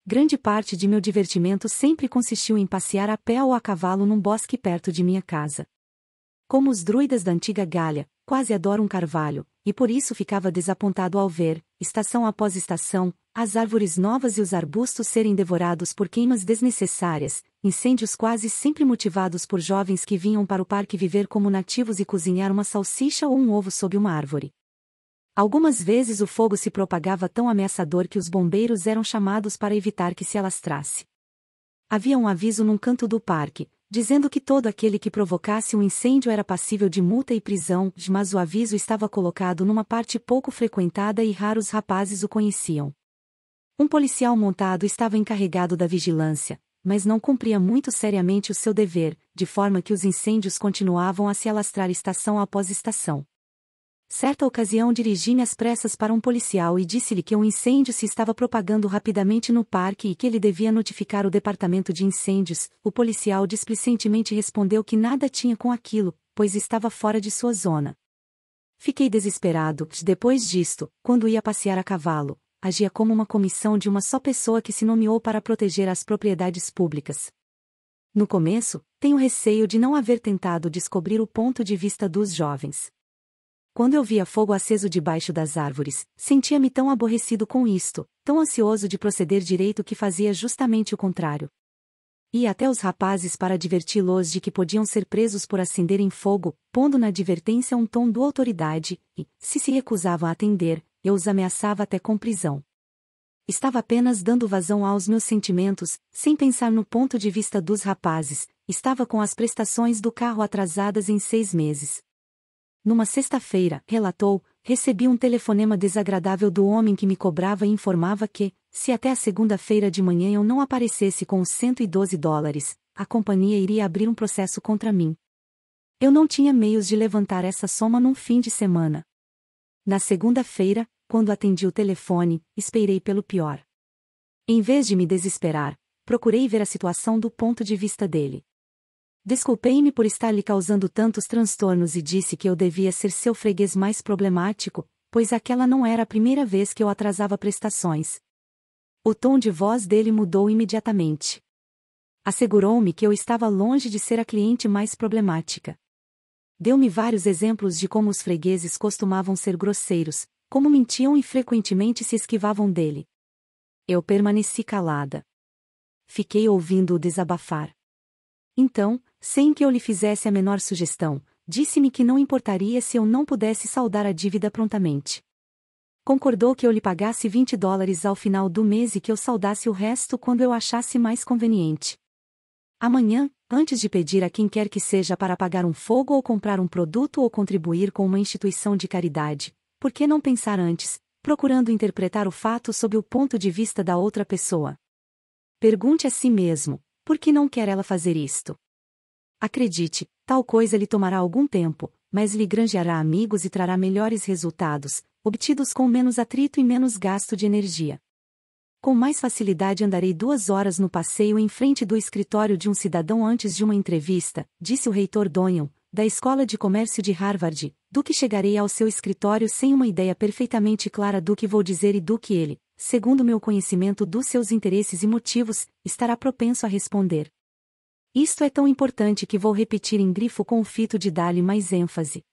Grande parte de meu divertimento sempre consistiu em passear a pé ou a cavalo num bosque perto de minha casa. Como os druidas da antiga Galha, quase adoro um carvalho, e por isso ficava desapontado ao ver, estação após estação, as árvores novas e os arbustos serem devorados por queimas desnecessárias, incêndios quase sempre motivados por jovens que vinham para o parque viver como nativos e cozinhar uma salsicha ou um ovo sob uma árvore. Algumas vezes o fogo se propagava tão ameaçador que os bombeiros eram chamados para evitar que se alastrasse. Havia um aviso num canto do parque, dizendo que todo aquele que provocasse um incêndio era passível de multa e prisão, mas o aviso estava colocado numa parte pouco frequentada e raros rapazes o conheciam. Um policial montado estava encarregado da vigilância, mas não cumpria muito seriamente o seu dever, de forma que os incêndios continuavam a se alastrar estação após estação. Certa ocasião dirigi-me às pressas para um policial e disse-lhe que um incêndio se estava propagando rapidamente no parque e que ele devia notificar o departamento de incêndios. O policial displicentemente respondeu que nada tinha com aquilo, pois estava fora de sua zona. Fiquei desesperado. Depois disto, quando ia passear a cavalo, agia como uma comissão de uma só pessoa que se nomeou para proteger as propriedades públicas. No começo, tenho receio de não haver tentado descobrir o ponto de vista dos jovens. Quando eu via fogo aceso debaixo das árvores, sentia-me tão aborrecido com isto, tão ansioso de proceder direito que fazia justamente o contrário. Ia até os rapazes para adverti-los de que podiam ser presos por acenderem fogo, pondo na advertência um tom de autoridade, e, se se recusavam a atender, eu os ameaçava até com prisão. Estava apenas dando vazão aos meus sentimentos, sem pensar no ponto de vista dos rapazes, estava com as prestações do carro atrasadas em seis meses. Numa sexta-feira, relatou, recebi um telefonema desagradável do homem que me cobrava e informava que, se até a segunda-feira de manhã eu não aparecesse com os 112 dólares, a companhia iria abrir um processo contra mim. Eu não tinha meios de levantar essa soma num fim de semana. Na segunda-feira, quando atendi o telefone, esperei pelo pior. Em vez de me desesperar, procurei ver a situação do ponto de vista dele. Desculpei-me por estar lhe causando tantos transtornos e disse que eu devia ser seu freguês mais problemático, pois aquela não era a primeira vez que eu atrasava prestações. O tom de voz dele mudou imediatamente. Assegurou-me que eu estava longe de ser a cliente mais problemática. Deu-me vários exemplos de como os fregueses costumavam ser grosseiros, como mentiam e frequentemente se esquivavam dele. Eu permaneci calada. Fiquei ouvindo-o desabafar. Então, sem que eu lhe fizesse a menor sugestão, disse-me que não importaria se eu não pudesse saldar a dívida prontamente. Concordou que eu lhe pagasse 20 dólares ao final do mês e que eu saldasse o resto quando eu achasse mais conveniente. Amanhã, antes de pedir a quem quer que seja para pagar um fogo ou comprar um produto ou contribuir com uma instituição de caridade, por que não pensar antes, procurando interpretar o fato sob o ponto de vista da outra pessoa? Pergunte a si mesmo, por que não quer ela fazer isto? Acredite, tal coisa lhe tomará algum tempo, mas lhe granjeará amigos e trará melhores resultados, obtidos com menos atrito e menos gasto de energia. Com mais facilidade andarei duas horas no passeio em frente do escritório de um cidadão antes de uma entrevista, disse o reitor Donion, da Escola de Comércio de Harvard, do que chegarei ao seu escritório sem uma ideia perfeitamente clara do que vou dizer e do que ele, segundo meu conhecimento dos seus interesses e motivos, estará propenso a responder. Isto é tão importante que vou repetir em grifo com o fito de dar-lhe mais ênfase.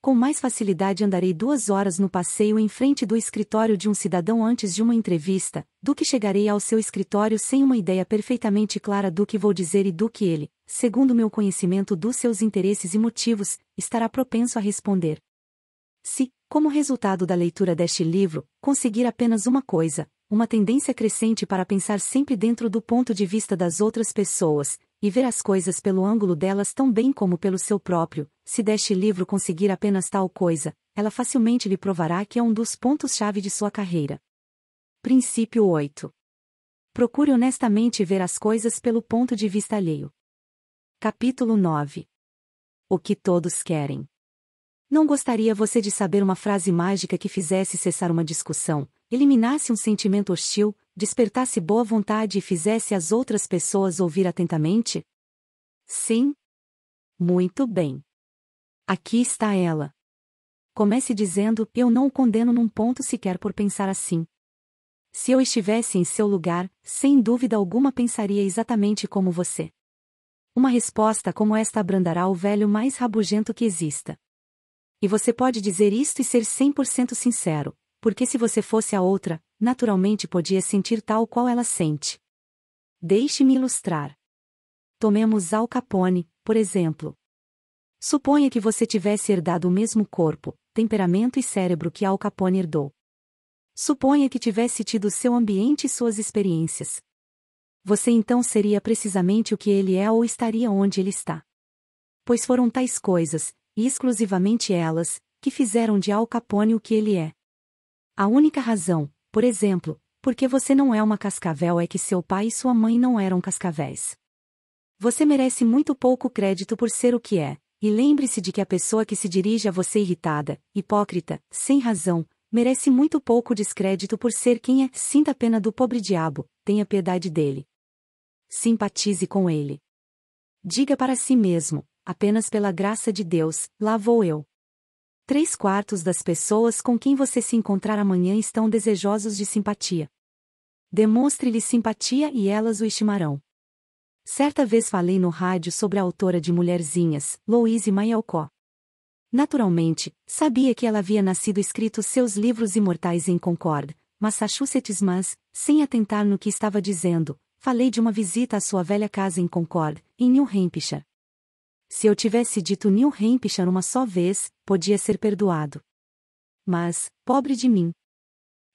Com mais facilidade andarei duas horas no passeio em frente do escritório de um cidadão antes de uma entrevista, do que chegarei ao seu escritório sem uma ideia perfeitamente clara do que vou dizer e do que ele, segundo meu conhecimento dos seus interesses e motivos, estará propenso a responder. Se, como resultado da leitura deste livro, conseguir apenas uma coisa, uma tendência crescente para pensar sempre dentro do ponto de vista das outras pessoas, e ver as coisas pelo ângulo delas tão bem como pelo seu próprio, se deste livro conseguir apenas tal coisa, ela facilmente lhe provará que é um dos pontos-chave de sua carreira. Princípio 8. Procure honestamente ver as coisas pelo ponto de vista alheio. Capítulo 9. O que todos querem. Não gostaria você de saber uma frase mágica que fizesse cessar uma discussão, eliminasse um sentimento hostil, despertasse boa vontade e fizesse as outras pessoas ouvir atentamente? Sim? Muito bem. Aqui está ela. Comece dizendo: Eu não o condeno num ponto sequer por pensar assim. Se eu estivesse em seu lugar, sem dúvida alguma pensaria exatamente como você. Uma resposta como esta abrandará o velho mais rabugento que exista. E você pode dizer isto e ser 100% sincero porque se você fosse a outra, naturalmente podia sentir tal qual ela sente. Deixe-me ilustrar. Tomemos Al Capone, por exemplo. Suponha que você tivesse herdado o mesmo corpo, temperamento e cérebro que Al Capone herdou. Suponha que tivesse tido seu ambiente e suas experiências. Você então seria precisamente o que ele é ou estaria onde ele está. Pois foram tais coisas, e exclusivamente elas, que fizeram de Al Capone o que ele é. A única razão, por exemplo, porque você não é uma cascavel é que seu pai e sua mãe não eram cascavéis. Você merece muito pouco crédito por ser o que é, e lembre-se de que a pessoa que se dirige a você irritada, hipócrita, sem razão, merece muito pouco descrédito por ser quem é. Sinta a pena do pobre diabo, tenha piedade dele. Simpatize com ele. Diga para si mesmo, apenas pela graça de Deus, lá vou eu. Três quartos das pessoas com quem você se encontrar amanhã estão desejosos de simpatia. Demonstre-lhe simpatia e elas o estimarão. Certa vez falei no rádio sobre a autora de Mulherzinhas, Louise Mayalcó. Naturalmente, sabia que ela havia nascido escrito seus livros imortais em Concord, Massachusetts, mas, sem atentar no que estava dizendo, falei de uma visita à sua velha casa em Concord, em New Hampshire. Se eu tivesse dito New Hampshire uma só vez, podia ser perdoado. Mas, pobre de mim.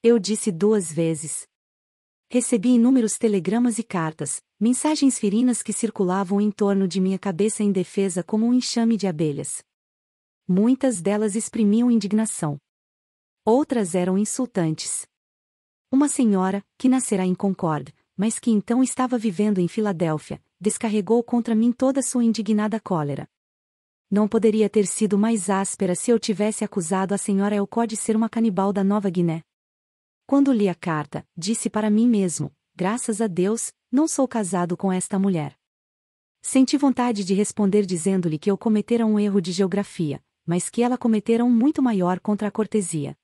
Eu disse duas vezes. Recebi inúmeros telegramas e cartas, mensagens firinas que circulavam em torno de minha cabeça indefesa como um enxame de abelhas. Muitas delas exprimiam indignação. Outras eram insultantes. Uma senhora, que nascerá em Concord, mas que então estava vivendo em Filadélfia, descarregou contra mim toda sua indignada cólera. Não poderia ter sido mais áspera se eu tivesse acusado a senhora Elcó de ser uma canibal da Nova Guiné. Quando li a carta, disse para mim mesmo: graças a Deus, não sou casado com esta mulher. Senti vontade de responder dizendo-lhe que eu cometera um erro de geografia, mas que ela cometera um muito maior contra a cortesia.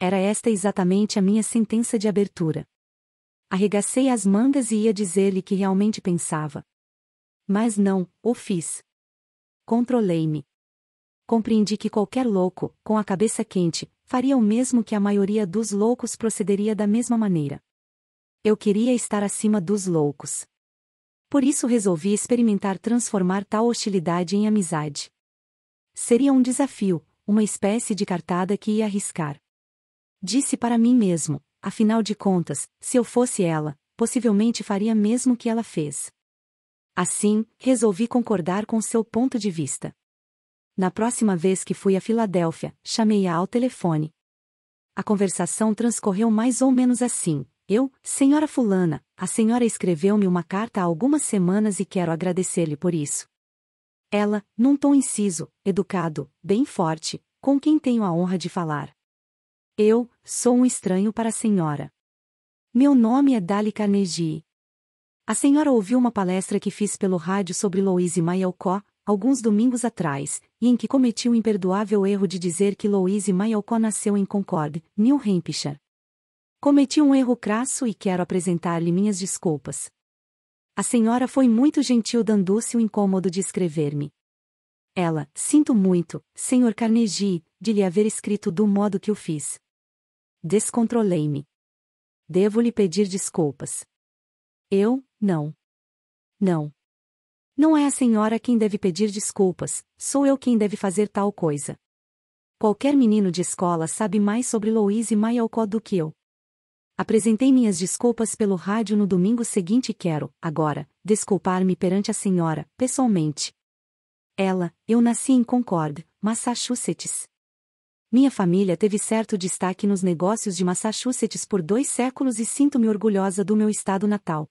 Era esta exatamente a minha sentença de abertura. Arregacei as mangas e ia dizer-lhe que realmente pensava. Mas não, o fiz. Controlei-me. Compreendi que qualquer louco, com a cabeça quente, faria o mesmo que a maioria dos loucos procederia da mesma maneira. Eu queria estar acima dos loucos. Por isso resolvi experimentar transformar tal hostilidade em amizade. Seria um desafio, uma espécie de cartada que ia arriscar. Disse para mim mesmo. Afinal de contas, se eu fosse ela, possivelmente faria mesmo que ela fez. Assim, resolvi concordar com seu ponto de vista. Na próxima vez que fui a Filadélfia, chamei-a ao telefone. A conversação transcorreu mais ou menos assim. Eu, senhora Fulana, a senhora escreveu-me uma carta há algumas semanas e quero agradecer-lhe por isso. Ela, num tom inciso, educado, bem forte, com quem tenho a honra de falar. Eu, sou um estranho para a senhora. Meu nome é Dali Carnegie. A senhora ouviu uma palestra que fiz pelo rádio sobre Louise Mayalcó, alguns domingos atrás, e em que cometi o imperdoável erro de dizer que Louise Mayalcó nasceu em Concord, New Hampshire. Cometi um erro crasso e quero apresentar-lhe minhas desculpas. A senhora foi muito gentil dando-se o incômodo de escrever-me. Ela, sinto muito, Sr. Carnegie, de lhe haver escrito do modo que o fiz. Descontrolei-me. Devo lhe pedir desculpas. Eu, não. Não. Não é a senhora quem deve pedir desculpas, sou eu quem deve fazer tal coisa. Qualquer menino de escola sabe mais sobre Louise Maialcó do que eu. Apresentei minhas desculpas pelo rádio no domingo seguinte e quero, agora, desculpar-me perante a senhora, pessoalmente. Ela, eu nasci em Concord, Massachusetts. Minha família teve certo destaque nos negócios de Massachusetts por dois séculos e sinto-me orgulhosa do meu estado natal.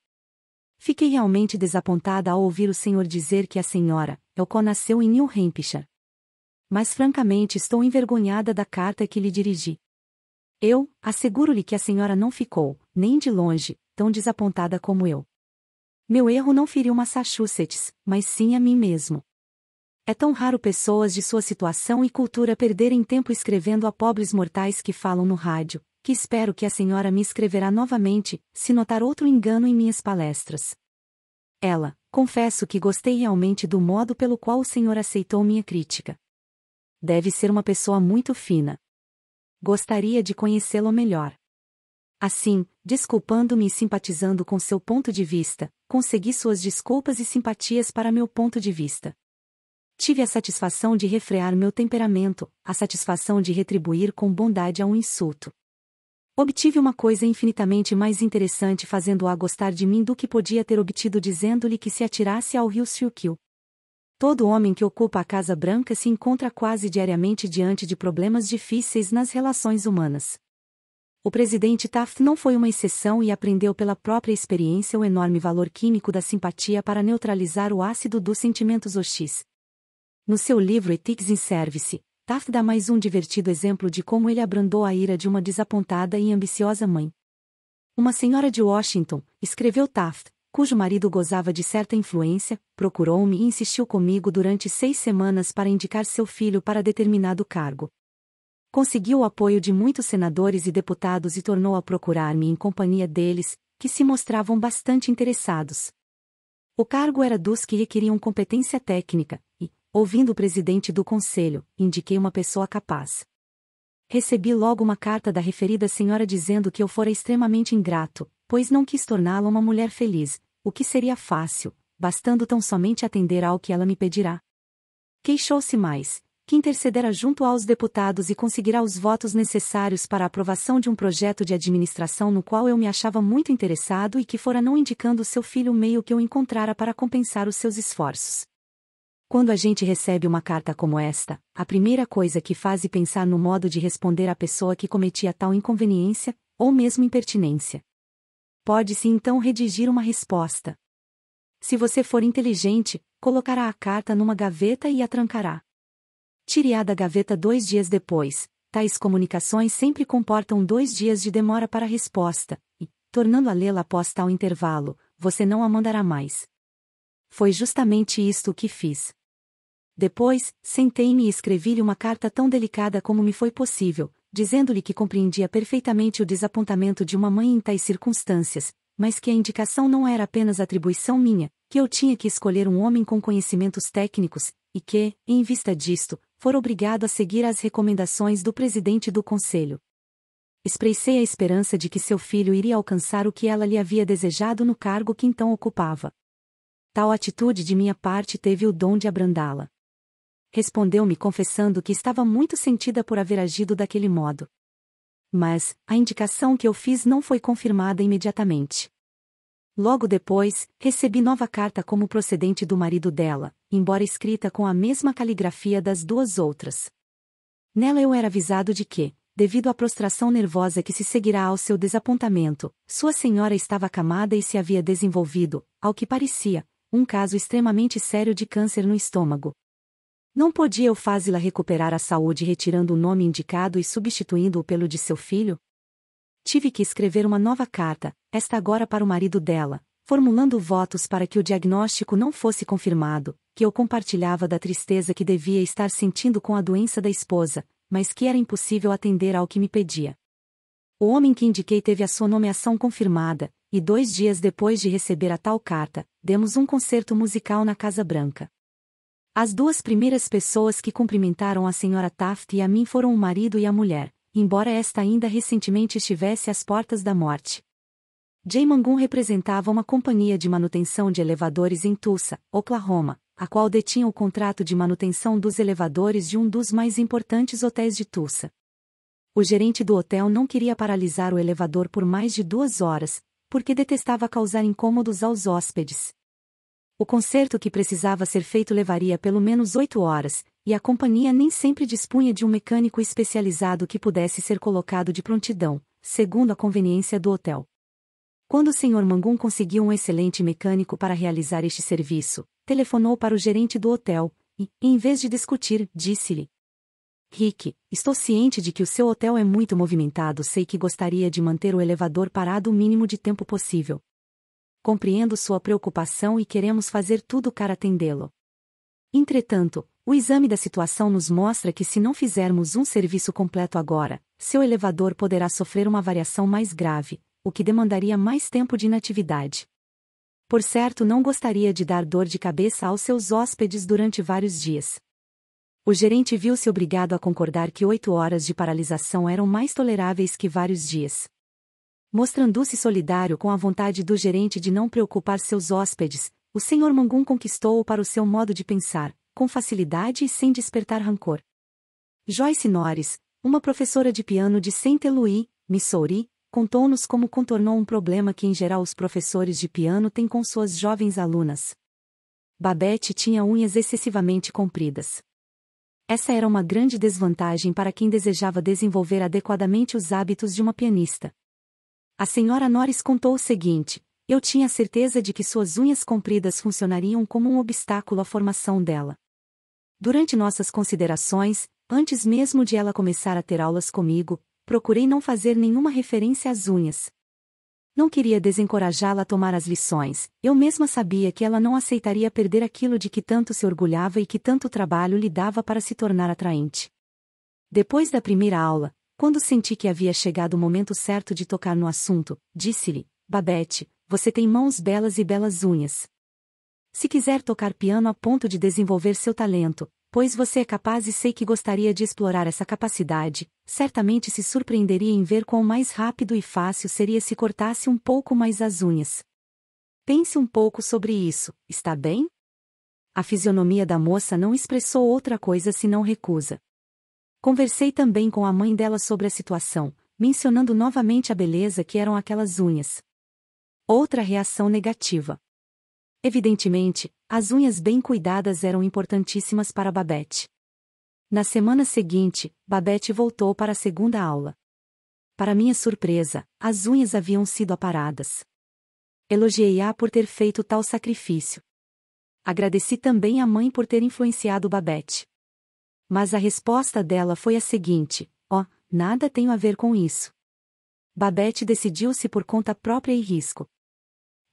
Fiquei realmente desapontada ao ouvir o senhor dizer que a senhora, Elco nasceu em New Hampshire. Mas francamente estou envergonhada da carta que lhe dirigi. Eu, asseguro-lhe que a senhora não ficou, nem de longe, tão desapontada como eu. Meu erro não feriu Massachusetts, mas sim a mim mesmo. É tão raro pessoas de sua situação e cultura perderem tempo escrevendo a pobres mortais que falam no rádio, que espero que a senhora me escreverá novamente, se notar outro engano em minhas palestras. Ela, confesso que gostei realmente do modo pelo qual o senhor aceitou minha crítica. Deve ser uma pessoa muito fina. Gostaria de conhecê-lo melhor. Assim, desculpando-me e simpatizando com seu ponto de vista, consegui suas desculpas e simpatias para meu ponto de vista. Tive a satisfação de refrear meu temperamento, a satisfação de retribuir com bondade a um insulto. Obtive uma coisa infinitamente mais interessante fazendo-a gostar de mim do que podia ter obtido dizendo-lhe que se atirasse ao rio Siukyu. Todo homem que ocupa a Casa Branca se encontra quase diariamente diante de problemas difíceis nas relações humanas. O presidente Taft não foi uma exceção e aprendeu pela própria experiência o enorme valor químico da simpatia para neutralizar o ácido dos sentimentos hostis, no seu livro Ethics in Service, Taft dá mais um divertido exemplo de como ele abrandou a ira de uma desapontada e ambiciosa mãe. Uma senhora de Washington, escreveu Taft, cujo marido gozava de certa influência, procurou-me e insistiu comigo durante seis semanas para indicar seu filho para determinado cargo. Conseguiu o apoio de muitos senadores e deputados e tornou a procurar-me em companhia deles, que se mostravam bastante interessados. O cargo era dos que requeriam competência técnica, e, Ouvindo o presidente do conselho, indiquei uma pessoa capaz. Recebi logo uma carta da referida senhora dizendo que eu fora extremamente ingrato, pois não quis torná-la uma mulher feliz, o que seria fácil, bastando tão somente atender ao que ela me pedirá. Queixou-se mais, que intercederá junto aos deputados e conseguirá os votos necessários para a aprovação de um projeto de administração no qual eu me achava muito interessado e que fora não indicando seu filho o meio que eu encontrara para compensar os seus esforços. Quando a gente recebe uma carta como esta, a primeira coisa que faz é pensar no modo de responder à pessoa que cometia tal inconveniência, ou mesmo impertinência. Pode-se então redigir uma resposta. Se você for inteligente, colocará a carta numa gaveta e a trancará. Tire-a da gaveta dois dias depois. Tais comunicações sempre comportam dois dias de demora para a resposta, e, tornando a lê-la após tal intervalo, você não a mandará mais. Foi justamente isto que fiz. Depois, sentei-me e escrevi-lhe uma carta tão delicada como me foi possível, dizendo-lhe que compreendia perfeitamente o desapontamento de uma mãe em tais circunstâncias, mas que a indicação não era apenas atribuição minha, que eu tinha que escolher um homem com conhecimentos técnicos, e que, em vista disto, for obrigado a seguir as recomendações do presidente do conselho. Expressei a esperança de que seu filho iria alcançar o que ela lhe havia desejado no cargo que então ocupava. Tal atitude de minha parte teve o dom de abrandá-la respondeu-me confessando que estava muito sentida por haver agido daquele modo. Mas, a indicação que eu fiz não foi confirmada imediatamente. Logo depois, recebi nova carta como procedente do marido dela, embora escrita com a mesma caligrafia das duas outras. Nela eu era avisado de que, devido à prostração nervosa que se seguirá ao seu desapontamento, sua senhora estava acamada e se havia desenvolvido, ao que parecia, um caso extremamente sério de câncer no estômago, não podia eu fazê-la recuperar a saúde retirando o nome indicado e substituindo-o pelo de seu filho? Tive que escrever uma nova carta, esta agora para o marido dela, formulando votos para que o diagnóstico não fosse confirmado, que eu compartilhava da tristeza que devia estar sentindo com a doença da esposa, mas que era impossível atender ao que me pedia. O homem que indiquei teve a sua nomeação confirmada, e dois dias depois de receber a tal carta, demos um concerto musical na Casa Branca. As duas primeiras pessoas que cumprimentaram a senhora Taft e a mim foram o marido e a mulher, embora esta ainda recentemente estivesse às portas da morte. Jay Mangun representava uma companhia de manutenção de elevadores em Tulsa, Oklahoma, a qual detinha o contrato de manutenção dos elevadores de um dos mais importantes hotéis de Tulsa. O gerente do hotel não queria paralisar o elevador por mais de duas horas, porque detestava causar incômodos aos hóspedes o concerto que precisava ser feito levaria pelo menos oito horas, e a companhia nem sempre dispunha de um mecânico especializado que pudesse ser colocado de prontidão, segundo a conveniência do hotel. Quando o Sr. Mangum conseguiu um excelente mecânico para realizar este serviço, telefonou para o gerente do hotel e, em vez de discutir, disse-lhe: Rick, estou ciente de que o seu hotel é muito movimentado, sei que gostaria de manter o elevador parado o mínimo de tempo possível, compreendo sua preocupação e queremos fazer tudo para atendê-lo. Entretanto, o exame da situação nos mostra que se não fizermos um serviço completo agora, seu elevador poderá sofrer uma variação mais grave, o que demandaria mais tempo de inatividade. Por certo, não gostaria de dar dor de cabeça aos seus hóspedes durante vários dias. O gerente viu-se obrigado a concordar que oito horas de paralisação eram mais toleráveis que vários dias. Mostrando-se solidário com a vontade do gerente de não preocupar seus hóspedes, o Sr. Mangum conquistou-o para o seu modo de pensar, com facilidade e sem despertar rancor. Joyce Norris, uma professora de piano de Saint Louis, Missouri, contou-nos como contornou um problema que em geral os professores de piano têm com suas jovens alunas. Babette tinha unhas excessivamente compridas. Essa era uma grande desvantagem para quem desejava desenvolver adequadamente os hábitos de uma pianista. A senhora Norris contou o seguinte: Eu tinha certeza de que suas unhas compridas funcionariam como um obstáculo à formação dela. Durante nossas considerações, antes mesmo de ela começar a ter aulas comigo, procurei não fazer nenhuma referência às unhas. Não queria desencorajá-la a tomar as lições, eu mesma sabia que ela não aceitaria perder aquilo de que tanto se orgulhava e que tanto trabalho lhe dava para se tornar atraente. Depois da primeira aula, quando senti que havia chegado o momento certo de tocar no assunto, disse-lhe: Babette, você tem mãos belas e belas unhas. Se quiser tocar piano a ponto de desenvolver seu talento, pois você é capaz e sei que gostaria de explorar essa capacidade, certamente se surpreenderia em ver quão mais rápido e fácil seria se cortasse um pouco mais as unhas. Pense um pouco sobre isso, está bem? A fisionomia da moça não expressou outra coisa senão recusa. Conversei também com a mãe dela sobre a situação, mencionando novamente a beleza que eram aquelas unhas. Outra reação negativa. Evidentemente, as unhas bem cuidadas eram importantíssimas para Babette. Na semana seguinte, Babette voltou para a segunda aula. Para minha surpresa, as unhas haviam sido aparadas. Elogiei-a por ter feito tal sacrifício. Agradeci também à mãe por ter influenciado Babette. Mas a resposta dela foi a seguinte: ó, oh, nada tenho a ver com isso. Babette decidiu-se por conta própria e risco.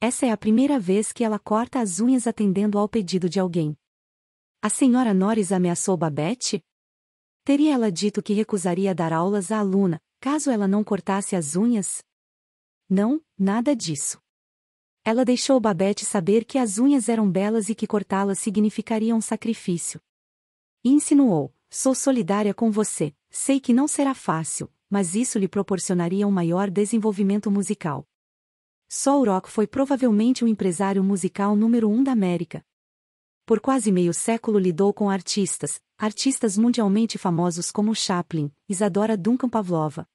Essa é a primeira vez que ela corta as unhas atendendo ao pedido de alguém. A senhora Norris ameaçou Babette? Teria ela dito que recusaria dar aulas à aluna, caso ela não cortasse as unhas? Não, nada disso. Ela deixou Babette saber que as unhas eram belas e que cortá-las significaria um sacrifício insinuou: Sou solidária com você, sei que não será fácil, mas isso lhe proporcionaria um maior desenvolvimento musical. Soul Rock foi provavelmente o empresário musical número um da América. Por quase meio século lidou com artistas, artistas mundialmente famosos como Chaplin, Isadora Duncan Pavlova,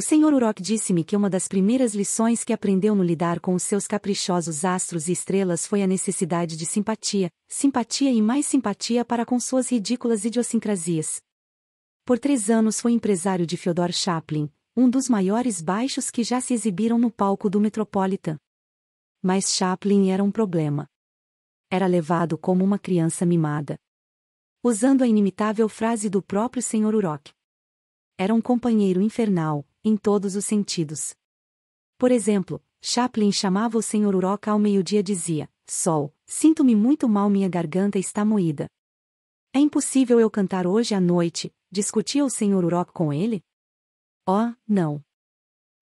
o Sr. Urok disse-me que uma das primeiras lições que aprendeu no lidar com os seus caprichosos astros e estrelas foi a necessidade de simpatia, simpatia e mais simpatia para com suas ridículas idiosincrasias. Por três anos foi empresário de Fyodor Chaplin, um dos maiores baixos que já se exibiram no palco do Metropolitan. Mas Chaplin era um problema. Era levado como uma criança mimada. Usando a inimitável frase do próprio Sr. Urok. Era um companheiro infernal, em todos os sentidos. Por exemplo, Chaplin chamava o senhor Uroca ao meio-dia e dizia: Sol, sinto-me muito mal, minha garganta está moída. É impossível eu cantar hoje à noite, discutia o senhor Uroca com ele? Oh, não.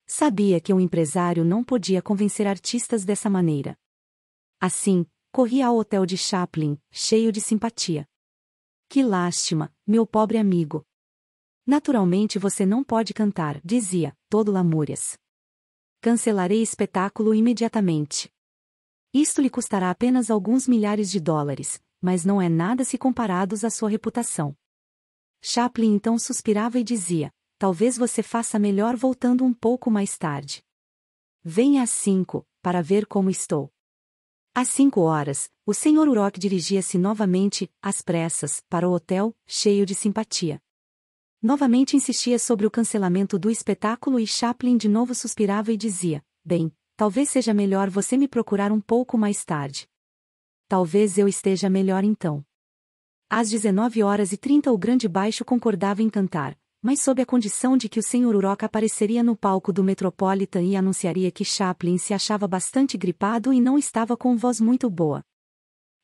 Sabia que um empresário não podia convencer artistas dessa maneira. Assim, corri ao hotel de Chaplin, cheio de simpatia. Que lástima, meu pobre amigo, Naturalmente você não pode cantar, dizia, todo lamúrias. Cancelarei espetáculo imediatamente. Isto lhe custará apenas alguns milhares de dólares, mas não é nada se comparados à sua reputação. Chaplin então suspirava e dizia: Talvez você faça melhor voltando um pouco mais tarde. Venha às cinco, para ver como estou. Às cinco horas, o Sr. Urok dirigia-se novamente, às pressas, para o hotel, cheio de simpatia. Novamente insistia sobre o cancelamento do espetáculo e Chaplin de novo suspirava e dizia: Bem, talvez seja melhor você me procurar um pouco mais tarde. Talvez eu esteja melhor então. Às 19 horas e 30 o grande baixo concordava em cantar, mas sob a condição de que o Sr. Uroca apareceria no palco do Metropolitan e anunciaria que Chaplin se achava bastante gripado e não estava com voz muito boa.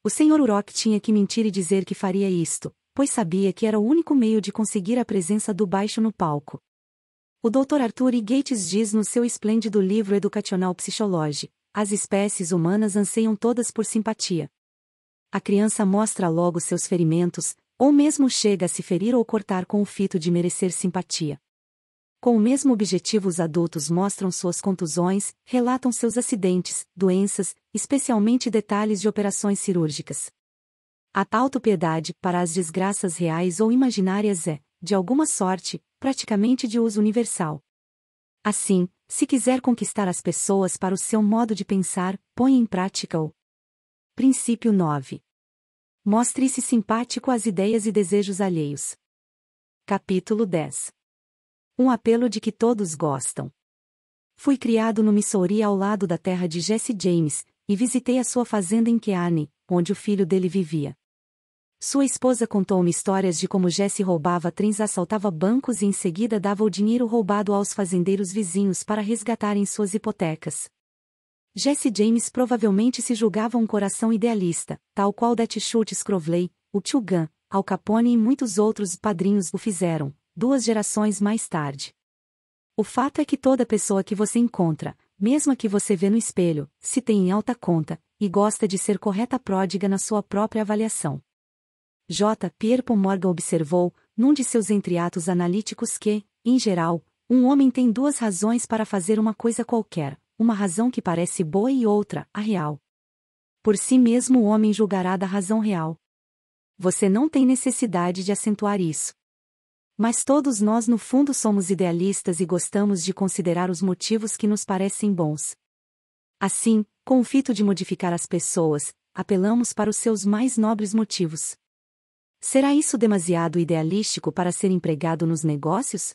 O Sr. Uroc tinha que mentir e dizer que faria isto, pois sabia que era o único meio de conseguir a presença do baixo no palco. O Dr. Arthur E. Gates diz no seu esplêndido livro educacional Psychology, as espécies humanas anseiam todas por simpatia. A criança mostra logo seus ferimentos, ou mesmo chega a se ferir ou cortar com o fito de merecer simpatia. Com o mesmo objetivo, os adultos mostram suas contusões, relatam seus acidentes, doenças, especialmente detalhes de operações cirúrgicas. A autopiedade, para as desgraças reais ou imaginárias, é, de alguma sorte, praticamente de uso universal. Assim, se quiser conquistar as pessoas para o seu modo de pensar, põe em prática o Princípio 9. Mostre-se simpático às ideias e desejos alheios. Capítulo 10. Um apelo de que todos gostam. Fui criado no Missouri ao lado da terra de Jesse James, e visitei a sua fazenda em Kearney, onde o filho dele vivia. Sua esposa contou-me histórias de como Jesse roubava trens, assaltava bancos e em seguida dava o dinheiro roubado aos fazendeiros vizinhos para resgatarem suas hipotecas. Jesse James provavelmente se julgava um coração idealista, tal qual Det Schultz o Tio Gunn, Al Capone e muitos outros padrinhos o fizeram, duas gerações mais tarde. O fato é que toda pessoa que você encontra, mesmo a que você vê no espelho, se tem em alta conta, e gosta de ser correta pródiga na sua própria avaliação. J. Pierpont Morgan observou, num de seus entreatos analíticos que, em geral, um homem tem duas razões para fazer uma coisa qualquer, uma razão que parece boa e outra, a real. Por si mesmo o homem julgará da razão real. Você não tem necessidade de acentuar isso. Mas todos nós no fundo somos idealistas e gostamos de considerar os motivos que nos parecem bons. Assim, com o fito de modificar as pessoas, apelamos para os seus mais nobres motivos. Será isso demasiado idealístico para ser empregado nos negócios?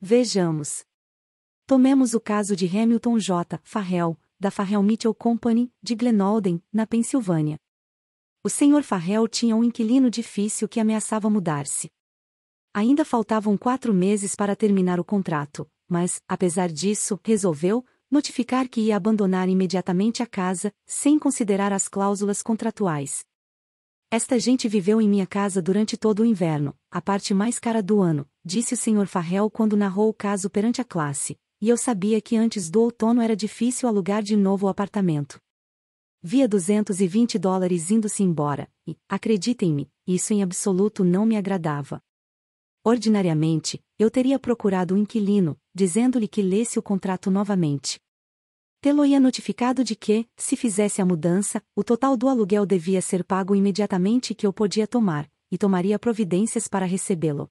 Vejamos. Tomemos o caso de Hamilton J. Farrell, da Farrell Mitchell Company, de Glenolden, na Pensilvânia. O Sr. Farrell tinha um inquilino difícil que ameaçava mudar-se. Ainda faltavam quatro meses para terminar o contrato, mas, apesar disso, resolveu notificar que ia abandonar imediatamente a casa, sem considerar as cláusulas contratuais. Esta gente viveu em minha casa durante todo o inverno, a parte mais cara do ano, disse o Sr. Farrell quando narrou o caso perante a classe, e eu sabia que antes do outono era difícil alugar de novo o apartamento. Via 220 dólares indo-se embora, e, acreditem-me, isso em absoluto não me agradava. Ordinariamente, eu teria procurado o um inquilino, dizendo-lhe que lesse o contrato novamente tê-lo-ia é notificado de que, se fizesse a mudança, o total do aluguel devia ser pago imediatamente que eu podia tomar, e tomaria providências para recebê-lo.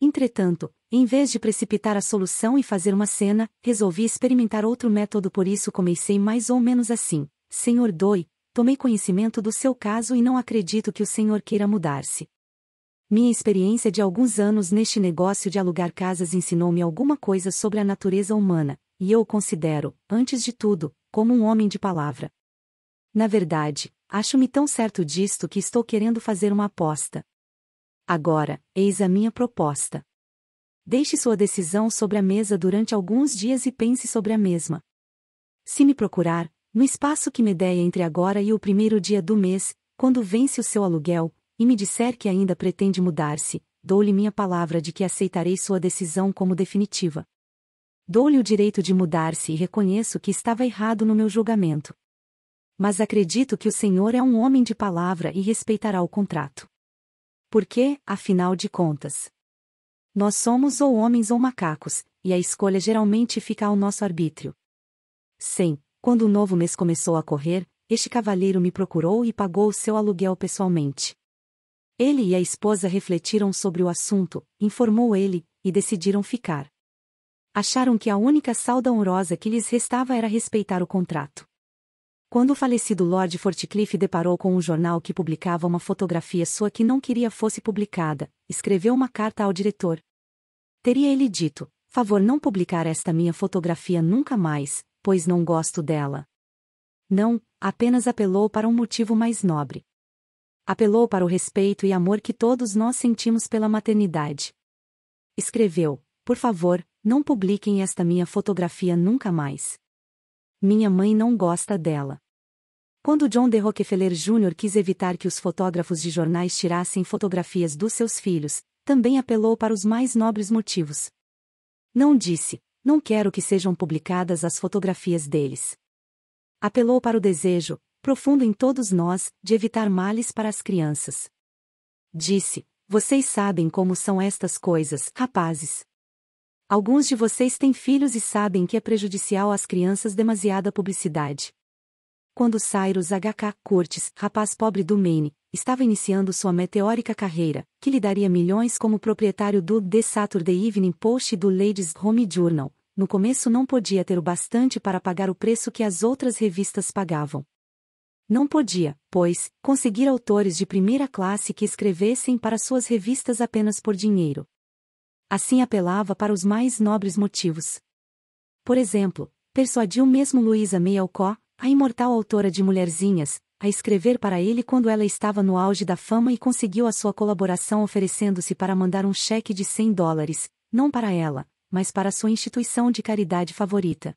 Entretanto, em vez de precipitar a solução e fazer uma cena, resolvi experimentar outro método por isso comecei mais ou menos assim. Senhor Doi, tomei conhecimento do seu caso e não acredito que o senhor queira mudar-se. Minha experiência de alguns anos neste negócio de alugar casas ensinou-me alguma coisa sobre a natureza humana, e eu o considero, antes de tudo, como um homem de palavra. Na verdade, acho-me tão certo disto que estou querendo fazer uma aposta. Agora, eis a minha proposta. Deixe sua decisão sobre a mesa durante alguns dias e pense sobre a mesma. Se me procurar, no espaço que me der entre agora e o primeiro dia do mês, quando vence o seu aluguel, e me disser que ainda pretende mudar-se, dou-lhe minha palavra de que aceitarei sua decisão como definitiva. Dou-lhe o direito de mudar-se e reconheço que estava errado no meu julgamento. Mas acredito que o Senhor é um homem de palavra e respeitará o contrato. Porque, afinal de contas, nós somos ou homens ou macacos, e a escolha geralmente fica ao nosso arbítrio. Sim, quando o novo mês começou a correr, este cavalheiro me procurou e pagou o seu aluguel pessoalmente. Ele e a esposa refletiram sobre o assunto, informou ele, e decidiram ficar acharam que a única salda honrosa que lhes restava era respeitar o contrato. Quando o falecido Lord Fortcliffe deparou com um jornal que publicava uma fotografia sua que não queria fosse publicada, escreveu uma carta ao diretor. Teria ele dito: favor não publicar esta minha fotografia nunca mais, pois não gosto dela. Não, apenas apelou para um motivo mais nobre. Apelou para o respeito e amor que todos nós sentimos pela maternidade. Escreveu: Por favor, não publiquem esta minha fotografia nunca mais. Minha mãe não gosta dela. Quando John D. Rockefeller Jr. quis evitar que os fotógrafos de jornais tirassem fotografias dos seus filhos, também apelou para os mais nobres motivos. Não disse, não quero que sejam publicadas as fotografias deles. Apelou para o desejo, profundo em todos nós, de evitar males para as crianças. Disse, vocês sabem como são estas coisas, rapazes. Alguns de vocês têm filhos e sabem que é prejudicial às crianças demasiada publicidade. Quando Cyrus H.K. Curtis, rapaz pobre do Maine, estava iniciando sua meteórica carreira, que lhe daria milhões como proprietário do The Saturday Evening Post e do Ladies Home Journal, no começo não podia ter o bastante para pagar o preço que as outras revistas pagavam. Não podia, pois, conseguir autores de primeira classe que escrevessem para suas revistas apenas por dinheiro assim apelava para os mais nobres motivos. Por exemplo, persuadiu mesmo Luísa May Alcó, a imortal autora de Mulherzinhas, a escrever para ele quando ela estava no auge da fama e conseguiu a sua colaboração oferecendo-se para mandar um cheque de 100 dólares, não para ela, mas para sua instituição de caridade favorita.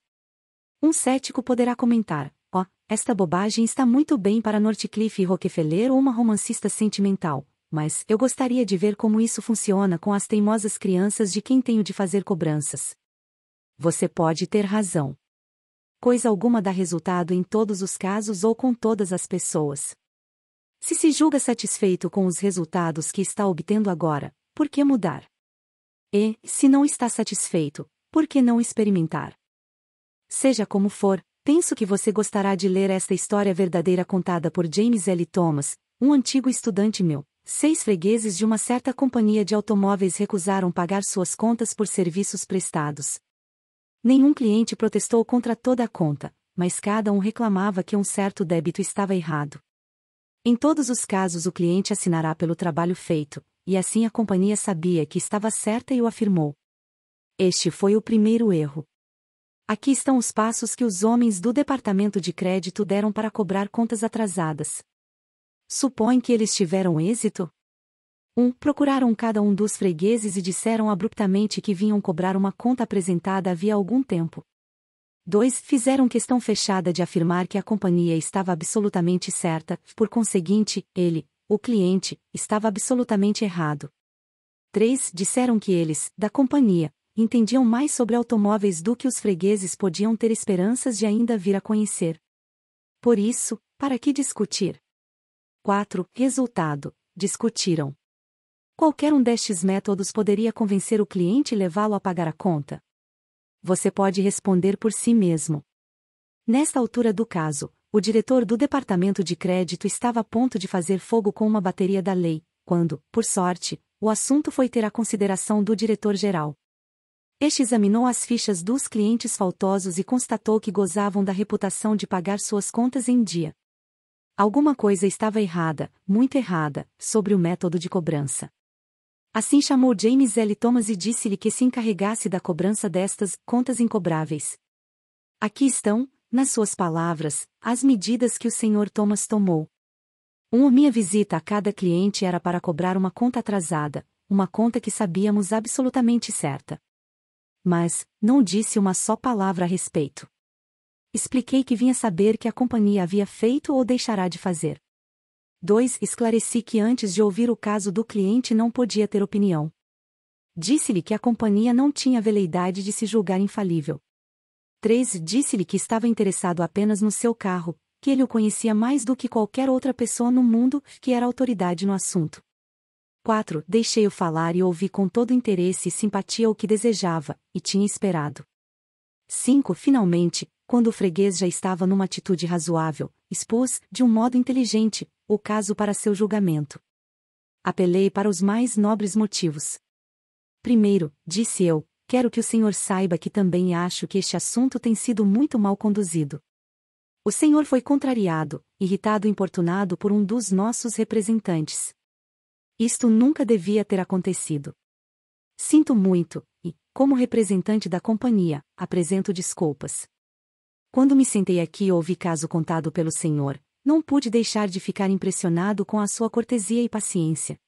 Um cético poderá comentar, ó, oh, esta bobagem está muito bem para Northcliffe e Rockefeller ou uma romancista sentimental mas eu gostaria de ver como isso funciona com as teimosas crianças de quem tenho de fazer cobranças. Você pode ter razão. Coisa alguma dá resultado em todos os casos ou com todas as pessoas. Se se julga satisfeito com os resultados que está obtendo agora, por que mudar? E, se não está satisfeito, por que não experimentar? Seja como for, penso que você gostará de ler esta história verdadeira contada por James L. Thomas, um antigo estudante meu. Seis fregueses de uma certa companhia de automóveis recusaram pagar suas contas por serviços prestados. Nenhum cliente protestou contra toda a conta, mas cada um reclamava que um certo débito estava errado. Em todos os casos, o cliente assinará pelo trabalho feito, e assim a companhia sabia que estava certa e o afirmou. Este foi o primeiro erro. Aqui estão os passos que os homens do departamento de crédito deram para cobrar contas atrasadas. Supõe que eles tiveram êxito? 1. Um, procuraram cada um dos fregueses e disseram abruptamente que vinham cobrar uma conta apresentada havia algum tempo. 2. Fizeram questão fechada de afirmar que a companhia estava absolutamente certa, por conseguinte, ele, o cliente, estava absolutamente errado. 3. Disseram que eles, da companhia, entendiam mais sobre automóveis do que os fregueses podiam ter esperanças de ainda vir a conhecer. Por isso, para que discutir? 4. Resultado: discutiram. Qualquer um destes métodos poderia convencer o cliente e levá-lo a pagar a conta. Você pode responder por si mesmo. Nesta altura do caso, o diretor do departamento de crédito estava a ponto de fazer fogo com uma bateria da lei, quando, por sorte, o assunto foi ter a consideração do diretor-geral. Este examinou as fichas dos clientes faltosos e constatou que gozavam da reputação de pagar suas contas em dia. Alguma coisa estava errada, muito errada, sobre o método de cobrança. Assim chamou James L. Thomas e disse-lhe que se encarregasse da cobrança destas contas incobráveis. Aqui estão, nas suas palavras, as medidas que o Sr. Thomas tomou. Uma minha visita a cada cliente era para cobrar uma conta atrasada, uma conta que sabíamos absolutamente certa. Mas, não disse uma só palavra a respeito. Expliquei que vinha saber que a companhia havia feito ou deixará de fazer. 2. Esclareci que antes de ouvir o caso do cliente não podia ter opinião. Disse-lhe que a companhia não tinha veleidade de se julgar infalível. 3. Disse-lhe que estava interessado apenas no seu carro, que ele o conhecia mais do que qualquer outra pessoa no mundo, que era autoridade no assunto. 4. Deixei-o falar e ouvi com todo interesse e simpatia o que desejava, e tinha esperado. 5. Finalmente, quando o freguês já estava numa atitude razoável, expôs, de um modo inteligente, o caso para seu julgamento. Apelei para os mais nobres motivos. Primeiro, disse eu, quero que o senhor saiba que também acho que este assunto tem sido muito mal conduzido. O senhor foi contrariado, irritado e importunado por um dos nossos representantes. Isto nunca devia ter acontecido. Sinto muito, e, como representante da companhia, apresento desculpas. Quando me sentei aqui e ouvi caso contado pelo senhor, não pude deixar de ficar impressionado com a sua cortesia e paciência.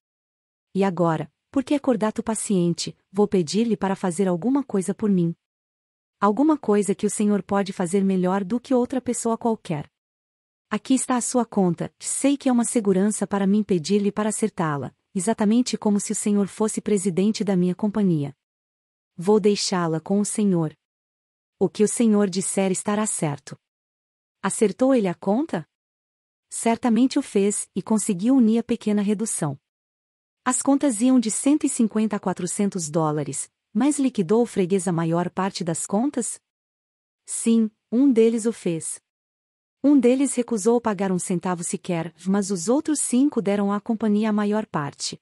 E agora, porque é cordato paciente, vou pedir-lhe para fazer alguma coisa por mim. Alguma coisa que o senhor pode fazer melhor do que outra pessoa qualquer. Aqui está a sua conta, sei que é uma segurança para mim pedir-lhe para acertá-la, exatamente como se o senhor fosse presidente da minha companhia. Vou deixá-la com o senhor. O que o Senhor disser estará certo. Acertou ele a conta? Certamente o fez, e conseguiu unir a pequena redução. As contas iam de 150 a 400 dólares, mas liquidou o freguês a maior parte das contas? Sim, um deles o fez. Um deles recusou pagar um centavo sequer, mas os outros cinco deram à companhia a maior parte.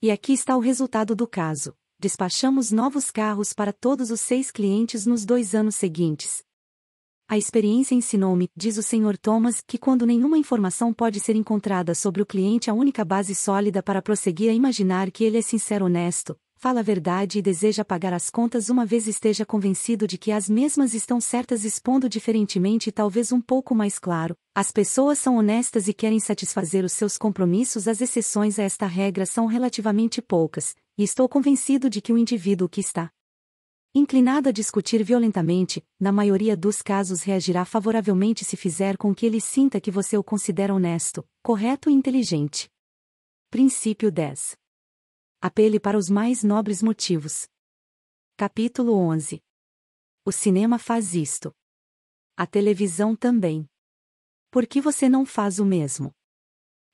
E aqui está o resultado do caso despachamos novos carros para todos os seis clientes nos dois anos seguintes. A experiência ensinou-me, diz o Sr. Thomas, que quando nenhuma informação pode ser encontrada sobre o cliente, a única base sólida para prosseguir é imaginar que ele é sincero, honesto, fala a verdade e deseja pagar as contas uma vez esteja convencido de que as mesmas estão certas, expondo diferentemente e talvez um pouco mais claro. As pessoas são honestas e querem satisfazer os seus compromissos, as exceções a esta regra são relativamente poucas, e estou convencido de que o indivíduo que está inclinado a discutir violentamente, na maioria dos casos reagirá favoravelmente se fizer com que ele sinta que você o considera honesto, correto e inteligente. Princípio 10. Apele para os mais nobres motivos. Capítulo 11. O cinema faz isto. A televisão também. Por que você não faz o mesmo?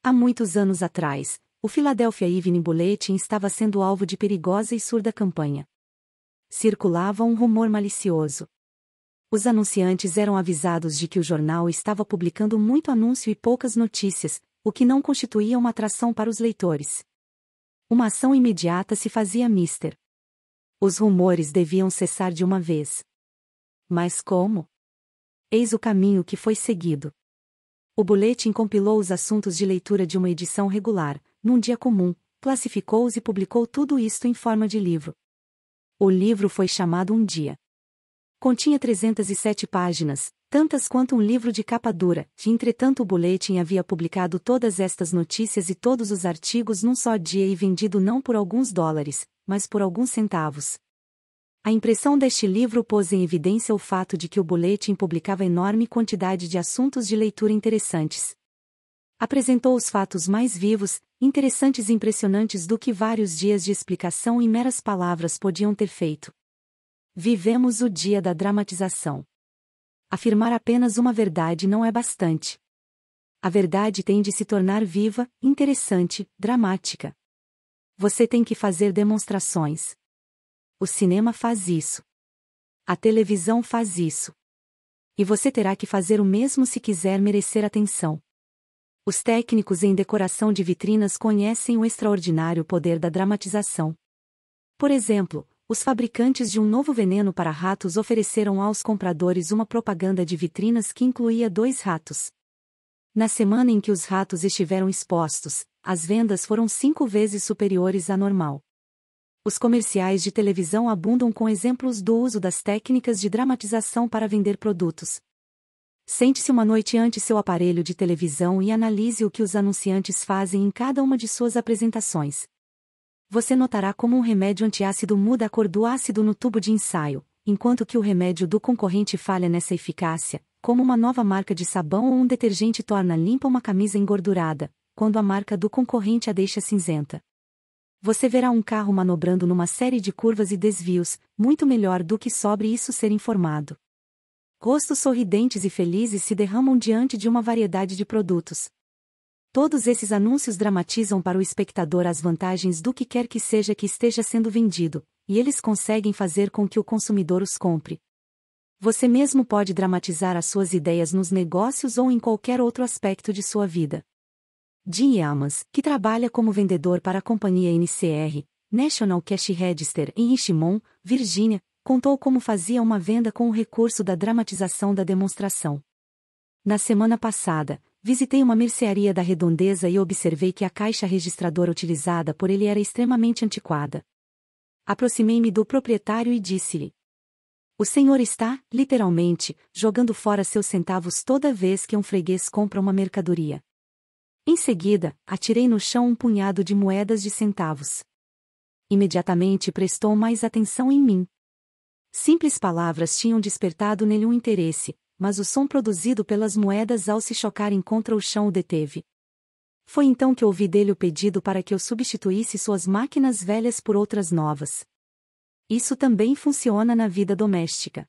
Há muitos anos atrás, o Philadelphia Evening Bulletin estava sendo alvo de perigosa e surda campanha. Circulava um rumor malicioso. Os anunciantes eram avisados de que o jornal estava publicando muito anúncio e poucas notícias, o que não constituía uma atração para os leitores. Uma ação imediata se fazia mister. Os rumores deviam cessar de uma vez. Mas como? Eis o caminho que foi seguido. O boletim compilou os assuntos de leitura de uma edição regular, num dia comum, classificou-os e publicou tudo isto em forma de livro. O livro foi chamado Um Dia. Continha 307 páginas, tantas quanto um livro de capa dura, e entretanto o boletim havia publicado todas estas notícias e todos os artigos num só dia e vendido não por alguns dólares, mas por alguns centavos. A impressão deste livro pôs em evidência o fato de que o boletim publicava enorme quantidade de assuntos de leitura interessantes, apresentou os fatos mais vivos, interessantes e impressionantes do que vários dias de explicação e meras palavras podiam ter feito. Vivemos o dia da dramatização. Afirmar apenas uma verdade não é bastante. A verdade tem de se tornar viva, interessante, dramática. Você tem que fazer demonstrações. O cinema faz isso. A televisão faz isso. E você terá que fazer o mesmo se quiser merecer atenção. Os técnicos em decoração de vitrinas conhecem o extraordinário poder da dramatização. Por exemplo, os fabricantes de um novo veneno para ratos ofereceram aos compradores uma propaganda de vitrinas que incluía dois ratos. Na semana em que os ratos estiveram expostos, as vendas foram cinco vezes superiores à normal. Os comerciais de televisão abundam com exemplos do uso das técnicas de dramatização para vender produtos, Sente-se uma noite ante seu aparelho de televisão e analise o que os anunciantes fazem em cada uma de suas apresentações. Você notará como um remédio antiácido muda a cor do ácido no tubo de ensaio, enquanto que o remédio do concorrente falha nessa eficácia, como uma nova marca de sabão ou um detergente torna limpa uma camisa engordurada, quando a marca do concorrente a deixa cinzenta. Você verá um carro manobrando numa série de curvas e desvios, muito melhor do que sobre isso ser informado. Rostos sorridentes e felizes se derramam diante de uma variedade de produtos. Todos esses anúncios dramatizam para o espectador as vantagens do que quer que seja que esteja sendo vendido, e eles conseguem fazer com que o consumidor os compre. Você mesmo pode dramatizar as suas ideias nos negócios ou em qualquer outro aspecto de sua vida. Jim Yamas, que trabalha como vendedor para a companhia NCR, National Cash Register em Richmond, Virgínia, contou como fazia uma venda com o recurso da dramatização da demonstração. Na semana passada, visitei uma mercearia da Redondeza e observei que a caixa registradora utilizada por ele era extremamente antiquada. Aproximei-me do proprietário e disse-lhe: O senhor está, literalmente, jogando fora seus centavos toda vez que um freguês compra uma mercadoria. Em seguida, atirei no chão um punhado de moedas de centavos. Imediatamente prestou mais atenção em mim Simples palavras tinham despertado nele um interesse, mas o som produzido pelas moedas ao se chocarem contra o chão o deteve. Foi então que ouvi dele o pedido para que eu substituísse suas máquinas velhas por outras novas. Isso também funciona na vida doméstica.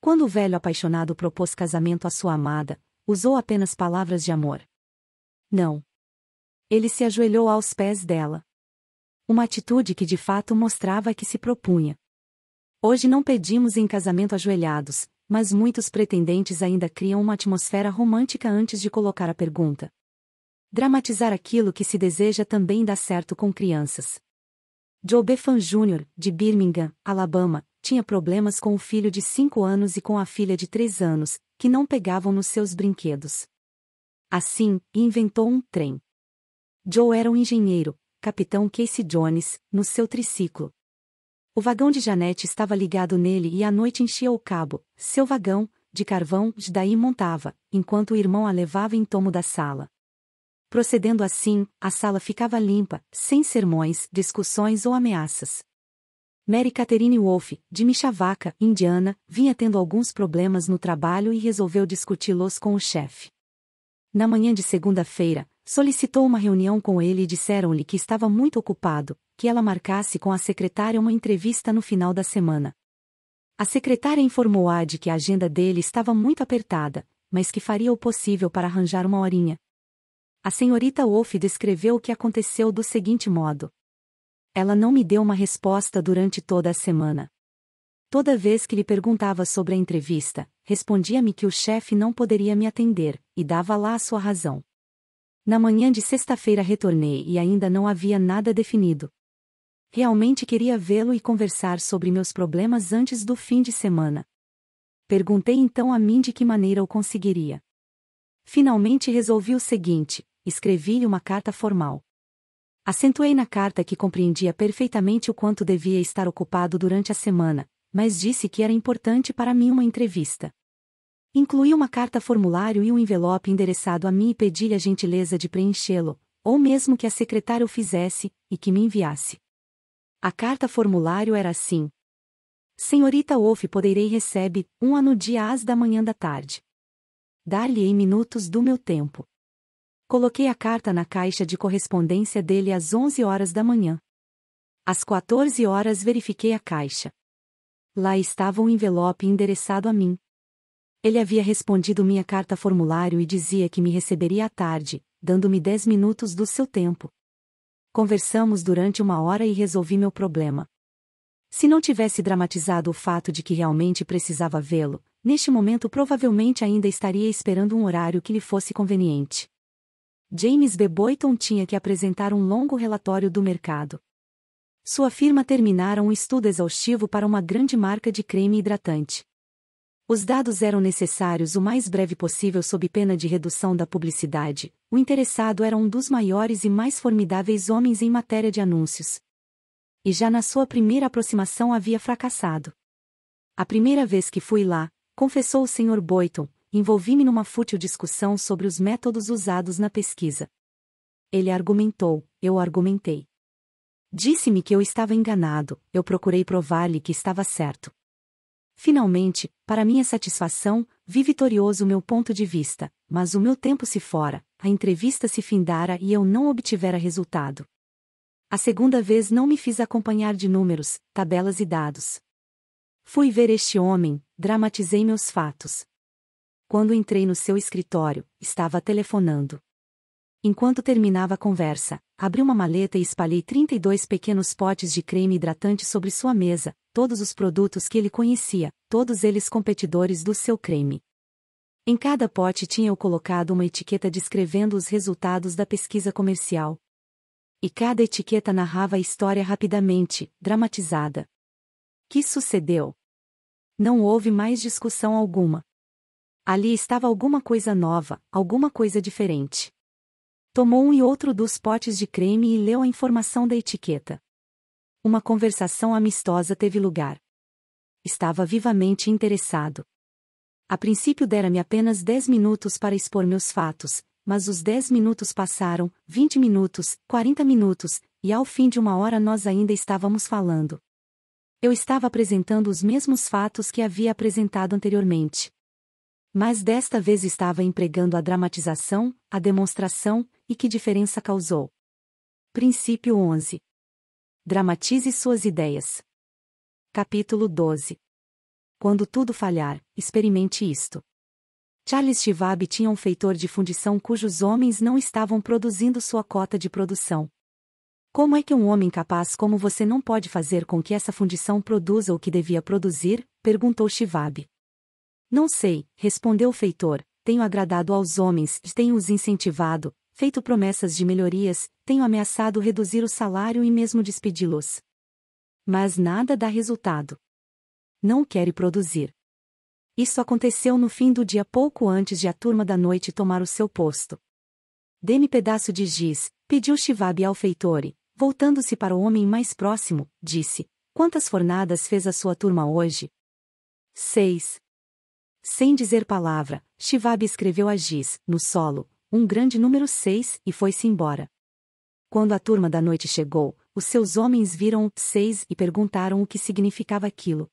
Quando o velho apaixonado propôs casamento à sua amada, usou apenas palavras de amor. Não. Ele se ajoelhou aos pés dela. Uma atitude que de fato mostrava que se propunha. Hoje não pedimos em casamento ajoelhados, mas muitos pretendentes ainda criam uma atmosfera romântica antes de colocar a pergunta. Dramatizar aquilo que se deseja também dá certo com crianças. Joe Befan Jr., de Birmingham, Alabama, tinha problemas com o filho de 5 anos e com a filha de 3 anos, que não pegavam nos seus brinquedos. Assim, inventou um trem. Joe era um engenheiro, capitão Casey Jones, no seu triciclo, o vagão de Janete estava ligado nele e à noite enchia o cabo, seu vagão, de carvão, de daí montava, enquanto o irmão a levava em tomo da sala. Procedendo assim, a sala ficava limpa, sem sermões, discussões ou ameaças. Mary Catherine Wolfe de Michavaca, Indiana, vinha tendo alguns problemas no trabalho e resolveu discuti-los com o chefe. Na manhã de segunda-feira, Solicitou uma reunião com ele e disseram-lhe que estava muito ocupado, que ela marcasse com a secretária uma entrevista no final da semana. A secretária informou-a de que a agenda dele estava muito apertada, mas que faria o possível para arranjar uma horinha. A senhorita Wolf descreveu o que aconteceu do seguinte modo. Ela não me deu uma resposta durante toda a semana. Toda vez que lhe perguntava sobre a entrevista, respondia-me que o chefe não poderia me atender, e dava lá a sua razão. Na manhã de sexta-feira retornei e ainda não havia nada definido. Realmente queria vê-lo e conversar sobre meus problemas antes do fim de semana. Perguntei então a mim de que maneira o conseguiria. Finalmente resolvi o seguinte: escrevi-lhe uma carta formal. Acentuei na carta que compreendia perfeitamente o quanto devia estar ocupado durante a semana, mas disse que era importante para mim uma entrevista. Incluí uma carta formulário e um envelope endereçado a mim e pedi-lhe a gentileza de preenchê-lo, ou mesmo que a secretária o fizesse, e que me enviasse. A carta formulário era assim. Senhorita Wolf poderei recebe, um ano dia às da manhã da tarde. Dar-lhe-ei minutos do meu tempo. Coloquei a carta na caixa de correspondência dele às 11 horas da manhã. Às 14 horas verifiquei a caixa. Lá estava um envelope endereçado a mim. Ele havia respondido minha carta formulário e dizia que me receberia à tarde, dando-me dez minutos do seu tempo. Conversamos durante uma hora e resolvi meu problema. Se não tivesse dramatizado o fato de que realmente precisava vê-lo, neste momento provavelmente ainda estaria esperando um horário que lhe fosse conveniente. James B. Boyton tinha que apresentar um longo relatório do mercado. Sua firma terminara um estudo exaustivo para uma grande marca de creme hidratante. Os dados eram necessários o mais breve possível sob pena de redução da publicidade. O interessado era um dos maiores e mais formidáveis homens em matéria de anúncios. E já na sua primeira aproximação havia fracassado. A primeira vez que fui lá, confessou o Sr. Boyton, envolvi-me numa fútil discussão sobre os métodos usados na pesquisa. Ele argumentou, eu argumentei. Disse-me que eu estava enganado, eu procurei provar-lhe que estava certo. Finalmente, para minha satisfação, vi vitorioso o meu ponto de vista, mas o meu tempo se fora, a entrevista se findara e eu não obtivera resultado. A segunda vez não me fiz acompanhar de números, tabelas e dados. Fui ver este homem, dramatizei meus fatos. Quando entrei no seu escritório, estava telefonando. Enquanto terminava a conversa, abri uma maleta e espalhei 32 pequenos potes de creme hidratante sobre sua mesa, todos os produtos que ele conhecia, todos eles competidores do seu creme. Em cada pote tinha eu colocado uma etiqueta descrevendo os resultados da pesquisa comercial. E cada etiqueta narrava a história rapidamente, dramatizada. Que sucedeu? Não houve mais discussão alguma. Ali estava alguma coisa nova, alguma coisa diferente. Tomou um e outro dos potes de creme e leu a informação da etiqueta. Uma conversação amistosa teve lugar. Estava vivamente interessado. A princípio dera-me apenas dez minutos para expor meus fatos, mas os dez minutos passaram, vinte minutos, quarenta minutos, e ao fim de uma hora nós ainda estávamos falando. Eu estava apresentando os mesmos fatos que havia apresentado anteriormente. Mas desta vez estava empregando a dramatização, a demonstração, e que diferença causou. Princípio 11. Dramatize suas ideias. Capítulo 12 Quando tudo falhar, experimente isto. Charles Schwab tinha um feitor de fundição cujos homens não estavam produzindo sua cota de produção. Como é que um homem capaz como você não pode fazer com que essa fundição produza o que devia produzir? perguntou Schwab. Não sei, respondeu o feitor, tenho agradado aos homens e tenho os incentivado, feito promessas de melhorias tenho ameaçado reduzir o salário e mesmo despedi-los. Mas nada dá resultado. Não querem produzir. Isso aconteceu no fim do dia pouco antes de a turma da noite tomar o seu posto. Dê-me pedaço de giz, pediu Shivabi ao feitore, voltando-se para o homem mais próximo, disse, Quantas fornadas fez a sua turma hoje? 6. Sem dizer palavra, Shivab escreveu a giz, no solo, um grande número 6 e foi-se embora. Quando a turma da noite chegou, os seus homens viram o seis e perguntaram o que significava aquilo.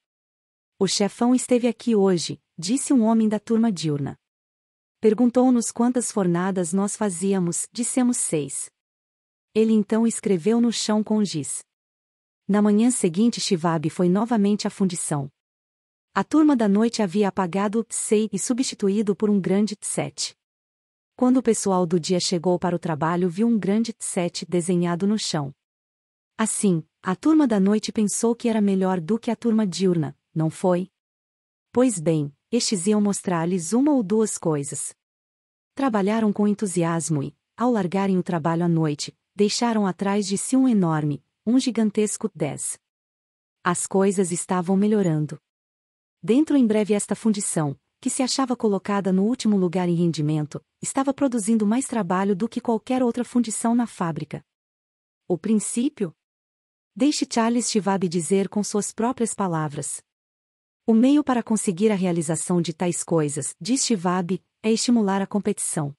O chefão esteve aqui hoje, disse um homem da turma diurna. Perguntou-nos quantas fornadas nós fazíamos, dissemos seis. Ele então escreveu no chão com giz. Na manhã seguinte Shivab foi novamente à fundição. A turma da noite havia apagado o Tsei e substituído por um grande Tset. Quando o pessoal do dia chegou para o trabalho, viu um grande sete desenhado no chão. Assim, a turma da noite pensou que era melhor do que a turma diurna, não foi? Pois bem, estes iam mostrar-lhes uma ou duas coisas. Trabalharam com entusiasmo e, ao largarem o trabalho à noite, deixaram atrás de si um enorme, um gigantesco 10. As coisas estavam melhorando. Dentro em breve esta fundição, que se achava colocada no último lugar em rendimento, estava produzindo mais trabalho do que qualquer outra fundição na fábrica. O princípio? Deixe Charles Schwab dizer com suas próprias palavras. O meio para conseguir a realização de tais coisas, diz Schwab, é estimular a competição.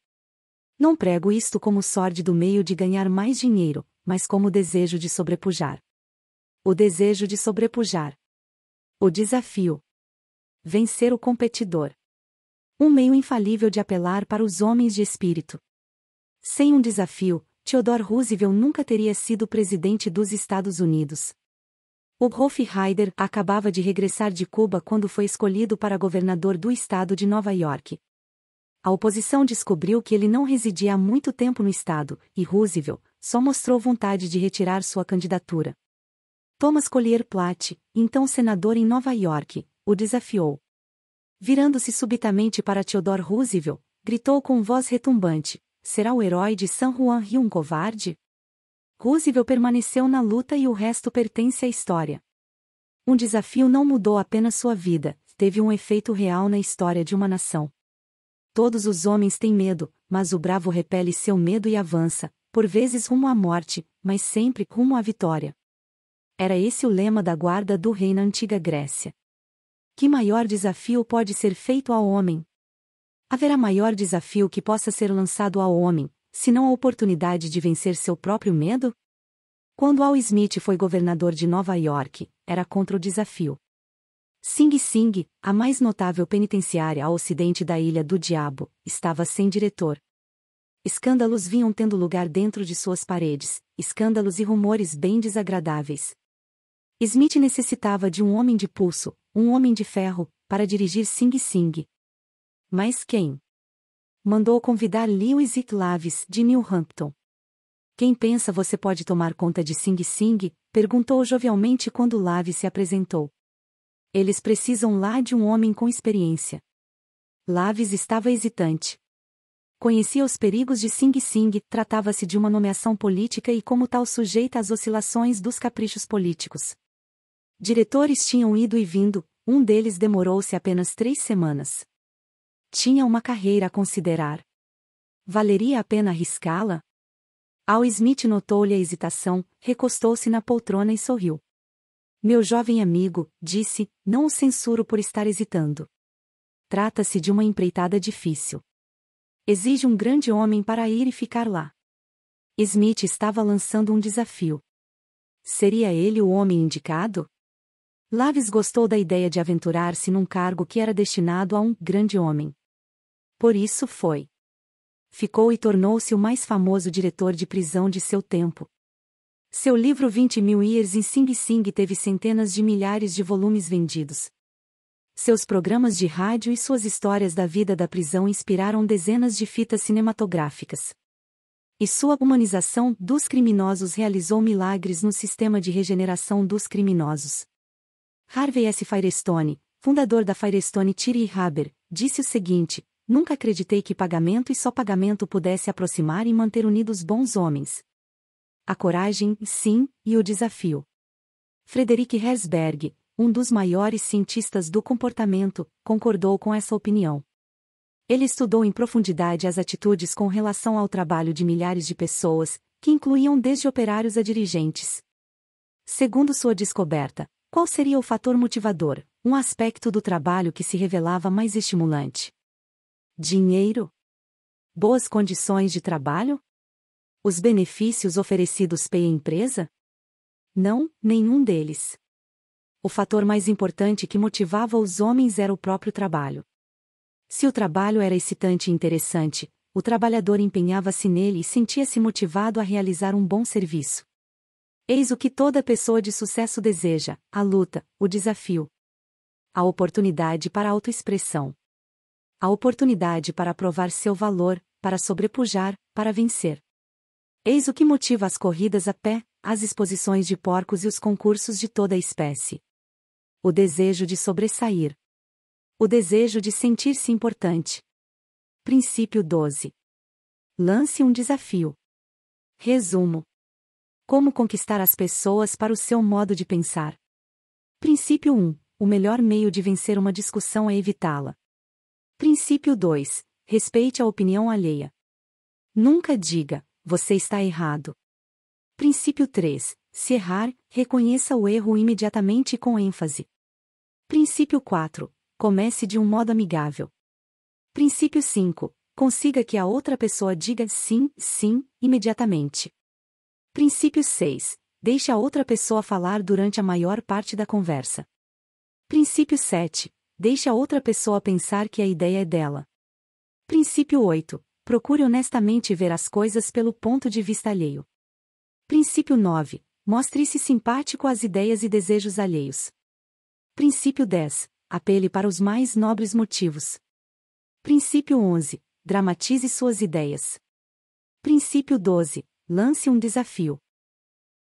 Não prego isto como sórdido do meio de ganhar mais dinheiro, mas como desejo de sobrepujar. O desejo de sobrepujar. O desafio. Vencer o competidor. Um meio infalível de apelar para os homens de espírito. Sem um desafio, Theodore Roosevelt nunca teria sido presidente dos Estados Unidos. O Rolf Haider acabava de regressar de Cuba quando foi escolhido para governador do estado de Nova York. A oposição descobriu que ele não residia há muito tempo no estado, e Roosevelt só mostrou vontade de retirar sua candidatura. Thomas Collier Platt, então senador em Nova York, o desafiou. Virando-se subitamente para Theodore Roosevelt, gritou com voz retumbante: Será o herói de San Juan Rio um covarde? Roosevelt permaneceu na luta e o resto pertence à história. Um desafio não mudou apenas sua vida, teve um efeito real na história de uma nação. Todos os homens têm medo, mas o bravo repele seu medo e avança, por vezes rumo à morte, mas sempre rumo à vitória. Era esse o lema da guarda do rei na antiga Grécia. Que maior desafio pode ser feito ao homem? Haverá maior desafio que possa ser lançado ao homem, se não a oportunidade de vencer seu próprio medo? Quando Al Smith foi governador de Nova York, era contra o desafio. Sing Sing, a mais notável penitenciária ao ocidente da Ilha do Diabo, estava sem diretor. Escândalos vinham tendo lugar dentro de suas paredes, escândalos e rumores bem desagradáveis. Smith necessitava de um homem de pulso, um homem de ferro, para dirigir Sing Sing. Mas quem? Mandou convidar Lewis e Laves de New Hampton. Quem pensa você pode tomar conta de Sing Sing? perguntou jovialmente quando Laves se apresentou. Eles precisam lá de um homem com experiência. Laves estava hesitante. Conhecia os perigos de Sing Sing, tratava-se de uma nomeação política e, como tal, sujeita às oscilações dos caprichos políticos. Diretores tinham ido e vindo, um deles demorou-se apenas três semanas. Tinha uma carreira a considerar. Valeria a pena arriscá-la? Al Smith notou-lhe a hesitação, recostou-se na poltrona e sorriu. Meu jovem amigo, disse, não o censuro por estar hesitando. Trata-se de uma empreitada difícil. Exige um grande homem para ir e ficar lá. Smith estava lançando um desafio. Seria ele o homem indicado? Laves gostou da ideia de aventurar-se num cargo que era destinado a um grande homem. Por isso foi. Ficou e tornou-se o mais famoso diretor de prisão de seu tempo. Seu livro 20 Mil Years in Sing Sing teve centenas de milhares de volumes vendidos. Seus programas de rádio e suas histórias da vida da prisão inspiraram dezenas de fitas cinematográficas e sua humanização dos criminosos realizou milagres no sistema de regeneração dos criminosos. Harvey S. Firestone, fundador da Firestone Thierry Haber, disse o seguinte: Nunca acreditei que pagamento e só pagamento pudesse aproximar e manter unidos bons homens. A coragem, sim, e o desafio. Frederick Herzberg, um dos maiores cientistas do comportamento, concordou com essa opinião. Ele estudou em profundidade as atitudes com relação ao trabalho de milhares de pessoas, que incluíam desde operários a dirigentes. Segundo sua descoberta, qual seria o fator motivador, um aspecto do trabalho que se revelava mais estimulante? Dinheiro? Boas condições de trabalho? Os benefícios oferecidos pela empresa? Não, nenhum deles. O fator mais importante que motivava os homens era o próprio trabalho. Se o trabalho era excitante e interessante, o trabalhador empenhava-se nele e sentia-se motivado a realizar um bom serviço. Eis o que toda pessoa de sucesso deseja: a luta, o desafio. A oportunidade para autoexpressão. A oportunidade para provar seu valor, para sobrepujar, para vencer. Eis o que motiva as corridas a pé, as exposições de porcos e os concursos de toda a espécie. O desejo de sobressair. O desejo de sentir-se importante. Princípio 12. Lance um desafio. Resumo: como conquistar as pessoas para o seu modo de pensar? Princípio 1. O melhor meio de vencer uma discussão é evitá-la. Princípio 2. Respeite a opinião alheia. Nunca diga, você está errado. Princípio 3. Se errar, reconheça o erro imediatamente com ênfase. Princípio 4. Comece de um modo amigável. Princípio 5. Consiga que a outra pessoa diga sim, sim, imediatamente. Princípio 6. Deixe a outra pessoa falar durante a maior parte da conversa. Princípio 7. Deixe a outra pessoa pensar que a ideia é dela. Princípio 8. Procure honestamente ver as coisas pelo ponto de vista alheio. Princípio 9. Mostre-se simpático às ideias e desejos alheios. Princípio 10. Apele para os mais nobres motivos. Princípio 11. Dramatize suas ideias. Princípio 12. Lance um desafio.